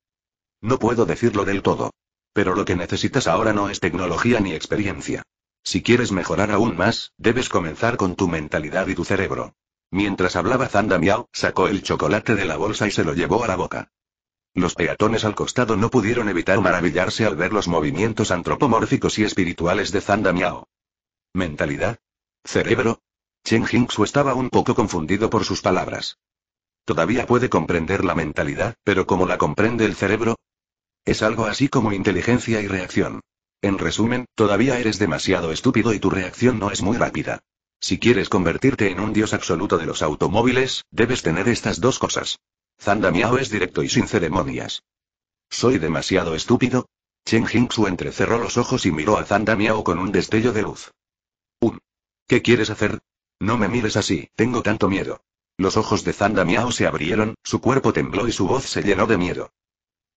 No puedo decirlo del todo. Pero lo que necesitas ahora no es tecnología ni experiencia. Si quieres mejorar aún más, debes comenzar con tu mentalidad y tu cerebro. Mientras hablaba Zanda Miao, sacó el chocolate de la bolsa y se lo llevó a la boca. Los peatones al costado no pudieron evitar maravillarse al ver los movimientos antropomórficos y espirituales de Zanda Miao. ¿Mentalidad? ¿Cerebro? Chen Jingsu estaba un poco confundido por sus palabras. Todavía puede comprender la mentalidad, pero ¿cómo la comprende el cerebro? Es algo así como inteligencia y reacción. En resumen, todavía eres demasiado estúpido y tu reacción no es muy rápida. Si quieres convertirte en un dios absoluto de los automóviles, debes tener estas dos cosas. Zandamiao es directo y sin ceremonias. ¿Soy demasiado estúpido? Chen Jingxu entrecerró los ojos y miró a Zanda con un destello de luz. ¿Un? ¿Qué quieres hacer? No me mires así, tengo tanto miedo. Los ojos de Zandamiao se abrieron, su cuerpo tembló y su voz se llenó de miedo.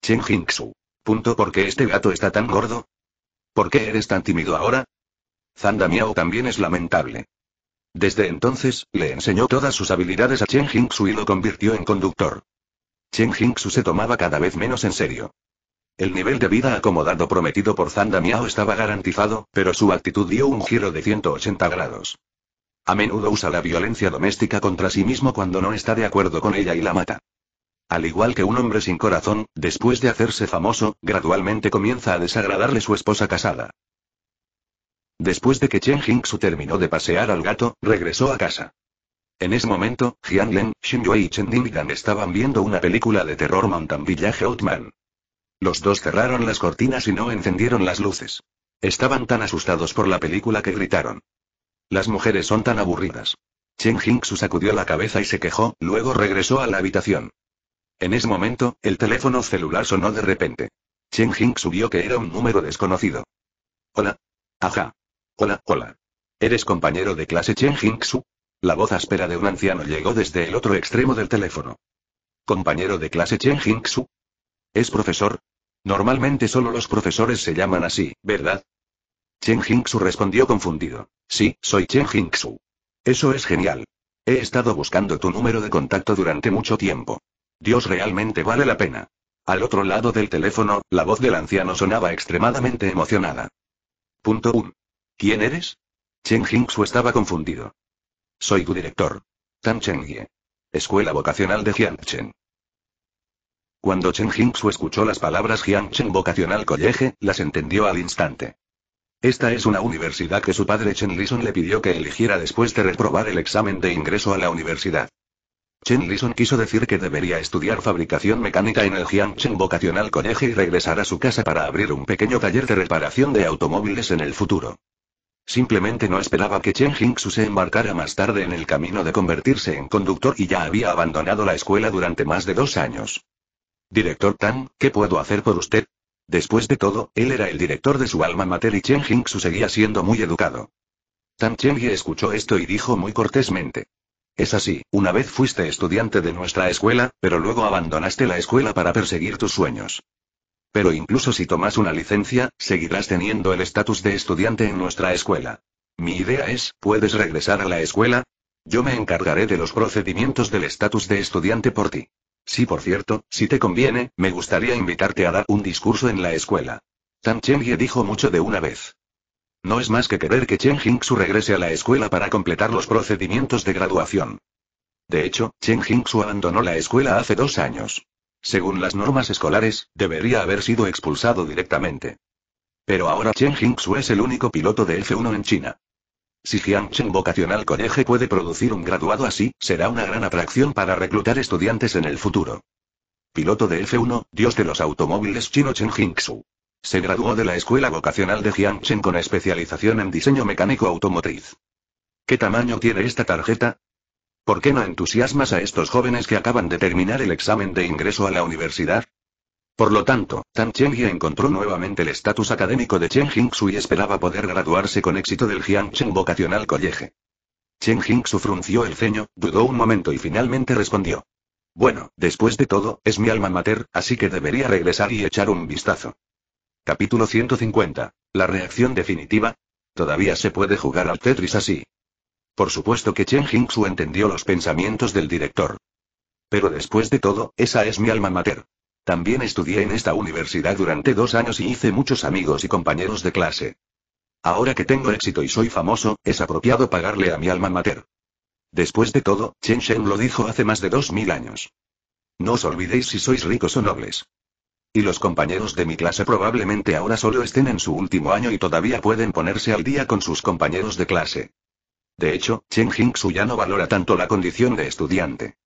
Chen Jingxu. Punto qué este gato está tan gordo, ¿Por qué eres tan tímido ahora? Zanda Miao también es lamentable. Desde entonces, le enseñó todas sus habilidades a Chen Jingsu y lo convirtió en conductor. Chen Jingsu se tomaba cada vez menos en serio. El nivel de vida acomodado prometido por Zanda Miao estaba garantizado, pero su actitud dio un giro de 180 grados. A menudo usa la violencia doméstica contra sí mismo cuando no está de acuerdo con ella y la mata. Al igual que un hombre sin corazón, después de hacerse famoso, gradualmente comienza a desagradarle su esposa casada. Después de que Chen Jingsu terminó de pasear al gato, regresó a casa. En ese momento, Jian Len, Yue y Chen Dinggan estaban viendo una película de terror Mountain Village Outman. Los dos cerraron las cortinas y no encendieron las luces. Estaban tan asustados por la película que gritaron. Las mujeres son tan aburridas. Chen Jingsu sacudió la cabeza y se quejó, luego regresó a la habitación. En ese momento, el teléfono celular sonó de repente. Chen Jing subió que era un número desconocido. Hola. Ajá. Hola, hola. ¿Eres compañero de clase Chen Jingsu? La voz áspera de un anciano llegó desde el otro extremo del teléfono. ¿Compañero de clase Chen Jingsu? ¿Es profesor? Normalmente solo los profesores se llaman así, ¿verdad? Chen Jingsu respondió confundido. Sí, soy Chen Jingsu. Eso es genial. He estado buscando tu número de contacto durante mucho tiempo. Dios realmente vale la pena. Al otro lado del teléfono, la voz del anciano sonaba extremadamente emocionada. Punto 1. ¿Quién eres? Chen Jingsu estaba confundido. Soy tu director. Tan Chengye. Escuela Vocacional de Jiangchen. Cuando Chen Jingsu escuchó las palabras Jiangchen Vocacional College, las entendió al instante. Esta es una universidad que su padre Chen Lison le pidió que eligiera después de reprobar el examen de ingreso a la universidad. Chen Lison quiso decir que debería estudiar fabricación mecánica en el Jiangchen Vocacional College y regresar a su casa para abrir un pequeño taller de reparación de automóviles en el futuro. Simplemente no esperaba que Chen Jingsu se embarcara más tarde en el camino de convertirse en conductor y ya había abandonado la escuela durante más de dos años. Director Tan, ¿qué puedo hacer por usted? Después de todo, él era el director de su alma mater y Chen Jingsu seguía siendo muy educado. Tan Chen escuchó esto y dijo muy cortésmente. Es así, una vez fuiste estudiante de nuestra escuela, pero luego abandonaste la escuela para perseguir tus sueños. Pero incluso si tomas una licencia, seguirás teniendo el estatus de estudiante en nuestra escuela. Mi idea es, ¿puedes regresar a la escuela? Yo me encargaré de los procedimientos del estatus de estudiante por ti. Sí, por cierto, si te conviene, me gustaría invitarte a dar un discurso en la escuela. Tan Chengye dijo mucho de una vez. No es más que querer que Chen Jingsu regrese a la escuela para completar los procedimientos de graduación. De hecho, Chen Jingsu abandonó la escuela hace dos años. Según las normas escolares, debería haber sido expulsado directamente. Pero ahora Chen Jingsu es el único piloto de F1 en China. Si Jiangchen Vocacional College puede producir un graduado así, será una gran atracción para reclutar estudiantes en el futuro. Piloto de F1, dios de los automóviles chino Chen Jingsu. Se graduó de la Escuela Vocacional de Jiangchen con especialización en diseño mecánico automotriz. ¿Qué tamaño tiene esta tarjeta? ¿Por qué no entusiasmas a estos jóvenes que acaban de terminar el examen de ingreso a la universidad? Por lo tanto, Tan y encontró nuevamente el estatus académico de Cheng Jingsu y esperaba poder graduarse con éxito del Jiangchen Vocacional College. Cheng Jingxu frunció el ceño, dudó un momento y finalmente respondió. Bueno, después de todo, es mi alma mater, así que debería regresar y echar un vistazo. Capítulo 150. La reacción definitiva. Todavía se puede jugar al Tetris así. Por supuesto que Chen su entendió los pensamientos del director. Pero después de todo, esa es mi alma mater. También estudié en esta universidad durante dos años y hice muchos amigos y compañeros de clase. Ahora que tengo éxito y soy famoso, es apropiado pagarle a mi alma mater. Después de todo, Chen Shen lo dijo hace más de dos mil años. No os olvidéis si sois ricos o nobles. Y los compañeros de mi clase probablemente ahora solo estén en su último año y todavía pueden ponerse al día con sus compañeros de clase. De hecho, Chen Jingsu ya no valora tanto la condición de estudiante.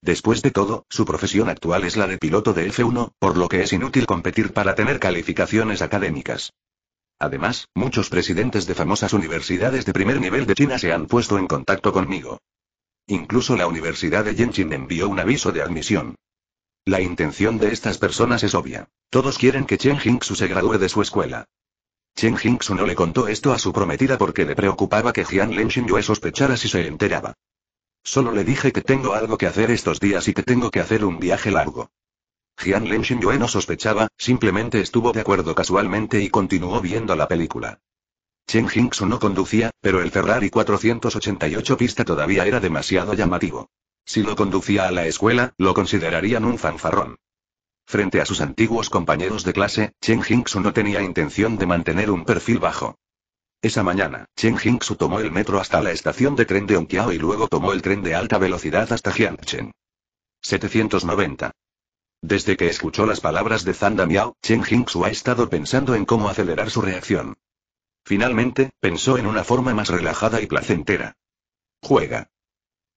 Después de todo, su profesión actual es la de piloto de F1, por lo que es inútil competir para tener calificaciones académicas. Además, muchos presidentes de famosas universidades de primer nivel de China se han puesto en contacto conmigo. Incluso la Universidad de Yenching envió un aviso de admisión. La intención de estas personas es obvia. Todos quieren que Chen Jingsu se gradúe de su escuela. Chen Jingsu no le contó esto a su prometida porque le preocupaba que Jian Yue sospechara si se enteraba. Solo le dije que tengo algo que hacer estos días y que tengo que hacer un viaje largo. Jian Yue no sospechaba, simplemente estuvo de acuerdo casualmente y continuó viendo la película. Chen Jingsu no conducía, pero el Ferrari 488 pista todavía era demasiado llamativo. Si lo conducía a la escuela, lo considerarían un fanfarrón. Frente a sus antiguos compañeros de clase, Chen Jingsu no tenía intención de mantener un perfil bajo. Esa mañana, Chen Jingsu tomó el metro hasta la estación de tren de Onkiao y luego tomó el tren de alta velocidad hasta Jiangchen. 790. Desde que escuchó las palabras de Zanda Miao, Chen Jingsu ha estado pensando en cómo acelerar su reacción. Finalmente, pensó en una forma más relajada y placentera. Juega.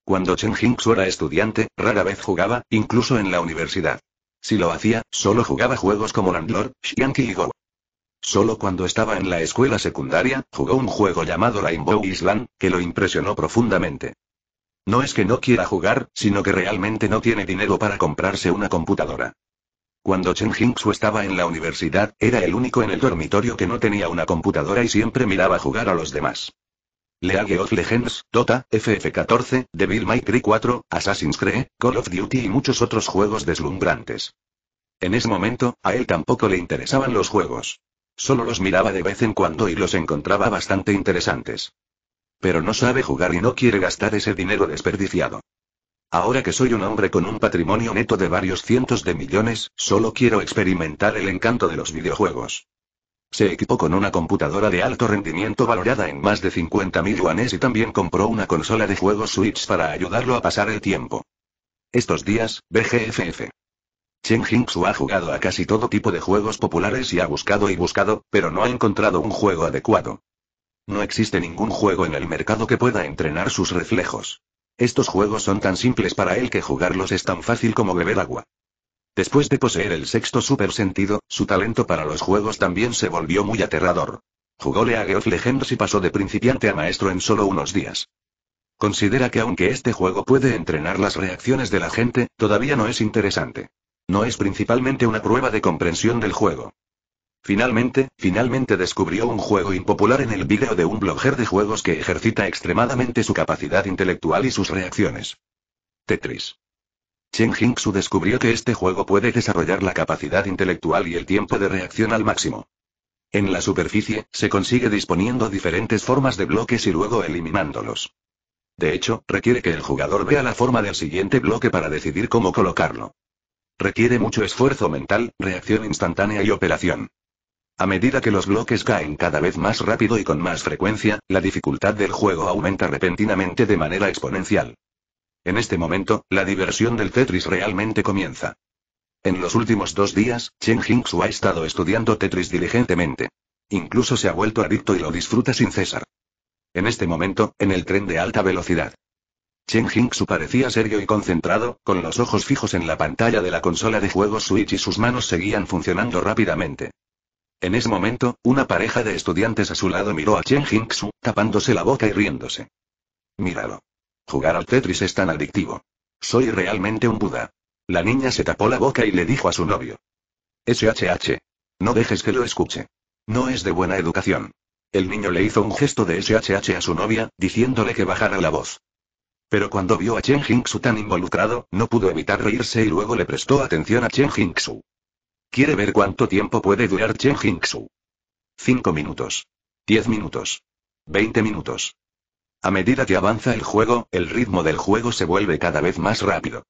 Cuando Chen Jingsu era estudiante, rara vez jugaba, incluso en la universidad. Si lo hacía, solo jugaba juegos como Landlord, Xiangqi y Go. Solo cuando estaba en la escuela secundaria, jugó un juego llamado Rainbow Island, que lo impresionó profundamente. No es que no quiera jugar, sino que realmente no tiene dinero para comprarse una computadora. Cuando Chen Jingxu estaba en la universidad, era el único en el dormitorio que no tenía una computadora y siempre miraba jugar a los demás. League of Legends, Dota, FF14, Devil May Cry 4, Assassin's Creed, Call of Duty y muchos otros juegos deslumbrantes. En ese momento, a él tampoco le interesaban los juegos. Solo los miraba de vez en cuando y los encontraba bastante interesantes. Pero no sabe jugar y no quiere gastar ese dinero desperdiciado. Ahora que soy un hombre con un patrimonio neto de varios cientos de millones, solo quiero experimentar el encanto de los videojuegos. Se equipó con una computadora de alto rendimiento valorada en más de 50.000 yuanes y también compró una consola de juegos Switch para ayudarlo a pasar el tiempo. Estos días, BGFF. Chen Hingshu ha jugado a casi todo tipo de juegos populares y ha buscado y buscado, pero no ha encontrado un juego adecuado. No existe ningún juego en el mercado que pueda entrenar sus reflejos. Estos juegos son tan simples para él que jugarlos es tan fácil como beber agua. Después de poseer el sexto supersentido, su talento para los juegos también se volvió muy aterrador. Jugó League of Legends y pasó de principiante a maestro en solo unos días. Considera que aunque este juego puede entrenar las reacciones de la gente, todavía no es interesante. No es principalmente una prueba de comprensión del juego. Finalmente, finalmente descubrió un juego impopular en el vídeo de un blogger de juegos que ejercita extremadamente su capacidad intelectual y sus reacciones. Tetris. Chen Jingsu descubrió que este juego puede desarrollar la capacidad intelectual y el tiempo de reacción al máximo. En la superficie, se consigue disponiendo diferentes formas de bloques y luego eliminándolos. De hecho, requiere que el jugador vea la forma del siguiente bloque para decidir cómo colocarlo. Requiere mucho esfuerzo mental, reacción instantánea y operación. A medida que los bloques caen cada vez más rápido y con más frecuencia, la dificultad del juego aumenta repentinamente de manera exponencial. En este momento, la diversión del Tetris realmente comienza. En los últimos dos días, Chen Jingsu ha estado estudiando Tetris diligentemente. Incluso se ha vuelto adicto y lo disfruta sin cesar. En este momento, en el tren de alta velocidad. Chen Jingsu parecía serio y concentrado, con los ojos fijos en la pantalla de la consola de juegos Switch y sus manos seguían funcionando rápidamente. En ese momento, una pareja de estudiantes a su lado miró a Chen Jingsu, tapándose la boca y riéndose. Míralo. Jugar al Tetris es tan adictivo. Soy realmente un Buda. La niña se tapó la boca y le dijo a su novio. SHH. No dejes que lo escuche. No es de buena educación. El niño le hizo un gesto de SHH a su novia, diciéndole que bajara la voz. Pero cuando vio a Chen Jingsu tan involucrado, no pudo evitar reírse y luego le prestó atención a Chen Jingsu. Quiere ver cuánto tiempo puede durar Chen Jingsu. Cinco minutos. Diez minutos. Veinte minutos. A medida que avanza el juego, el ritmo del juego se vuelve cada vez más rápido.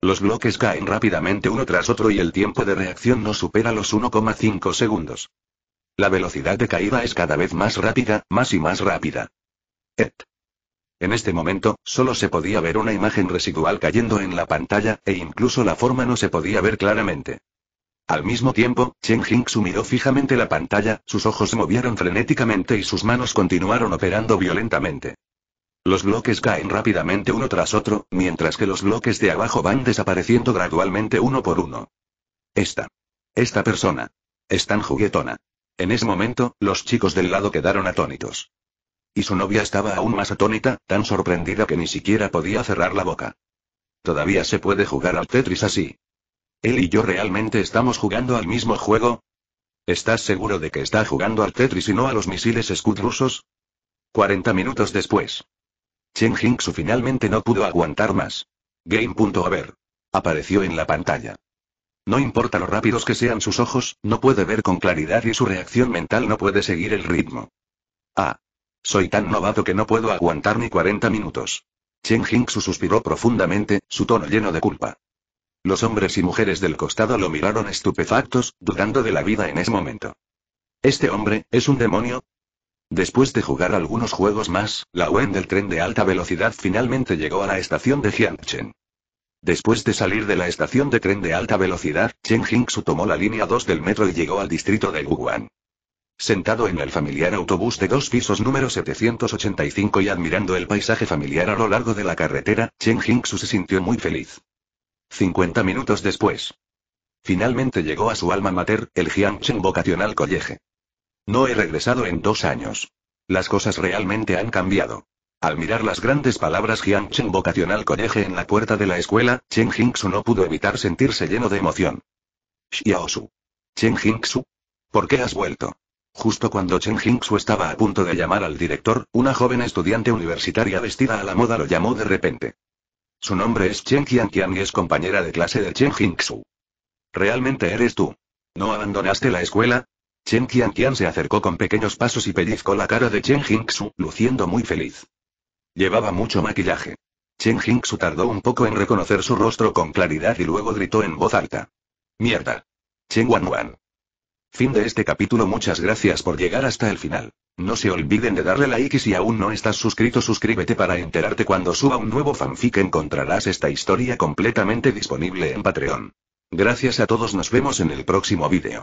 Los bloques caen rápidamente uno tras otro y el tiempo de reacción no supera los 1,5 segundos. La velocidad de caída es cada vez más rápida, más y más rápida. Et. En este momento, solo se podía ver una imagen residual cayendo en la pantalla, e incluso la forma no se podía ver claramente. Al mismo tiempo, Chen Jing miró fijamente la pantalla, sus ojos se movieron frenéticamente y sus manos continuaron operando violentamente. Los bloques caen rápidamente uno tras otro, mientras que los bloques de abajo van desapareciendo gradualmente uno por uno. Esta. Esta persona. Es tan juguetona. En ese momento, los chicos del lado quedaron atónitos. Y su novia estaba aún más atónita, tan sorprendida que ni siquiera podía cerrar la boca. Todavía se puede jugar al Tetris así. Él y yo realmente estamos jugando al mismo juego, ¿Estás seguro de que está jugando al Tetris y no a los misiles Scud rusos? 40 minutos después. Chen Jingsu finalmente no pudo aguantar más. Game.over. Apareció en la pantalla. No importa lo rápidos que sean sus ojos, no puede ver con claridad y su reacción mental no puede seguir el ritmo. Ah. Soy tan novato que no puedo aguantar ni 40 minutos. Chen Jingsu suspiró profundamente, su tono lleno de culpa. Los hombres y mujeres del costado lo miraron estupefactos, dudando de la vida en ese momento. ¿Este hombre, es un demonio? Después de jugar algunos juegos más, la WEN del tren de alta velocidad finalmente llegó a la estación de Jiangchen. Después de salir de la estación de tren de alta velocidad, Chen Jingsu tomó la línea 2 del metro y llegó al distrito de Wuhan. Sentado en el familiar autobús de dos pisos número 785 y admirando el paisaje familiar a lo largo de la carretera, Chen Jingsu se sintió muy feliz. 50 minutos después. Finalmente llegó a su alma mater, el Jiangchen vocacional College. No he regresado en dos años. Las cosas realmente han cambiado. Al mirar las grandes palabras Jiangchen Vocacional College en la puerta de la escuela, Chen Jingsu no pudo evitar sentirse lleno de emoción. Xiaosu. Chen Jingsu. ¿Por qué has vuelto? Justo cuando Chen Jingsu estaba a punto de llamar al director, una joven estudiante universitaria vestida a la moda lo llamó de repente. Su nombre es Chen Qianqian y es compañera de clase de Chen Jingsu. ¿Realmente eres tú? ¿No abandonaste la escuela? Chen Qianqian se acercó con pequeños pasos y pellizcó la cara de Chen Jingxu, luciendo muy feliz. Llevaba mucho maquillaje. Chen Jingxu tardó un poco en reconocer su rostro con claridad y luego gritó en voz alta. Mierda. Chen Wanwan. Fin de este capítulo Muchas gracias por llegar hasta el final. No se olviden de darle like y si aún no estás suscrito suscríbete para enterarte cuando suba un nuevo fanfic encontrarás esta historia completamente disponible en Patreon. Gracias a todos nos vemos en el próximo vídeo.